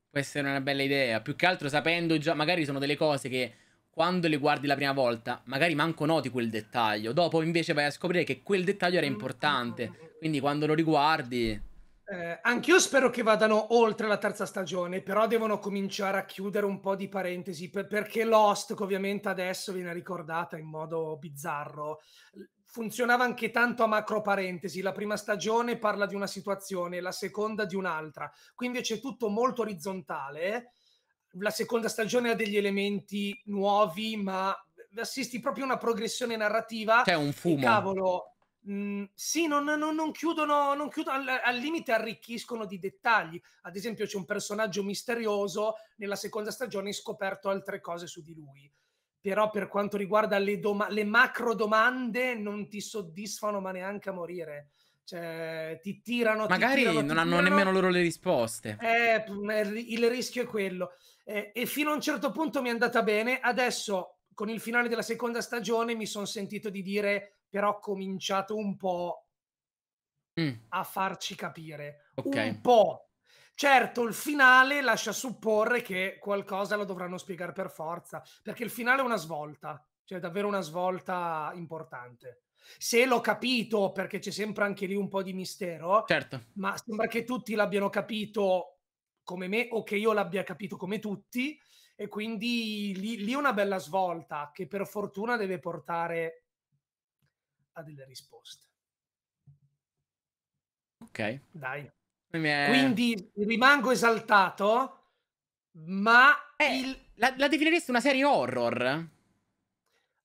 può essere una bella idea. Più che altro sapendo già, magari sono delle cose che quando le guardi la prima volta, magari manco noti quel dettaglio. Dopo invece vai a scoprire che quel dettaglio era mm. importante. Quindi quando lo riguardi eh, anch'io spero che vadano oltre la terza stagione, però devono cominciare a chiudere un po' di parentesi per, perché Lost, che ovviamente adesso viene ricordata in modo bizzarro, funzionava anche tanto a macro parentesi. La prima stagione parla di una situazione, la seconda di un'altra, Qui invece è tutto molto orizzontale. La seconda stagione ha degli elementi nuovi, ma assisti proprio a una progressione narrativa. C'è un fumo. cavolo, Mhmm, sì, non, non, non, chiudono, non chiudono al, al, limite arricchiscono di dettagli. Ad esempio, c'è un personaggio misterioso nella seconda stagione, scoperto altre cose su di lui. Però per quanto riguarda le, doma- le macro domande, non ti soddisfano, ma neanche a morire. Cioè, ti tirano. Magari ti tirano, non hanno tirano. nemmeno loro le risposte. Eh, mm, eh il rischio è quello. Eh, e fino a un certo punto mi è andata bene. Adesso, con il finale della seconda stagione, mi sono sentito di dire però cominciato un po' mm. a farci capire. Okay. Un po'. Certo, il finale lascia supporre che qualcosa lo dovranno spiegare per forza, perché il finale è una svolta, cioè davvero una svolta importante. Se l'ho capito, perché c'è sempre anche lì un po' di mistero, certo. ma sembra che tutti l'abbiano capito come me o che io l'abbia capito come tutti, e quindi lì, lì una bella svolta che per fortuna deve portare ha delle risposte. Ok. Dai. Mie... Quindi rimango esaltato, ma... Eh, il... la, la definiresti una serie horror?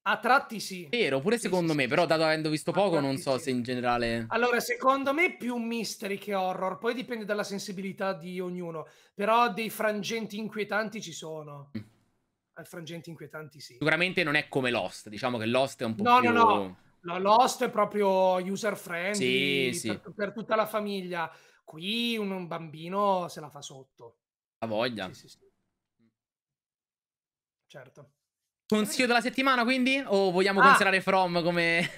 A tratti sì. Vero, pure sì, secondo sì, me, sì, però dato avendo visto poco non so se in generale... Allora, secondo me più mystery che horror, poi dipende dalla sensibilità di ognuno, però dei frangenti inquietanti ci sono. Mm. Al frangenti inquietanti sì. Sicuramente non è come Lost, diciamo che Lost è un po' no, più... No, no, no. La Lost è proprio user friendly sì, per, sì. per, tutta la famiglia. Qui un, un, bambino se la fa sotto. La voglia. Sì, sì, certo. Consiglio della settimana quindi? O vogliamo ah, considerare From come...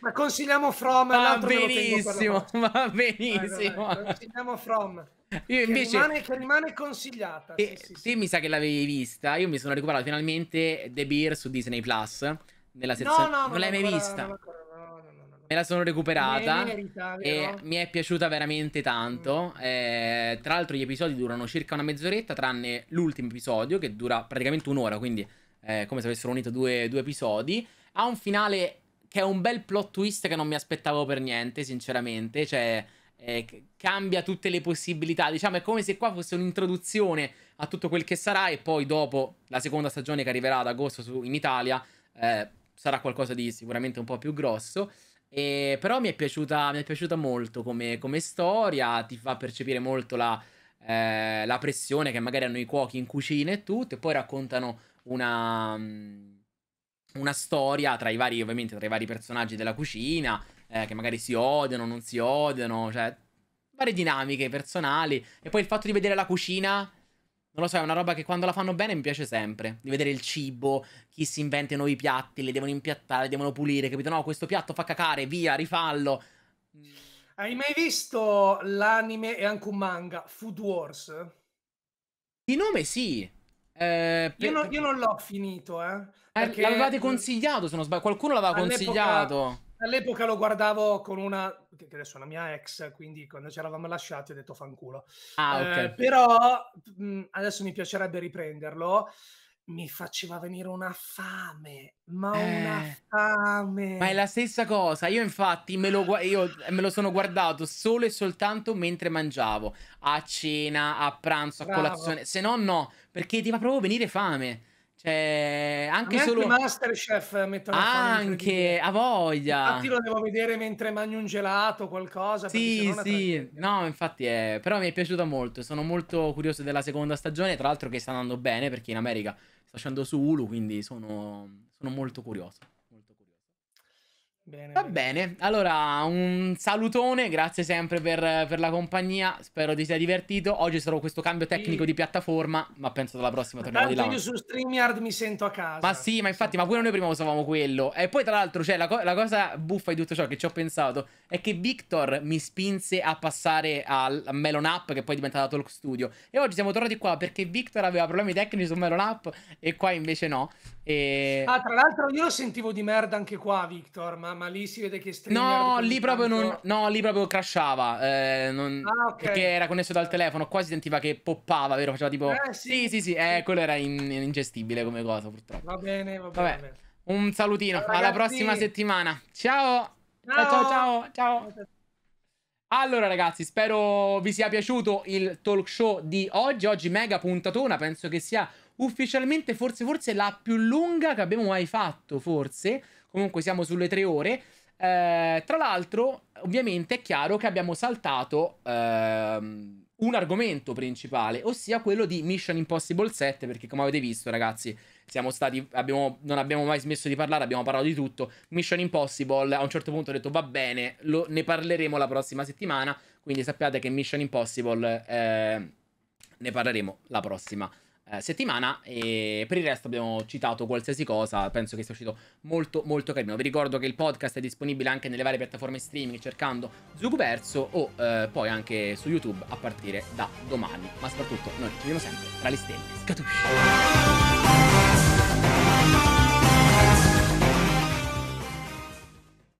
ma consigliamo From. Va benissimo, va benissimo. Vai, vai, consigliamo From. Io invece... che, rimane, che rimane consigliata. E, sì, sì, sì. mi sa che l'avevi vista. Io mi sono recuperato finalmente The Beer su Disney Plus nella sezione... No, no, non l'hai mai vista? Me la sono recuperata merita, e mi è piaciuta veramente tanto. Mm. Eh, tra l'altro gli episodi durano circa una mezz'oretta, tranne l'ultimo episodio che dura praticamente un'ora, quindi eh, come se avessero unito due, due episodi. Ha un finale che è un bel plot twist che non mi aspettavo per niente, sinceramente. Cioè, eh, cambia tutte le possibilità. Diciamo, è come se qua fosse un'introduzione a tutto quel che sarà. E poi, dopo la seconda stagione che arriverà ad agosto su, in Italia, eh, sarà qualcosa di sicuramente un po' più grosso. E, però mi è, piaciuta, mi è piaciuta molto come, come, storia, ti fa percepire molto la, eh, la, pressione che magari hanno i cuochi in cucina e tutto, e poi raccontano una, mm, una storia tra i vari, ovviamente, tra i vari personaggi della cucina, eh, che magari si odiano, non si odiano, cioè varie dinamiche personali, e poi il fatto di vedere la cucina non lo so, è una roba che quando la fanno bene mi piace sempre. Di vedere il cibo, chi si inventa i nuovi piatti, li devono impiattare, li devono pulire, capito? No, questo piatto fa cacare, via, rifallo. Mm. Hai mai visto l'anime e anche un manga, Food Wars? Di nome sì. Eh, io, no, io, non l'ho finito, eh. eh l'avevate mm. consigliato, se non sbaglio. Qualcuno l'aveva consigliato all'epoca lo guardavo con una, che adesso è la mia ex, quindi quando ci eravamo lasciati ho detto fanculo. Ah, eh, okay. eh, però mh, mm, adesso mi piacerebbe riprenderlo. Mi faceva venire una fame, ma eh, una fame. Ma è la stessa cosa. Io, infatti, me lo, io me lo, sono guardato solo e soltanto mentre mangiavo, a cena, a pranzo, a Bravo. colazione. Se no, no, perché ti va proprio venire fame. Cioè, anche, anche solo Masterchef mettono anche a voglia. Infatti lo devo vedere mentre mangio un gelato o qualcosa. Sì, sì. No, infatti è... però mi è piaciuta molto. Sono molto curioso della seconda stagione, tra l'altro che sta andando bene perché in America sta facendo su Hulu, quindi sono, sono molto curioso. Bene, Va bene. bene, allora un salutone, grazie sempre per, per, la compagnia, spero ti sia divertito. Oggi sarò questo cambio tecnico sì. di piattaforma, ma penso dalla prossima torniamo Tanto di là. io su StreamYard mi sento a casa. Ma sì, ma infatti, sì. ma pure noi prima usavamo quello. E poi tra l'altro, cioè, la, co la, cosa buffa di tutto ciò che ci ho pensato è che Victor mi spinse a passare al a Melon App, che poi è diventata Talk Studio. E oggi siamo tornati qua perché Victor aveva problemi tecnici su Melon App e qua invece no. E... Ah, tra l'altro io lo sentivo di merda anche qua, Victor, ma, ma lì si vede che No, lì proprio tanto... non, no, lì proprio crashava, eh, non... ah, okay. perché era connesso dal telefono, qua si sentiva che poppava, vero? Faceva tipo... Eh, sì, sì, sì, sì. Eh, quello era in, ingestibile come cosa, purtroppo. Va bene, va bene. Un salutino, ciao, alla prossima settimana. Ciao! Ciao, ciao, ciao, ciao. Allora ragazzi, spero vi sia piaciuto il talk show di oggi, oggi mega puntatona, penso che sia ufficialmente forse, forse la più lunga che abbiamo mai fatto, forse. Comunque siamo sulle tre ore. Eh, tra l'altro, ovviamente è chiaro che abbiamo saltato ehm, un argomento principale, ossia quello di Mission Impossible 7, perché come avete visto, ragazzi, siamo stati, abbiamo, non abbiamo mai smesso di parlare, abbiamo parlato di tutto. Mission Impossible a un certo punto ho detto va bene, lo, ne parleremo la prossima settimana, quindi sappiate che Mission Impossible eh, ne parleremo la prossima settimana eh, settimana e per il resto abbiamo citato qualsiasi cosa, penso che sia uscito molto molto carino. Vi ricordo che il podcast è disponibile anche nelle varie piattaforme streaming cercando Zuguverso o eh, poi anche su YouTube a partire da domani, ma soprattutto noi ci vediamo sempre tra le stelle. Scatusci!